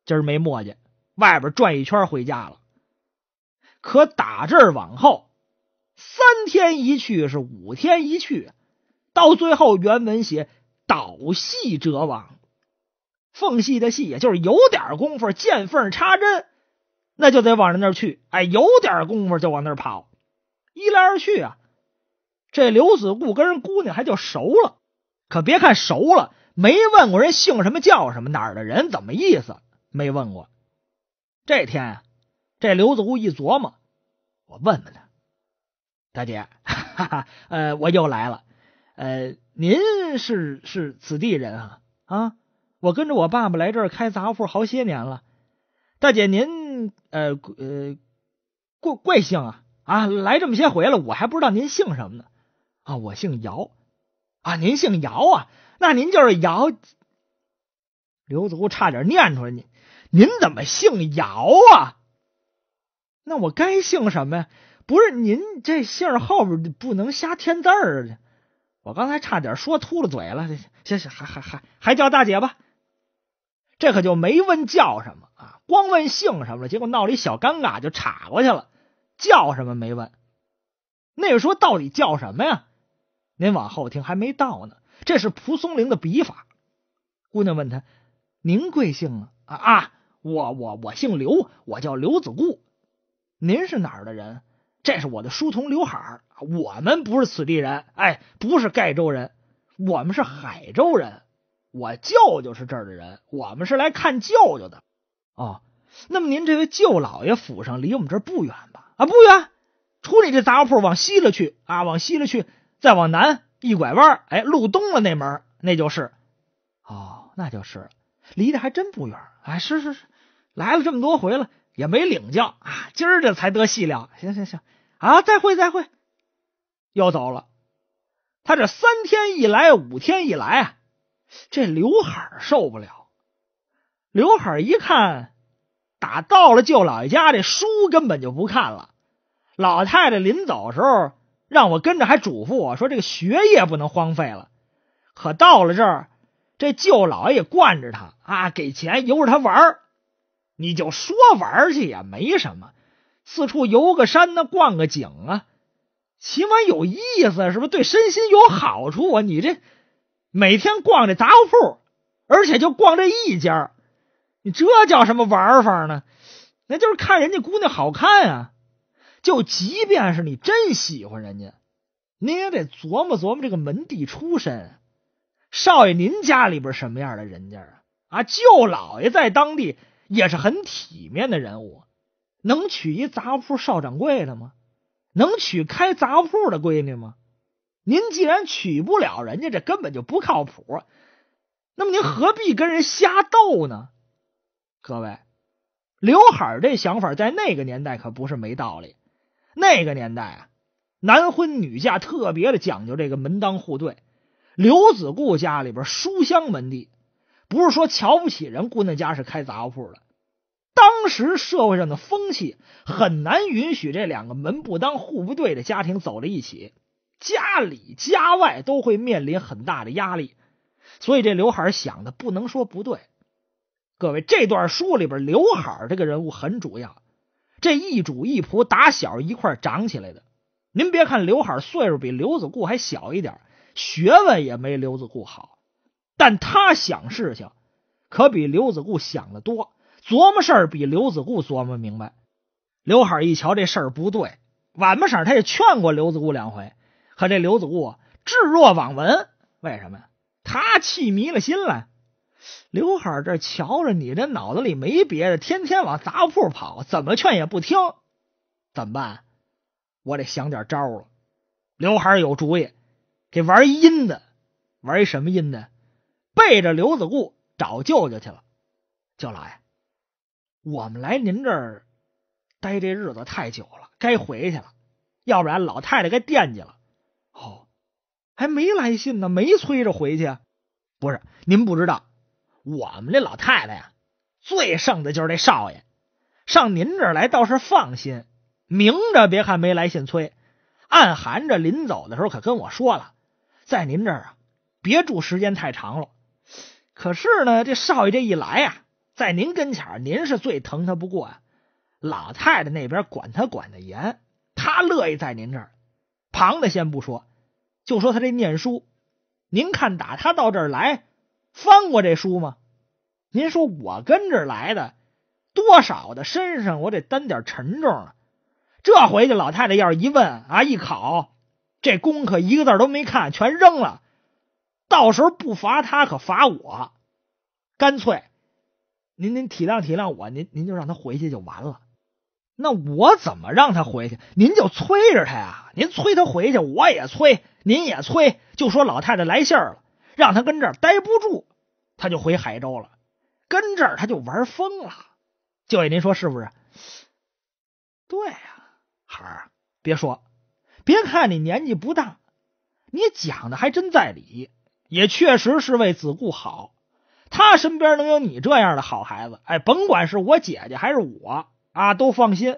Speaker 1: 今儿没磨叽，外边转一圈回家了。可打这往后，三天一去是五天一去，到最后原文写“倒戏者亡”。缝隙的隙，也就是有点功夫，见缝插针，那就得往人那儿去。哎，有点功夫就往那儿跑。一来二去啊，这刘子固跟人姑娘还就熟了。可别看熟了，没问过人姓什么叫什么，哪儿的人，怎么意思，没问过。这天，这刘子固一琢磨，我问问他，大姐，哈哈，呃，我又来了，呃，您是是此地人啊啊？我跟着我爸爸来这儿开杂货铺好些年了，大姐您呃呃怪怪姓啊啊！来这么些回了，我还不知道您姓什么呢啊！我姓姚啊！您姓姚啊？那您就是姚刘子湖，差点念出来。您您怎么姓姚啊？那我该姓什么呀？不是您这姓后边不能瞎添字儿我刚才差点说秃了嘴了。行行，还还还还叫大姐吧。这可就没问叫什么啊，光问姓什么了。结果闹了一小尴尬，就岔过去了。叫什么没问。那时候到底叫什么呀？您往后听还没到呢。这是蒲松龄的笔法。姑娘问他：“您贵姓啊？”啊，我我我姓刘，我叫刘子固。您是哪儿的人？这是我的书童刘海儿。我们不是此地人，哎，不是盖州人，我们是海州人。我舅舅是这儿的人，我们是来看舅舅的。哦，那么您这位舅老爷府上离我们这儿不远吧？啊，不远，出你这杂货铺往西了去啊，往西了去，再往南一拐弯，哎，路东了那门，那就是。哦，那就是，离得还真不远。哎，是是是，来了这么多回了也没领教啊，今儿这才得细聊。行行行，啊，再会再会，又走了。他这三天一来，五天一来啊。这刘海受不了。刘海一看，打到了舅老爷家，这书根本就不看了。老太太临走时候让我跟着，还嘱咐我说：“这个学业不能荒废了。”可到了这儿，这舅老爷惯着他啊，给钱由着他玩儿。你就说玩去也没什么，四处游个山呢，逛个景啊，起码有意思，是不是？对身心有好处啊！你这。每天逛这杂货铺，而且就逛这一家，你这叫什么玩法呢？那就是看人家姑娘好看啊！就即便是你真喜欢人家，您也得琢磨琢磨这个门第出身。少爷，您家里边什么样的人家啊？啊，舅老爷在当地也是很体面的人物，能娶一杂货铺少掌柜的吗？能娶开杂货铺的闺女吗？您既然娶不了人家，这根本就不靠谱。那么您何必跟人瞎斗呢？各位，刘海这想法在那个年代可不是没道理。那个年代啊，男婚女嫁特别的讲究这个门当户对。刘子固家里边书香门第，不是说瞧不起人，姑娘家是开杂货铺的。当时社会上的风气很难允许这两个门不当户不对的家庭走在一起。家里家外都会面临很大的压力，所以这刘海想的不能说不对。各位，这段书里边，刘海这个人物很主要。这一主一仆打小一块长起来的。您别看刘海岁数比刘子固还小一点，学问也没刘子固好，但他想事情可比刘子固想的多，琢磨事儿比刘子固琢磨明白。刘海一瞧这事儿不对，晚不声他也劝过刘子固两回。可这刘子固置若罔闻，为什么呀？他气迷了心了。刘海这瞧着你这脑子里没别的，天天往杂铺跑，怎么劝也不听，怎么办？我得想点招了。刘海有主意，给玩阴的，玩一什么阴的？背着刘子固找舅舅去了，舅老爷，我们来您这儿待这日子太久了，该回去了，要不然老太太该惦记了。还没来信呢，没催着回去。不是您不知道，我们这老太太呀，最剩的就是这少爷。上您这儿来倒是放心，明着别看没来信催，暗含着临走的时候可跟我说了，在您这儿啊，别住时间太长了。可是呢，这少爷这一来啊，在您跟前，您是最疼他不过啊。老太太那边管他管的严，他乐意在您这儿。旁的先不说。就说他这念书，您看打他到这儿来翻过这书吗？您说我跟这来的多少的身上我得担点沉重啊！这回去老太太要是一问啊一考，这功课一个字都没看全扔了，到时候不罚他可罚我。干脆您您体谅体谅我，您您就让他回去就完了。那我怎么让他回去？您就催着他呀，您催他回去，我也催，您也催，就说老太太来信儿了，让他跟这儿待不住，他就回海州了。跟这儿他就玩疯了，舅爷，您说是不是？对呀，孩儿，别说，别看你年纪不大，你讲的还真在理，也确实是为子固好。他身边能有你这样的好孩子，哎，甭管是我姐姐还是我。啊，都放心，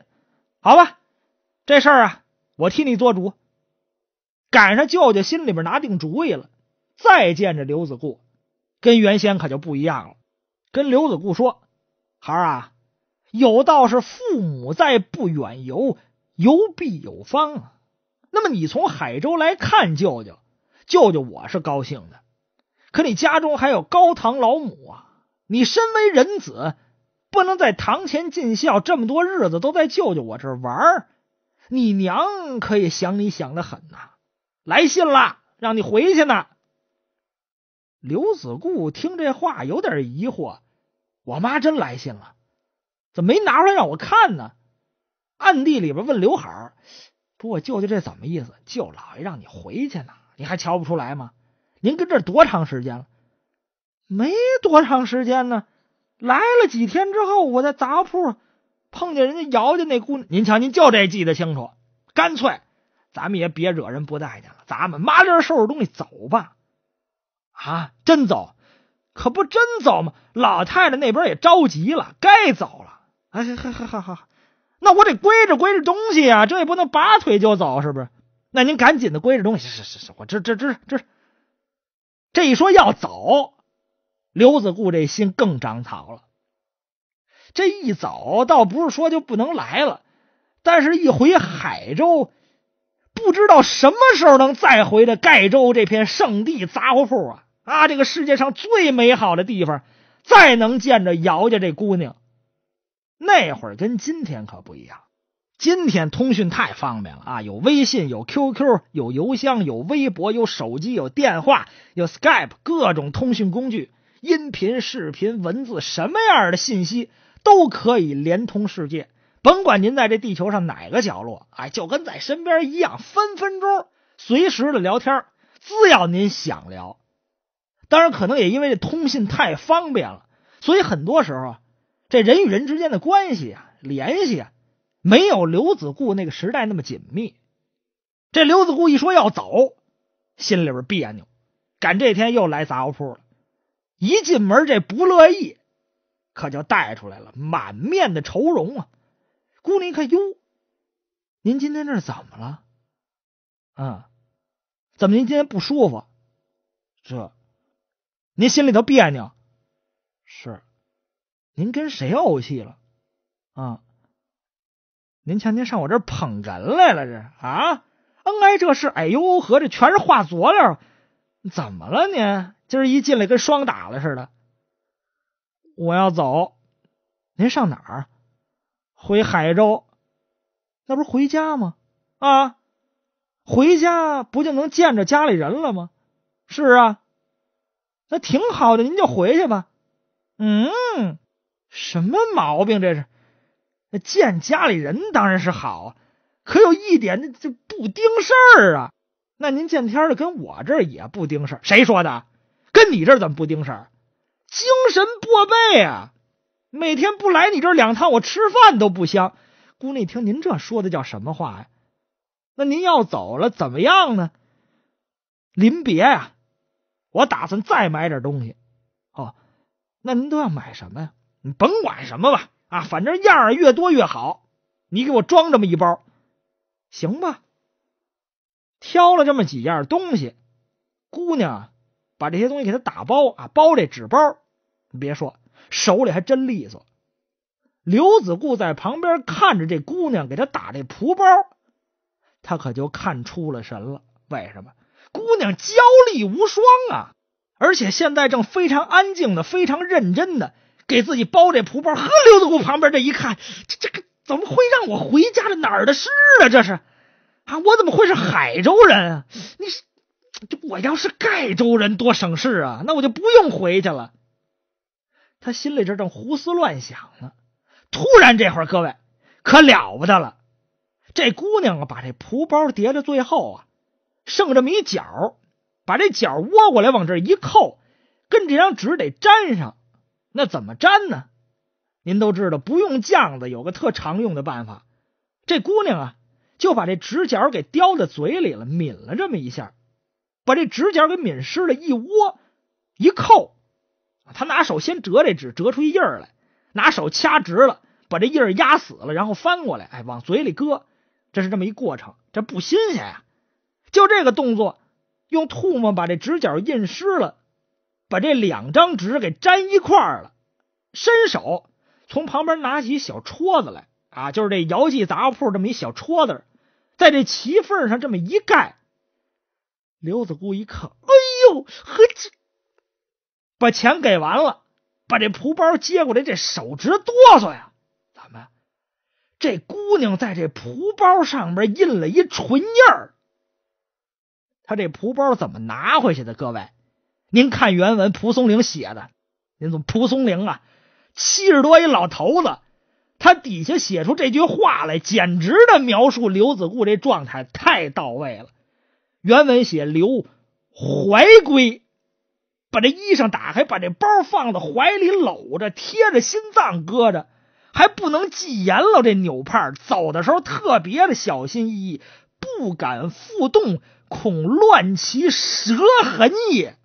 Speaker 1: 好吧，这事儿啊，我替你做主。赶上舅舅心里边拿定主意了，再见着刘子固，跟原先可就不一样了。跟刘子固说：“孩儿啊，有道是父母在，不远游，游必有方。那么你从海州来看舅舅，舅舅我是高兴的，可你家中还有高堂老母啊，你身为人子。”不能在堂前尽孝，这么多日子都在舅舅我这玩儿，你娘可以想你想的很呐，来信了，让你回去呢。刘子固听这话有点疑惑，我妈真来信了，怎么没拿出来让我看呢？暗地里边问刘海儿，不，我舅舅这怎么意思？舅老爷让你回去呢，你还瞧不出来吗？您跟这多长时间了？没多长时间呢。来了几天之后，我在杂铺碰见人家姚家那姑娘。您瞧，您就这记得清楚。干脆，咱们也别惹人不待见了。咱们麻溜收拾东西走吧。啊，真走？可不真走吗？老太太那边也着急了，该走了。哎，好，好，好，好，好。那我得归置归置东西啊，这也不能拔腿就走，是不是？那您赶紧的归置东西。是，是，是，我这，这，这，这，这一说要走。刘子固这心更长草了。这一走倒不是说就不能来了，但是一回海州，不知道什么时候能再回到盖州这片圣地杂货铺啊啊！这个世界上最美好的地方，再能见着姚家这姑娘。那会儿跟今天可不一样，今天通讯太方便了啊！有微信，有 QQ，有邮箱，有微博，有手机，有电话，有 Skype，各种通讯工具。音频、视频、文字，什么样的信息都可以连通世界。甭管您在这地球上哪个角落，哎，就跟在身边一样，分分钟随时的聊天，只要您想聊。当然，可能也因为这通信太方便了，所以很多时候啊，这人与人之间的关系啊、联系啊，没有刘子固那个时代那么紧密。这刘子固一说要走，心里边别扭，赶这天又来杂货铺了。一进门，这不乐意，可就带出来了，满面的愁容啊。姑娘一看，哟，您今天这是怎么了？啊，怎么您今天不舒服？这，您心里头别扭？是，您跟谁怄气了？啊，您瞧您上我这儿捧人来了这啊？恩爱这事，哎呦，呵，这全是话佐料，怎么了您？今儿一进来跟霜打了似的。我要走，您上哪儿？回海州，那不是回家吗？啊，回家不就能见着家里人了吗？是啊，那挺好的，您就回去吧。嗯，什么毛病这是？见家里人当然是好啊，可有一点，就不丁事儿啊。那您见天的跟我这儿也不丁事儿，谁说的？跟你这怎么不盯事儿？精神破备啊！每天不来你这两趟，我吃饭都不香。姑娘，听您这说的叫什么话呀？那您要走了怎么样呢？临别呀，我打算再买点东西。哦，那您都要买什么呀？你甭管什么吧，啊，反正样儿越多越好。你给我装这么一包，行吧？挑了这么几样东西，姑娘。把这些东西给他打包啊，包这纸包，你别说，手里还真利索。刘子固在旁边看着这姑娘给他打这蒲包，他可就看出了神了。为什么？姑娘娇丽无双啊，而且现在正非常安静的、非常认真的给自己包这蒲包。呵，刘子固旁边这一看，这这个怎么会让我回家？的？哪儿的事啊？这是啊，我怎么会是海州人啊？你。是？这我要是盖州人多省事啊，那我就不用回去了。他心里这正胡思乱想呢，突然这会儿各位可了不得了，这姑娘啊把这蒲包叠到最后啊，剩这么一角，把这角窝过来往这一扣，跟这张纸得粘上。那怎么粘呢？您都知道不用酱子，有个特常用的办法。这姑娘啊就把这纸角给叼在嘴里了，抿了这么一下。把这指甲给抿湿了，一窝一扣，他拿手先折这纸，折出一印儿来，拿手掐直了，把这印儿压死了，然后翻过来，哎，往嘴里搁，这是这么一过程，这不新鲜呀。就这个动作，用唾沫把这指角印湿了，把这两张纸给粘一块了，伸手从旁边拿起小戳子来，啊，就是这姚记杂货铺这么一小戳子，在这旗缝上这么一盖。刘子固一看，哎呦，呵，这把钱给完了，把这蒲包接过来，这手直哆嗦呀！怎么？这姑娘在这蒲包上面印了一唇印儿。他这蒲包怎么拿回去的？各位，您看原文，蒲松龄写的。您说蒲松龄啊，七十多一老头子，他底下写出这句话来，简直的描述刘子固这状态太到位了。原文写刘怀归，把这衣裳打开，把这包放在怀里搂着，贴着心脏搁着，还不能系严喽。这纽帕，走的时候特别的小心翼翼，不敢复动，恐乱其舌痕也。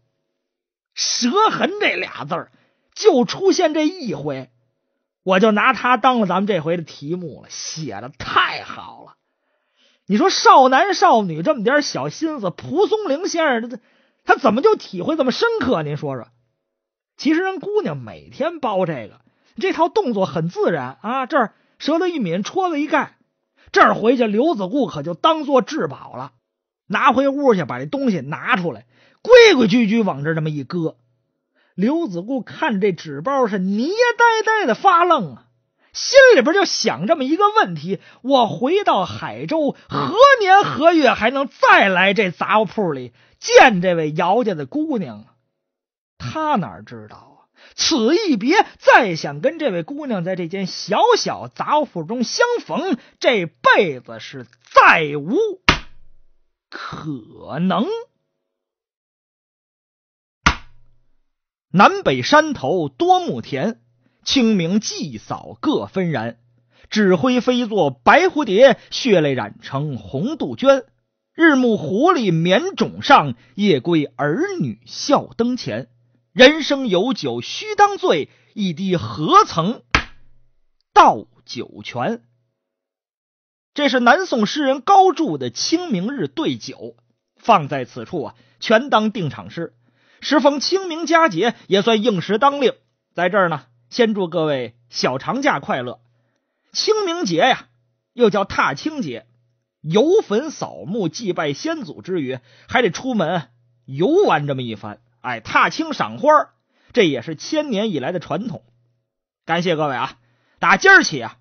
Speaker 1: 舌痕这俩字儿就出现这一回，我就拿它当了咱们这回的题目了。写的太好了。你说少男少女这么点小心思，蒲松龄先生他他怎么就体会这么深刻？您说说，其实人姑娘每天包这个这套动作很自然啊，这儿舌头一抿，戳子一盖，这儿回去刘子固可就当做至宝了，拿回屋去把这东西拿出来，规规矩矩往这这么一搁，刘子固看这纸包是泥呆呆的发愣啊。心里边就想这么一个问题：我回到海州，何年何月还能再来这杂货铺里见这位姚家的姑娘？他哪知道啊！此一别，再想跟这位姑娘在这间小小杂货铺中相逢，这辈子是再无可能。南北山头多牧田。清明祭扫各纷然，纸灰飞作白蝴蝶，血泪染成红杜鹃。日暮狐狸眠冢上，夜归儿女笑灯前。人生有酒须当醉，一滴何曾到酒泉。这是南宋诗人高筑的《清明日对酒》，放在此处啊，全当定场诗。时逢清明佳节，也算应时当令，在这儿呢。先祝各位小长假快乐！清明节呀，又叫踏青节，游坟扫墓、祭拜先祖之余，还得出门游玩这么一番。哎，踏青赏花，这也是千年以来的传统。感谢各位啊！打今儿起啊，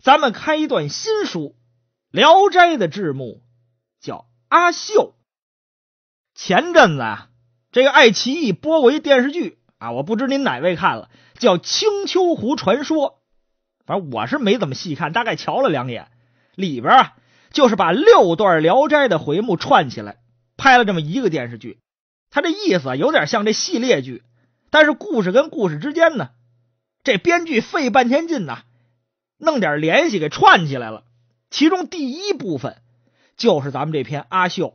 Speaker 1: 咱们开一段新书《聊斋》的志目，叫阿秀。前阵子啊，这个爱奇艺播过一电视剧。啊，我不知您哪位看了叫《青丘狐传说》，反正我是没怎么细看，大概瞧了两眼。里边啊，就是把六段《聊斋》的回目串起来，拍了这么一个电视剧。他这意思有点像这系列剧，但是故事跟故事之间呢，这编剧费半天劲呐，弄点联系给串起来了。其中第一部分就是咱们这篇《阿秀》。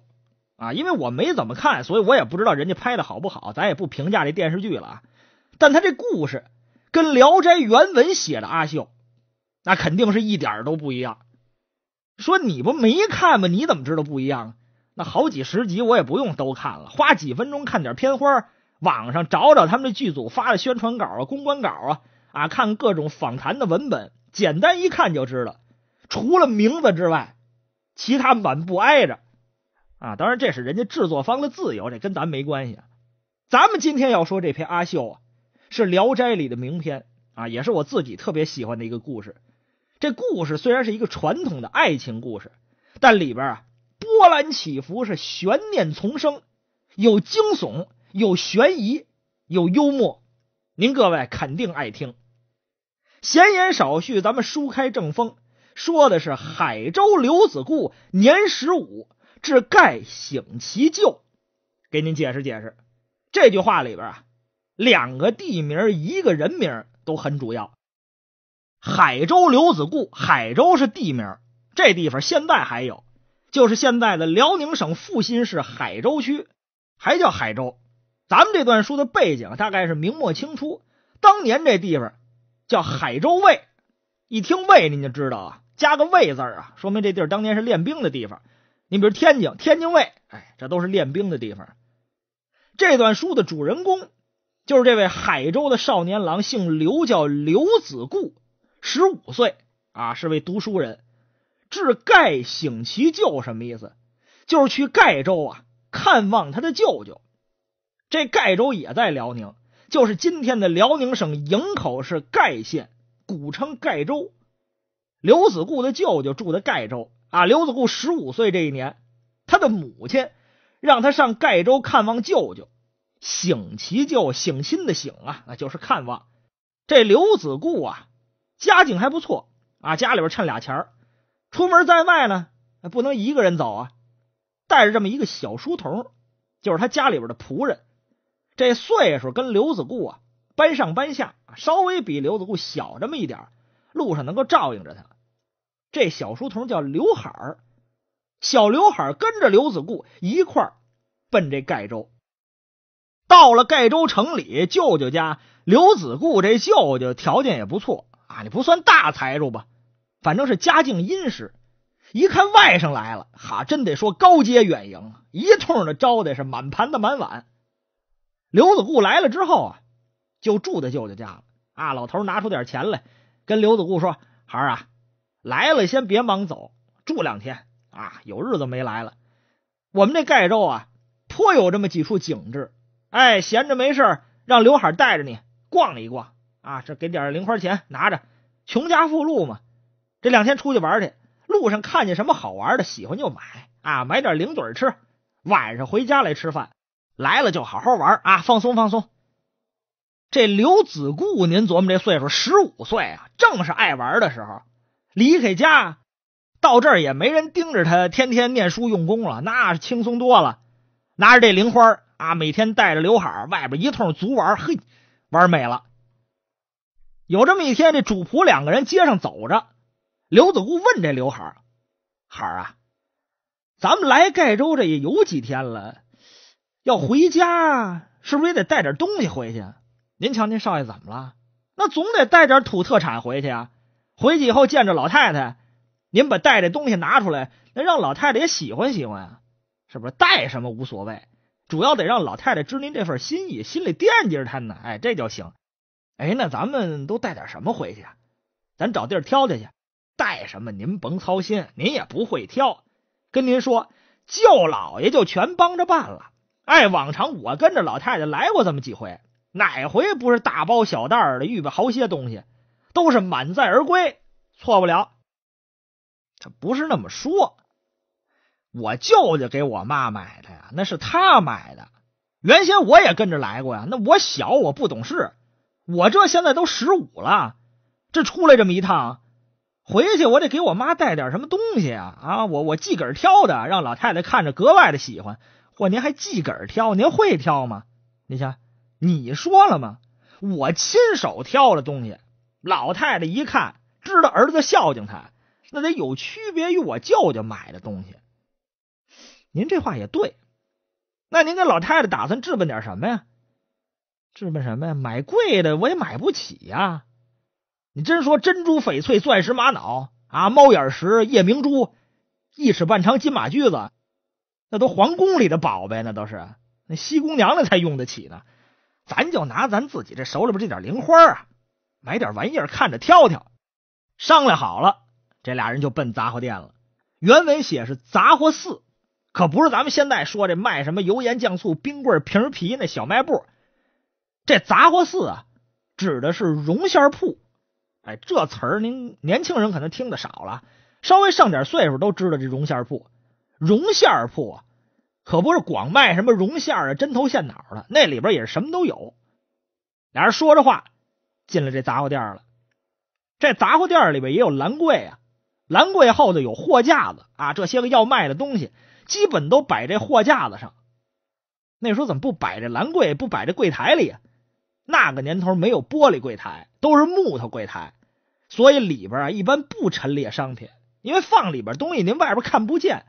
Speaker 1: 啊，因为我没怎么看，所以我也不知道人家拍的好不好，咱也不评价这电视剧了啊。但他这故事跟《聊斋》原文写的阿秀，那肯定是一点都不一样。说你不没看吗？你怎么知道不一样？那好几十集我也不用都看了，花几分钟看点片花，网上找找他们这剧组发的宣传稿啊、公关稿啊，啊，看各种访谈的文本，简单一看就知道，除了名字之外，其他版不挨着。啊，当然这是人家制作方的自由，这跟咱没关系。咱们今天要说这篇《阿秀》啊，是《聊斋》里的名篇啊，也是我自己特别喜欢的一个故事。这故事虽然是一个传统的爱情故事，但里边啊波澜起伏，是悬念丛生，有惊悚，有悬疑，有幽默。您各位肯定爱听。闲言少叙，咱们书开正风，说的是海州刘子固年十五。至盖省其旧，给您解释解释。这句话里边啊，两个地名、一个人名都很主要。海州刘子固，海州是地名，这地方现在还有，就是现在的辽宁省阜新市海州区，还叫海州。咱们这段书的背景大概是明末清初，当年这地方叫海州卫，一听卫您就知道啊，加个卫字啊，说明这地儿当年是练兵的地方。你比如天津，天津卫，哎，这都是练兵的地方。这段书的主人公就是这位海州的少年郎，姓刘，叫刘子固，十五岁啊，是位读书人。至盖省其舅，什么意思？就是去盖州啊，看望他的舅舅。这盖州也在辽宁，就是今天的辽宁省营口市盖县，古称盖州。刘子固的舅舅住在盖州。啊，刘子固十五岁这一年，他的母亲让他上盖州看望舅舅，省其舅省亲的省啊，那就是看望。这刘子固啊，家境还不错啊，家里边趁俩钱儿，出门在外呢，不能一个人走啊，带着这么一个小书童，就是他家里边的仆人，这岁数跟刘子固啊，班上班下，稍微比刘子固小这么一点，路上能够照应着他。这小书童叫刘海儿，小刘海儿跟着刘子固一块儿奔这盖州。到了盖州城里，舅舅家刘子固这舅舅条件也不错啊，你不算大财主吧？反正是家境殷实。一看外甥来了，哈，真得说高阶远迎一通的招待是满盘的满碗。刘子固来了之后啊，就住在舅舅家了。啊，老头拿出点钱来，跟刘子固说：“孩儿啊。”来了，先别忙走，住两天啊！有日子没来了，我们这盖州啊，颇有这么几处景致。哎，闲着没事让刘海带着你逛一逛啊！这给点零花钱拿着，穷家富路嘛。这两天出去玩去，路上看见什么好玩的，喜欢就买啊！买点零嘴吃，晚上回家来吃饭。来了就好好玩啊，放松放松。这刘子固，您琢磨这岁数，十五岁啊，正是爱玩的时候。离开家，到这儿也没人盯着他，天天念书用功了，那轻松多了。拿着这零花啊，每天带着刘海儿，外边一通足玩，嘿，玩美了。有这么一天，这主仆两个人街上走着，刘子固问这刘海儿：“孩儿啊，咱们来盖州这也有几天了，要回家是不是也得带点东西回去？您瞧您少爷怎么了？那总得带点土特产回去啊。”回去以后见着老太太，您把带的东西拿出来，那让老太太也喜欢喜欢啊！是不是？带什么无所谓，主要得让老太太知您这份心意，心里惦记着她呢。哎，这就行。哎，那咱们都带点什么回去啊？咱找地儿挑挑去。带什么您甭操心，您也不会挑。跟您说，舅老爷就全帮着办了。哎，往常我跟着老太太来过这么几回，哪回不是大包小袋的预备好些东西？都是满载而归，错不了。他不是那么说。我舅舅给我妈买的呀，那是他买的。原先我也跟着来过呀，那我小我不懂事。我这现在都十五了，这出来这么一趟，回去我得给我妈带点什么东西啊？啊，我我自个儿挑的，让老太太看着格外的喜欢。嚯，您还自个儿挑？您会挑吗？你瞧，你说了吗？我亲手挑的东西。老太太一看，知道儿子孝敬她，那得有区别于我舅舅买的东西。您这话也对，那您给老太太打算置办点什么呀？置办什么呀？买贵的我也买不起呀。你真说珍珠、翡翠、钻石、玛瑙啊，猫眼石、夜明珠、一尺半长金马驹子，那都皇宫里的宝贝，那都是那西宫娘娘才用得起呢。咱就拿咱自己这手里边这点零花啊。买点玩意儿看着挑挑，商量好了，这俩人就奔杂货店了。原文写是杂货肆，可不是咱们现在说这卖什么油盐酱醋冰棍瓶皮那小卖部。这杂货肆啊，指的是绒线铺。哎，这词儿您年轻人可能听的少了，稍微上点岁数都知道这绒线铺。绒线铺啊，可不是光卖什么绒线啊针头线脑的，那里边也是什么都有。俩人说着话。进了这杂货店了，这杂货店里边也有栏柜啊，栏柜后头有货架子啊，这些个要卖的东西基本都摆这货架子上。那时候怎么不摆这栏柜，不摆这柜台里？啊？那个年头没有玻璃柜台，都是木头柜台，所以里边啊一般不陈列商品，因为放里边东西您外边看不见。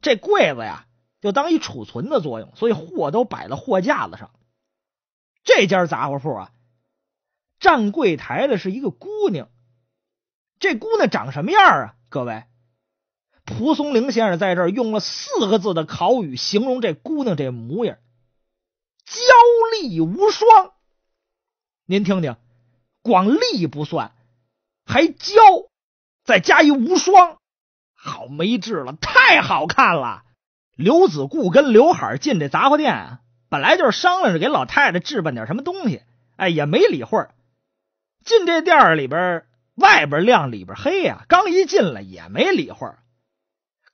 Speaker 1: 这柜子呀就当一储存的作用，所以货都摆在货架子上。这家杂货铺啊。站柜台的是一个姑娘，这姑娘长什么样啊？各位，蒲松龄先生在这儿用了四个字的考语形容这姑娘这模样：娇丽无双。您听听，光丽不算，还娇，再加一无双，好没治了，太好看了。刘子固跟刘海进这杂货店啊，本来就是商量着给老太太置办点什么东西，哎，也没理会儿。进这店里边，外边亮，里边黑呀。刚一进来也没理会，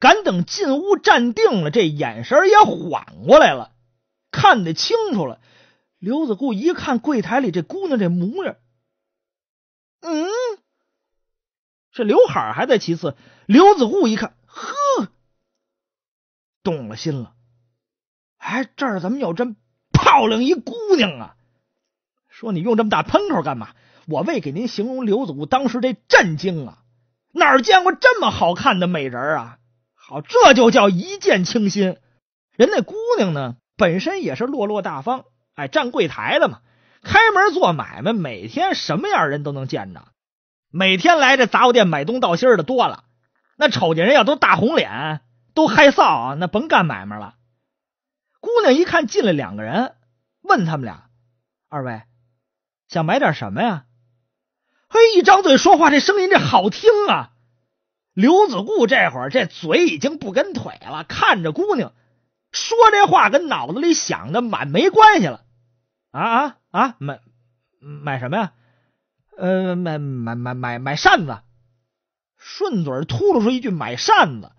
Speaker 1: 敢等进屋站定了，这眼神也缓过来了，看得清楚了。刘子固一看柜台里这姑娘这模样，嗯，这刘海还在其次。刘子固一看，呵，动了心了。哎，这儿怎么有这漂亮一姑娘啊？说你用这么大喷口干嘛？我为给您形容刘子固当时这震惊啊，哪见过这么好看的美人啊？好，这就叫一见倾心。人那姑娘呢，本身也是落落大方。哎，站柜台的嘛，开门做买卖，每天什么样人都能见着。每天来这杂货店买东道西的多了。那瞅见人要都大红脸，都害臊啊，那甭干买卖了。姑娘一看进来两个人，问他们俩：“二位想买点什么呀？”嘿，一张嘴说话，这声音这好听啊！刘子固这会儿这嘴已经不跟腿了，看着姑娘说这话，跟脑子里想的满没关系了。啊啊啊！买买什么呀？呃，买买买买买扇子，顺嘴秃噜出一句买扇子。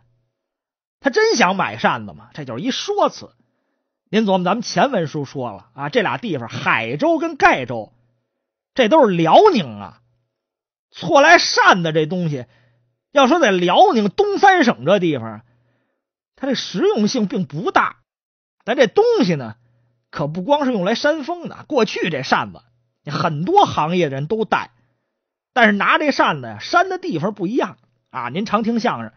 Speaker 1: 他真想买扇子吗？这就是一说辞。您琢磨，咱们前文书说了啊，这俩地方海州跟盖州，这都是辽宁啊。错来扇子这东西，要说在辽宁东三省这地方，它这实用性并不大。但这东西呢，可不光是用来扇风的。过去这扇子，很多行业的人都带。但是拿这扇子呀，扇的地方不一样啊。您常听相声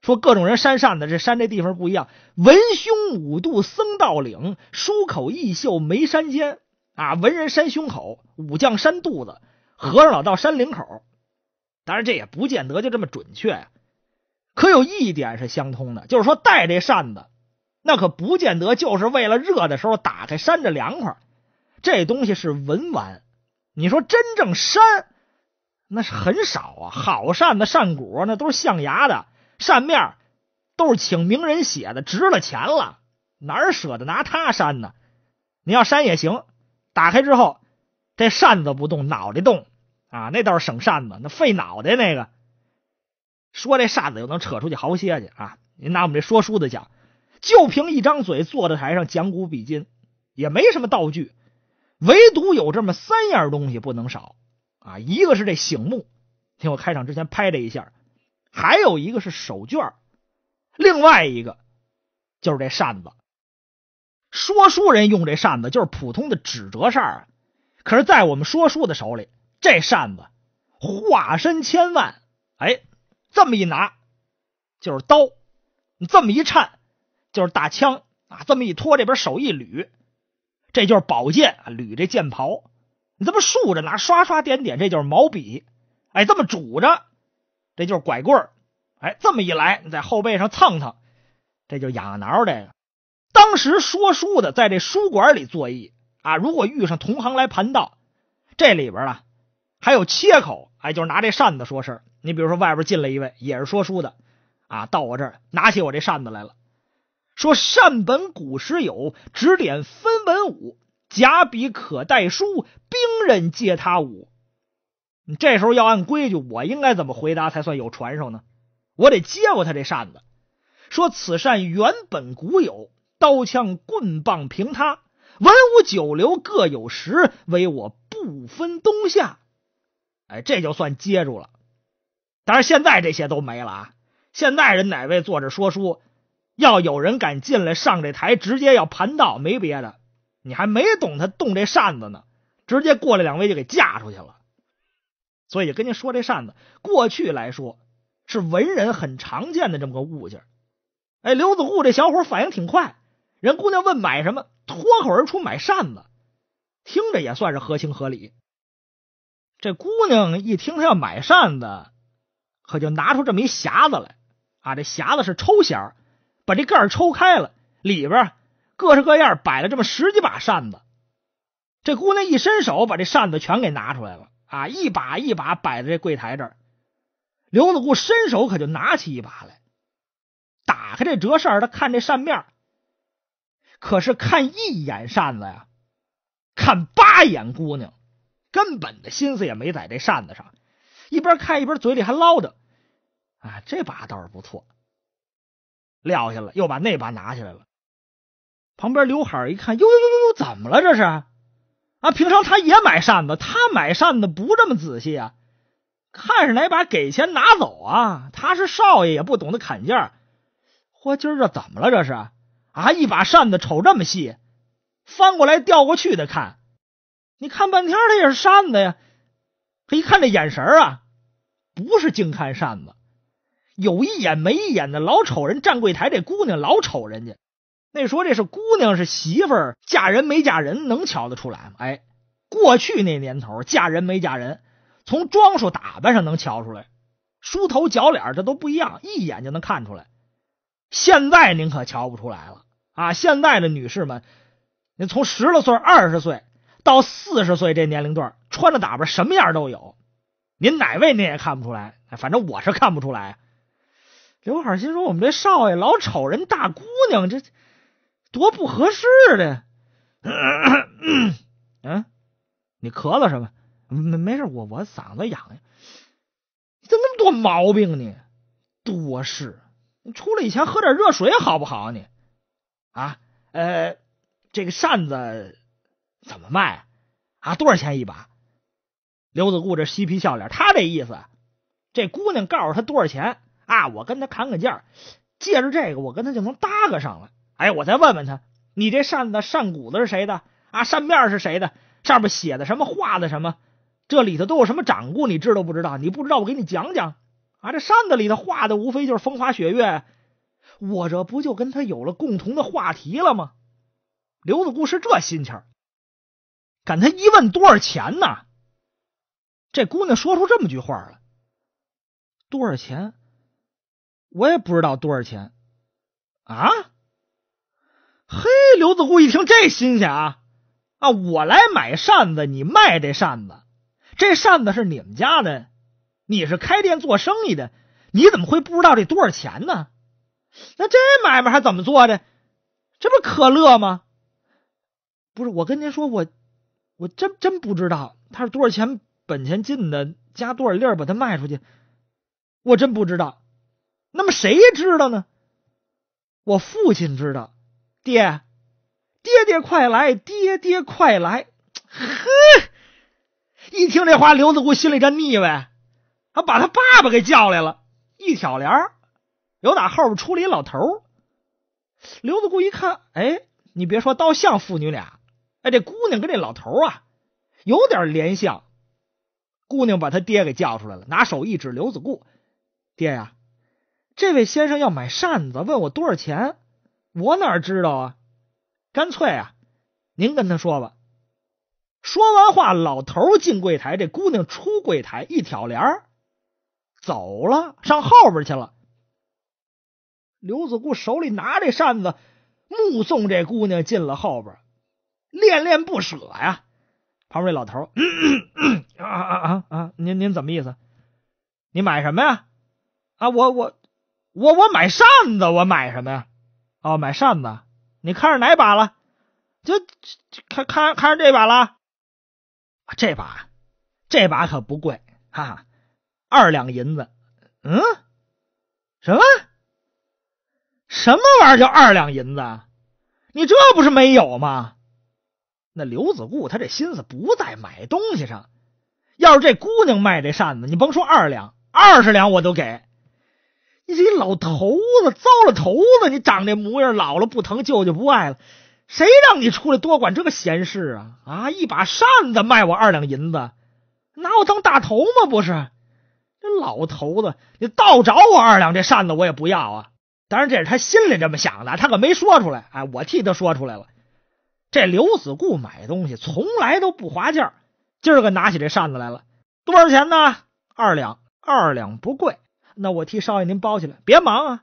Speaker 1: 说各种人扇扇子，这扇这地方不一样。文胸五度僧道领，书口一秀眉山间啊，文人扇胸口，武将扇肚子。和尚老到山林口，当然这也不见得就这么准确呀。可有一点是相通的，就是说带这扇子，那可不见得就是为了热的时候打开扇着凉快。这东西是文玩，你说真正扇，那是很少啊。好扇子，扇骨那都是象牙的，扇面都是请名人写的，值了钱了，哪舍得拿它扇呢？你要扇也行，打开之后。这扇子不动，脑袋动啊，那倒是省扇子，那费脑袋那个。说这扇子又能扯出去好些去啊！您拿我们这说书的讲，就凭一张嘴坐在台上讲古比今，也没什么道具，唯独有这么三样东西不能少啊！一个是这醒目，听我开场之前拍这一下；还有一个是手绢另外一个就是这扇子。说书人用这扇子就是普通的纸折扇可是，在我们说书的手里，这扇子化身千万，哎，这么一拿就是刀，你这么一颤就是大枪啊，这么一拖这边手一捋，这就是宝剑，捋这剑袍，你这么竖着拿，刷刷点点，这就是毛笔，哎，这么拄着这就是拐棍哎，这么一来你在后背上蹭蹭，这就是痒挠这个。当时说书的在这书馆里作艺。啊，如果遇上同行来盘道，这里边啊还有切口。哎，就是拿这扇子说事儿。你比如说，外边进来一位也是说书的啊，到我这儿拿起我这扇子来了，说扇本古时有，指点分文武，甲笔可代书，兵刃借他武。这时候要按规矩，我应该怎么回答才算有传授呢？我得接过他这扇子，说此扇原本古有，刀枪棍棒凭他。文武九流各有时，唯我不分冬夏。哎，这就算接住了。当然，现在这些都没了啊。现在人哪位坐着说书，要有人敢进来上这台，直接要盘道，没别的。你还没懂他动这扇子呢，直接过来两位就给架出去了。所以跟您说，这扇子过去来说是文人很常见的这么个物件。哎，刘子固这小伙反应挺快，人姑娘问买什么。脱口而出买扇子，听着也算是合情合理。这姑娘一听他要买扇子，可就拿出这么一匣子来啊！这匣子是抽匣把这盖抽开了，里边各式各样摆了这么十几把扇子。这姑娘一伸手把这扇子全给拿出来了啊！一把一把摆在这柜台这儿。刘子固伸手可就拿起一把来，打开这折扇，他看这扇面。可是看一眼扇子呀，看八眼姑娘，根本的心思也没在这扇子上。一边看一边嘴里还唠叨：“啊，这把倒是不错。”撂下了，又把那把拿起来了。旁边刘海一看：“呦呦呦呦呦，怎么了这是？啊，平常他也买扇子，他买扇子不这么仔细啊，看上哪把给钱拿走啊。他是少爷，也不懂得砍价。我今儿这怎么了这是？”啊！一把扇子瞅这么细，翻过来调过去的看，你看半天，这也是扇子呀。可一看这眼神啊，不是净看扇子，有一眼没一眼的，老瞅人。站柜台这姑娘老瞅人家，那说这是姑娘是媳妇儿，嫁人没嫁人，能瞧得出来吗？哎，过去那年头，嫁人没嫁人，从装束打扮上能瞧出来，梳头、脚脸这都不一样，一眼就能看出来。现在您可瞧不出来了。啊，现在的女士们，您从十了岁、二十岁到四十岁这年龄段，穿着打扮什么样都有。您哪位，您也看不出来。反正我是看不出来。刘海心说：“我们这少爷老瞅人大姑娘，这多不合适呢。”嗯，你咳嗽什么？没事，我我嗓子痒怎么那么多毛病呢？多事！你出来以前喝点热水好不好？你。啊，呃，这个扇子怎么卖啊？啊，多少钱一把？刘子固这嬉皮笑脸，他这意思，这姑娘告诉他多少钱啊？我跟他砍砍价，借着这个，我跟他就能搭个上了。哎，我再问问他，你这扇子扇骨子是谁的？啊，扇面是谁的？上面写的什么？画的什么？这里头都有什么掌故？你知道不知道？你不知道，我给你讲讲啊。这扇子里头画的，无非就是风花雪月。我这不就跟他有了共同的话题了吗？刘子固是这心情赶他一问多少钱呢？这姑娘说出这么句话了：多少钱？我也不知道多少钱。啊？嘿，刘子固一听这新鲜啊啊！我来买扇子，你卖这扇子，这扇子是你们家的，你是开店做生意的，你怎么会不知道这多少钱呢？那这买卖还怎么做的？这不可乐吗？不是，我跟您说，我我真真不知道他是多少钱本钱进的，加多少粒把它卖出去，我真不知道。那么谁知道呢？我父亲知道。爹，爹爹快来，爹爹快来。呵，一听这话，刘子固心里这腻歪，还把他爸爸给叫来了，一挑帘儿。有打后边出来一老头，刘子固一看，哎，你别说，倒像父女俩。哎，这姑娘跟这老头啊，有点联想。姑娘把他爹给叫出来了，拿手一指，刘子固，爹呀，这位先生要买扇子，问我多少钱，我哪知道啊？干脆啊，您跟他说吧。说完话，老头进柜台，这姑娘出柜台，一挑帘走了，上后边去了。刘子固手里拿着扇子，目送这姑娘进了后边，恋恋不舍呀。旁边老头嗯啊啊啊啊！您您怎么意思？你买什么呀？啊，我我我我买扇子，我买什么呀？哦，买扇子？你看上哪把了？就看看看上这把了？这把这把可不贵哈、哈，二两银子。嗯，什么？什么玩意儿叫二两银子？你这不是没有吗？那刘子固他这心思不在买东西上。要是这姑娘卖这扇子，你甭说二两，二十两我都给你。这老头子，糟了头子！你长这模样，老了不疼，舅舅不爱了。谁让你出来多管这个闲事啊？啊！一把扇子卖我二两银子，拿我当大头吗？不是，这老头子，你倒找我二两这扇子，我也不要啊！当然，这是他心里这么想的，他可没说出来。哎，我替他说出来了。这刘子固买东西从来都不划价，今儿个拿起这扇子来了，多少钱呢？二两，二两不贵。那我替少爷您包起来，别忙啊。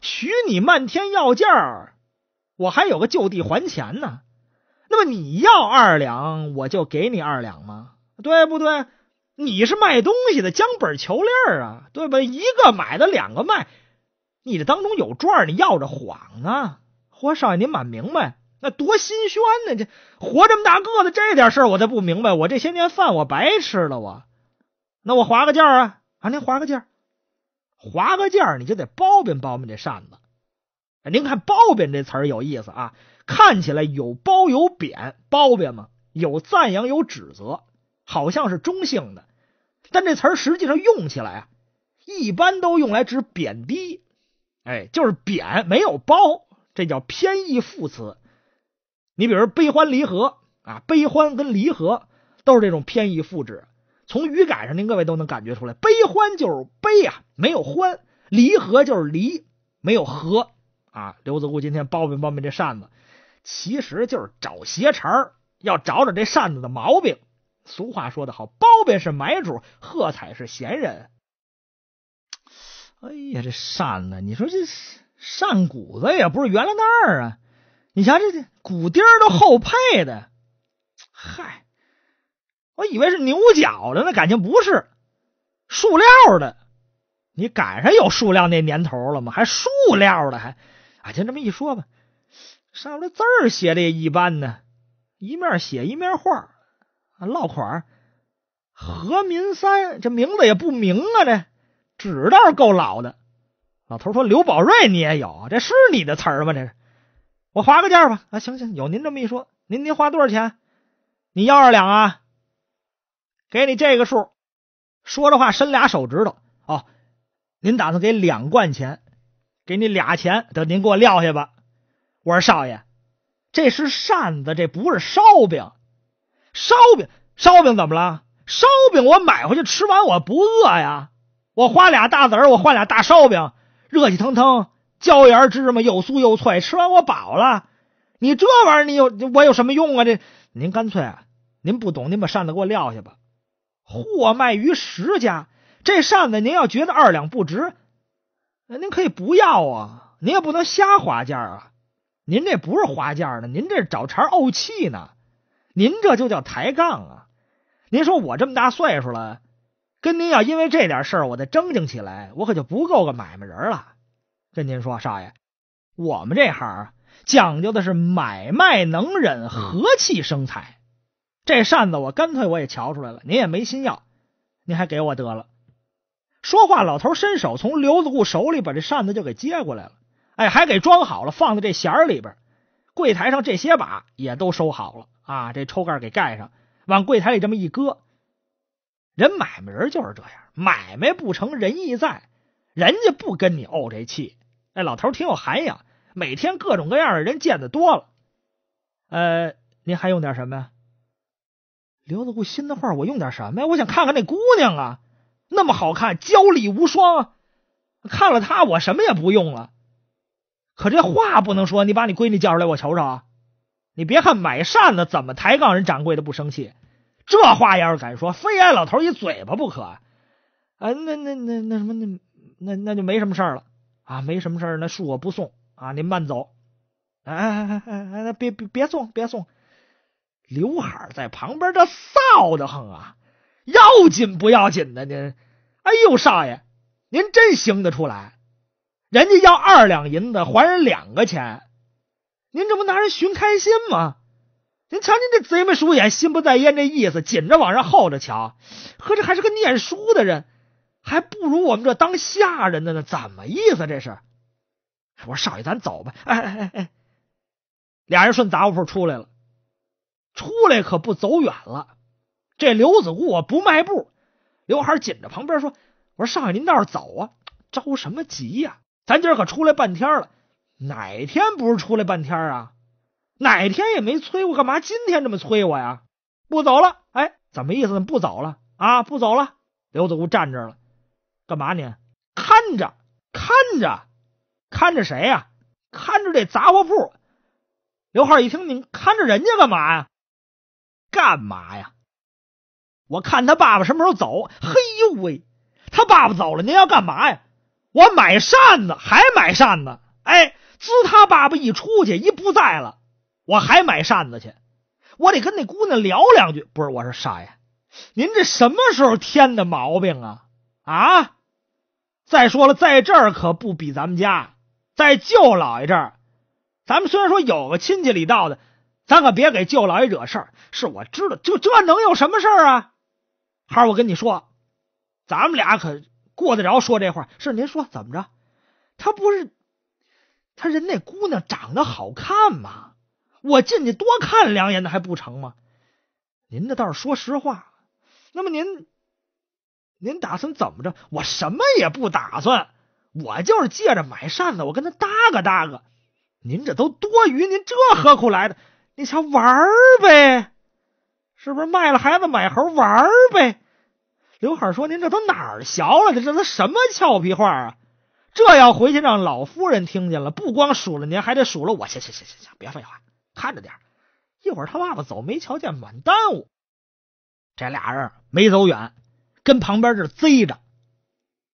Speaker 1: 许你漫天要价，我还有个就地还钱呢。那么你要二两，我就给你二两吗？对不对？你是卖东西的，将本求利啊，对吧？一个买的，两个卖。你这当中有转，你要着晃啊！霍少爷，您满明白，那多新鲜呢！这活这么大个子，这点事儿我都不明白，我这些年饭我白吃了，我那我划个价啊！啊，您划个价，划个价，你就得褒贬褒贬这扇子。您看“褒贬”这词儿有意思啊？看起来有褒有贬，褒贬嘛，有赞扬有指责，好像是中性的，但这词儿实际上用起来啊，一般都用来指贬低。哎，就是贬没有褒，这叫偏义副词。你比如悲欢离合啊，悲欢跟离合都是这种偏义副词。从语感上，您各位都能感觉出来，悲欢就是悲啊，没有欢；离合就是离，没有合啊。刘子固今天褒贬褒贬这扇子，其实就是找邪茬儿，要找找这扇子的毛病。俗话说得好，褒贬是买主，喝彩是闲人。哎呀，这扇子，你说这扇骨子也不是原来那啊？你瞧，这这骨钉儿都后配的。嗨，我以为是牛角的，呢，感情不是塑料的。你赶上有塑料那年头了吗？还塑料的，还？啊，就这么一说吧。上面字写的也一般呢，一面写一面画，落款何民三，这名字也不明啊，这。纸倒是够老的，老头说：“刘宝瑞，你也有啊？这是你的词儿吗？这是，我划个价吧。啊，行行，有您这么一说，您您花多少钱？你要二两啊？给你这个数。说着话，伸俩手指头。哦，您打算给两贯钱？给你俩钱，等您给我撂下吧。我说少爷，这是扇子，这不是烧饼。烧饼，烧饼怎么了？烧饼我买回去吃完我不饿呀。”我花俩大子儿，我换俩大烧饼，热气腾腾，椒盐芝麻又酥又脆，吃完我饱了。你这玩意儿，你有我有什么用啊？这您干脆，您不懂，您把扇子给我撂下吧。货卖于十家，这扇子您要觉得二两不值，您可以不要啊。您也不能瞎花价啊。您这不是花价呢，您这找茬怄气呢。您这就叫抬杠啊。您说我这么大岁数了。跟您要因为这点事儿，我再正经起来，我可就不够个买卖人了。跟您说，少爷，我们这行讲究的是买卖能忍，和气生财。这扇子我干脆我也瞧出来了，您也没心要，您还给我得了。说话，老头伸手从刘子固手里把这扇子就给接过来了，哎，还给装好了，放在这弦里边。柜台上这些把也都收好了啊，这抽盖给盖上，往柜台里这么一搁。人买卖人就是这样，买卖不成仁义在，人家不跟你怄这气。那老头挺有涵养，每天各种各样的人见的多了。呃，您还用点什么呀？留子固心的话，我用点什么呀？我想看看那姑娘啊，那么好看，娇丽无双，看了她我什么也不用了。可这话不能说，你把你闺女叫出来，我瞅瞅啊。你别看买扇子怎么抬杠，人掌柜的不生气。这话要是敢说，非挨老头一嘴巴不可。啊，那那那那什么，那那那就没什么事儿了啊，没什么事儿，那恕我不送啊，您慢走。哎哎哎哎，别别别送，别送。刘海在旁边这臊的很啊，要紧不要紧的您？哎呦，少爷，您真行得出来？人家要二两银子，还人两个钱，您这不拿人寻开心吗？您瞧，您这贼眉鼠眼、心不在焉这意思，紧着往上耗着瞧，合着还是个念书的人，还不如我们这当下人的呢？怎么意思？这是？我说少爷，咱走吧。哎哎哎，俩人顺杂货铺出来了，出来可不走远了。这刘子固我不迈步，刘海紧着旁边说：“我说少爷，您倒是走啊，着什么急呀？咱今儿可出来半天了，哪天不是出来半天啊？”哪天也没催我，干嘛今天这么催我呀？不走了，哎，怎么意思呢？不走了啊，不走了。刘子福站这了，干嘛您？看着，看着，看着谁呀？看着这杂货铺。刘浩一听，您看着人家干嘛呀？干嘛呀？我看他爸爸什么时候走。嘿呦喂，他爸爸走了，您要干嘛呀？我买扇子，还买扇子。哎，自他爸爸一出去，一不在了。我还买扇子去，我得跟那姑娘聊两句。不是，我说少爷，您这什么时候添的毛病啊？啊！再说了，在这儿可不比咱们家，在舅老爷这儿，咱们虽然说有个亲戚里道的，咱可别给舅老爷惹事儿。是我知道，就这能有什么事儿啊？孩儿，我跟你说，咱们俩可过得着说这话。是您说怎么着？他不是，他人那姑娘长得好看吗？我进去多看两眼，那还不成吗？您这倒是说实话。那么您，您打算怎么着？我什么也不打算，我就是借着买扇子，我跟他搭个搭个。您这都多余，您这何苦来的？你瞧玩呗，是不是卖了孩子买猴玩呗？刘海说：“您这都哪儿学来的？这都什么俏皮话啊？这要回去让老夫人听见了，不光数了您，还得数了我。行行行行行，别废话。”看着点一会儿他爸爸走没瞧见，满耽误。这俩人没走远，跟旁边这贼着，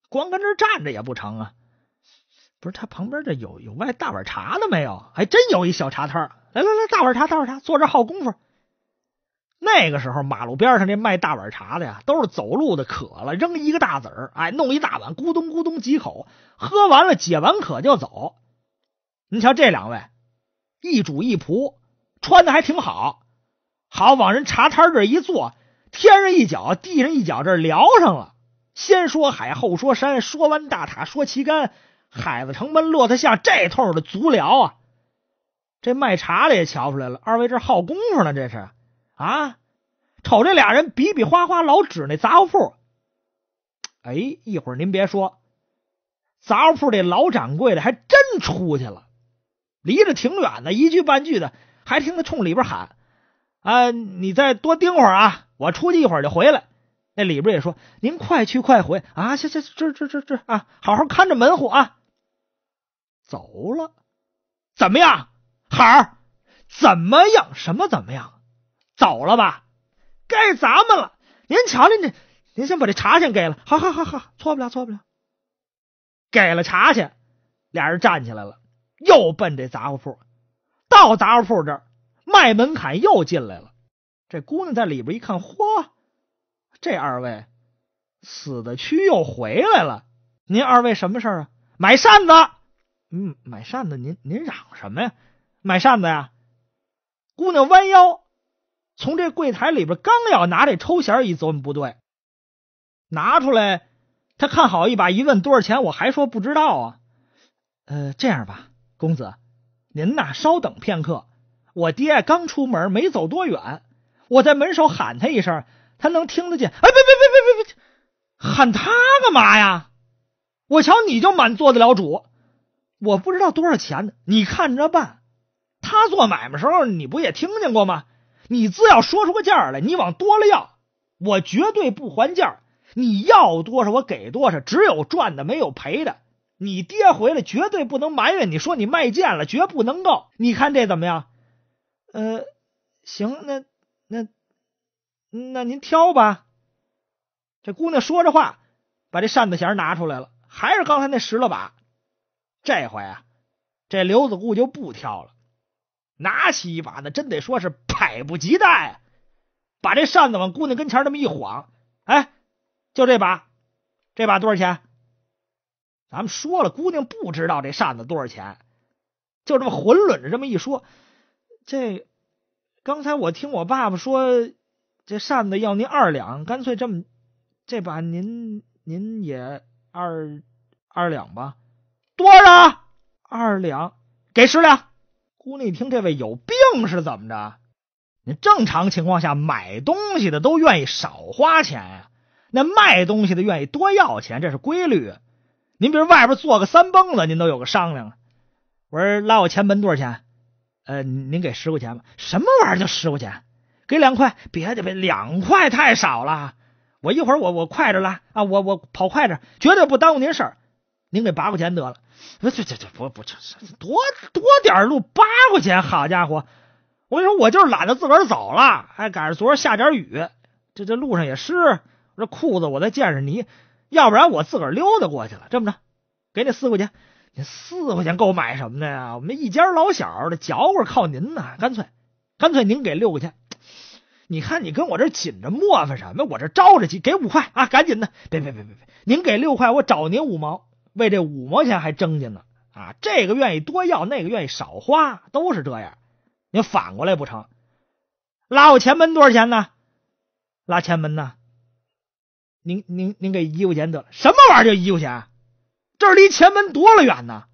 Speaker 1: 光跟这站着也不成啊。不是他旁边这有有卖大碗茶的没有？还真有一小茶摊来来来，大碗茶，大碗茶，坐这儿耗功夫。那个时候马路边上这卖大碗茶的呀，都是走路的渴了，扔一个大子儿，哎，弄一大碗，咕咚咕咚几口，喝完了解完渴就走。你瞧这两位。一主一仆，穿的还挺好，好往人茶摊这一坐，天上一脚地上一脚，这聊上了。先说海，后说山，说完大塔说旗杆，海子城门骆驼巷，这通的足疗啊！这卖茶的也瞧出来了，二位这好功夫呢，这是啊！瞅这俩人比比划划，老指那杂货铺。哎，一会儿您别说，杂货铺这老掌柜的还真出去了。离着挺远的，一句半句的，还听他冲里边喊：“啊，你再多盯会儿啊，我出去一会儿就回来。”那里边也说：“您快去快回啊，行行，这这这这啊，好好看着门户啊。”走了。怎么样，孩儿？怎么样？什么怎么样？走了吧，该咱们了。您瞧瞧这，您先把这茶钱给了，好，好好好，错不了，错不了。给了茶钱，俩人站起来了。又奔这杂货铺，到杂货铺这儿，卖门槛又进来了。这姑娘在里边一看，嚯，这二位死的蛆又回来了！您二位什么事儿啊？买扇子，嗯，买扇子。您您嚷什么呀？买扇子呀！姑娘弯腰从这柜台里边刚要拿这抽弦一琢磨不对，拿出来，她看好一把，一问多少钱？我还说不知道啊。呃，这样吧。公子，您呐，稍等片刻。我爹刚出门，没走多远，我在门首喊他一声，他能听得见。哎，别别别别别别，喊他干嘛呀？我瞧你就满做得了主。我不知道多少钱呢，你看着办。他做买卖时候，你不也听见过吗？你自要说出个价来，你往多了要，我绝对不还价。你要多少，我给多少，只有赚的，没有赔的。你爹回来绝对不能埋怨你，说你卖贱了，绝不能够。你看这怎么样？呃，行，那那那您挑吧。这姑娘说着话，把这扇子弦拿出来了，还是刚才那十了把。这回啊，这刘子固就不挑了，拿起一把，那真得说是迫不及待，把这扇子往姑娘跟前这么一晃，哎，就这把，这把多少钱？咱们说了，姑娘不知道这扇子多少钱，就这么混抡着这么一说。这刚才我听我爸爸说，这扇子要您二两，干脆这么这把您您也二二两吧。多少？二两，给十两。姑娘一听，这位有病是怎么着？你正常情况下买东西的都愿意少花钱呀，那卖东西的愿意多要钱，这是规律。您比如外边做个三蹦子，您都有个商量我说拉我前门多少钱？呃，您给十块钱吧。什么玩意儿就十块钱？给两块，别的呗，两块太少了。我一会儿我我快着来啊！我我跑快着，绝对不耽误您事儿。您给八块钱得了。不这这这不不，多多点路八块钱，好家伙！我跟你说，我就是懒得自个儿走了，还赶上昨儿下点雨，这这路上也湿，这裤子我再见着泥。要不然我自个儿溜达过去了。这么着，给你四块钱，你四块钱够买什么的呀？我们一家老小的嚼过靠您呢。干脆，干脆您给六个钱。你看你跟我这紧着磨蹭什么？我这着着急，给五块啊，赶紧的！别别别别别，您给六块，我找您五毛。为这五毛钱还争劲呢啊！这个愿意多要，那个愿意少花，都是这样。您反过来不成？拉我前门多少钱呢？拉前门呢？您您您给一块钱得了，什么玩意儿就一块钱？这离前门多了远呢，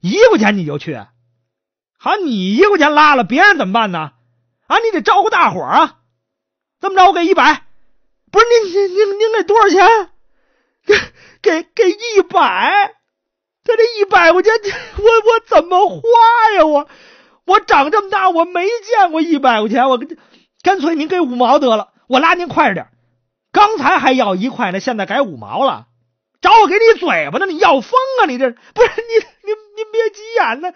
Speaker 1: 一块钱你就去？好，你一块钱拉了，别人怎么办呢？啊，你得招呼大伙啊。这么着，我给一百。不是您您您您给多少钱？给给给一百。他这一百块钱，我我怎么花呀？我我长这么大，我没见过一百块钱。我干脆您给五毛得了，我拉您快着点刚才还要一块呢，现在改五毛了，找我给你嘴巴呢？你要疯啊？你这不是你你您别急眼呢，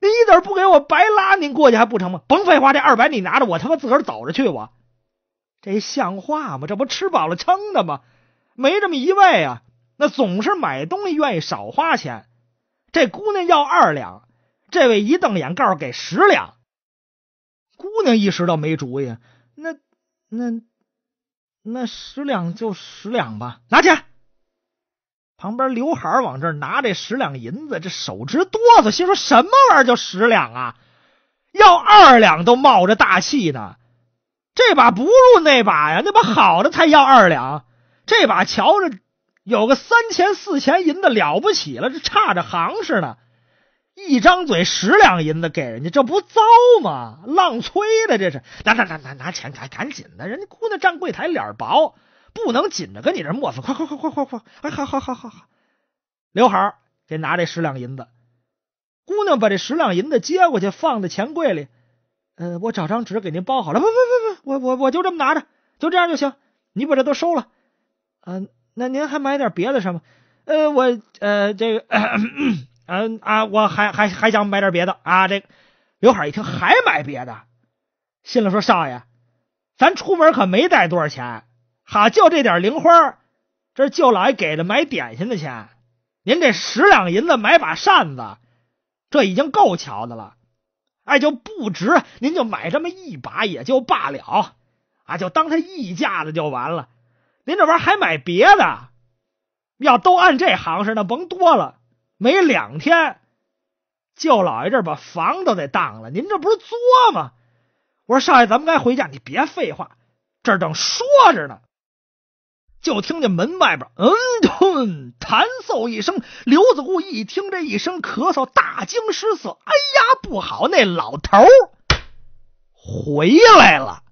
Speaker 1: 您一点不给我白拉您过去还不成吗？甭废话，这二百你拿着，我他妈自个儿走着去，我这像话吗？这不吃饱了撑的吗？没这么一位啊，那总是买东西愿意少花钱。这姑娘要二两，这位一瞪眼告诉给十两，姑娘一时倒没主意，那那。那十两就十两吧，拿去。旁边刘海往这拿这十两银子，这手直哆嗦，心说什么玩意儿就十两啊？要二两都冒着大气呢。这把不入那把呀？那把好的才要二两，这把瞧着有个三钱四钱银子，了不起了，这差着行市呢。一张嘴十两银子给人家，这不糟吗？浪催的这是，拿拿拿拿拿钱，赶赶紧的，人家姑娘站柜台脸薄，不能紧着跟你这磨蹭，快快快快快快，哎，好好好好好，刘海给拿这十两银子，姑娘把这十两银子接过去，放在钱柜里，呃，我找张纸给您包好了，不不不不，我我我就这么拿着，就这样就行，你把这都收了，嗯，那您还买点别的什么？呃，我呃这个。嗯啊，我还还还想买点别的啊！这刘海一听还买别的，心里说：“少爷，咱出门可没带多少钱，哈，就这点零花这是舅老爷给的买点心的钱。您这十两银子买把扇子，这已经够巧的了。哎，就不值，您就买这么一把也就罢了啊，就当它溢价的就完了。您这玩意儿还买别的？要都按这行式，那甭多了。”没两天，舅老爷这把房都得当了，您这不是作吗？我说少爷，咱们该回家。你别废话，这儿正说着呢，就听见门外边“嗯吞”弹嗽一声。刘子固一听这一声咳嗽，大惊失色：“哎呀，不好！那老头回来了。”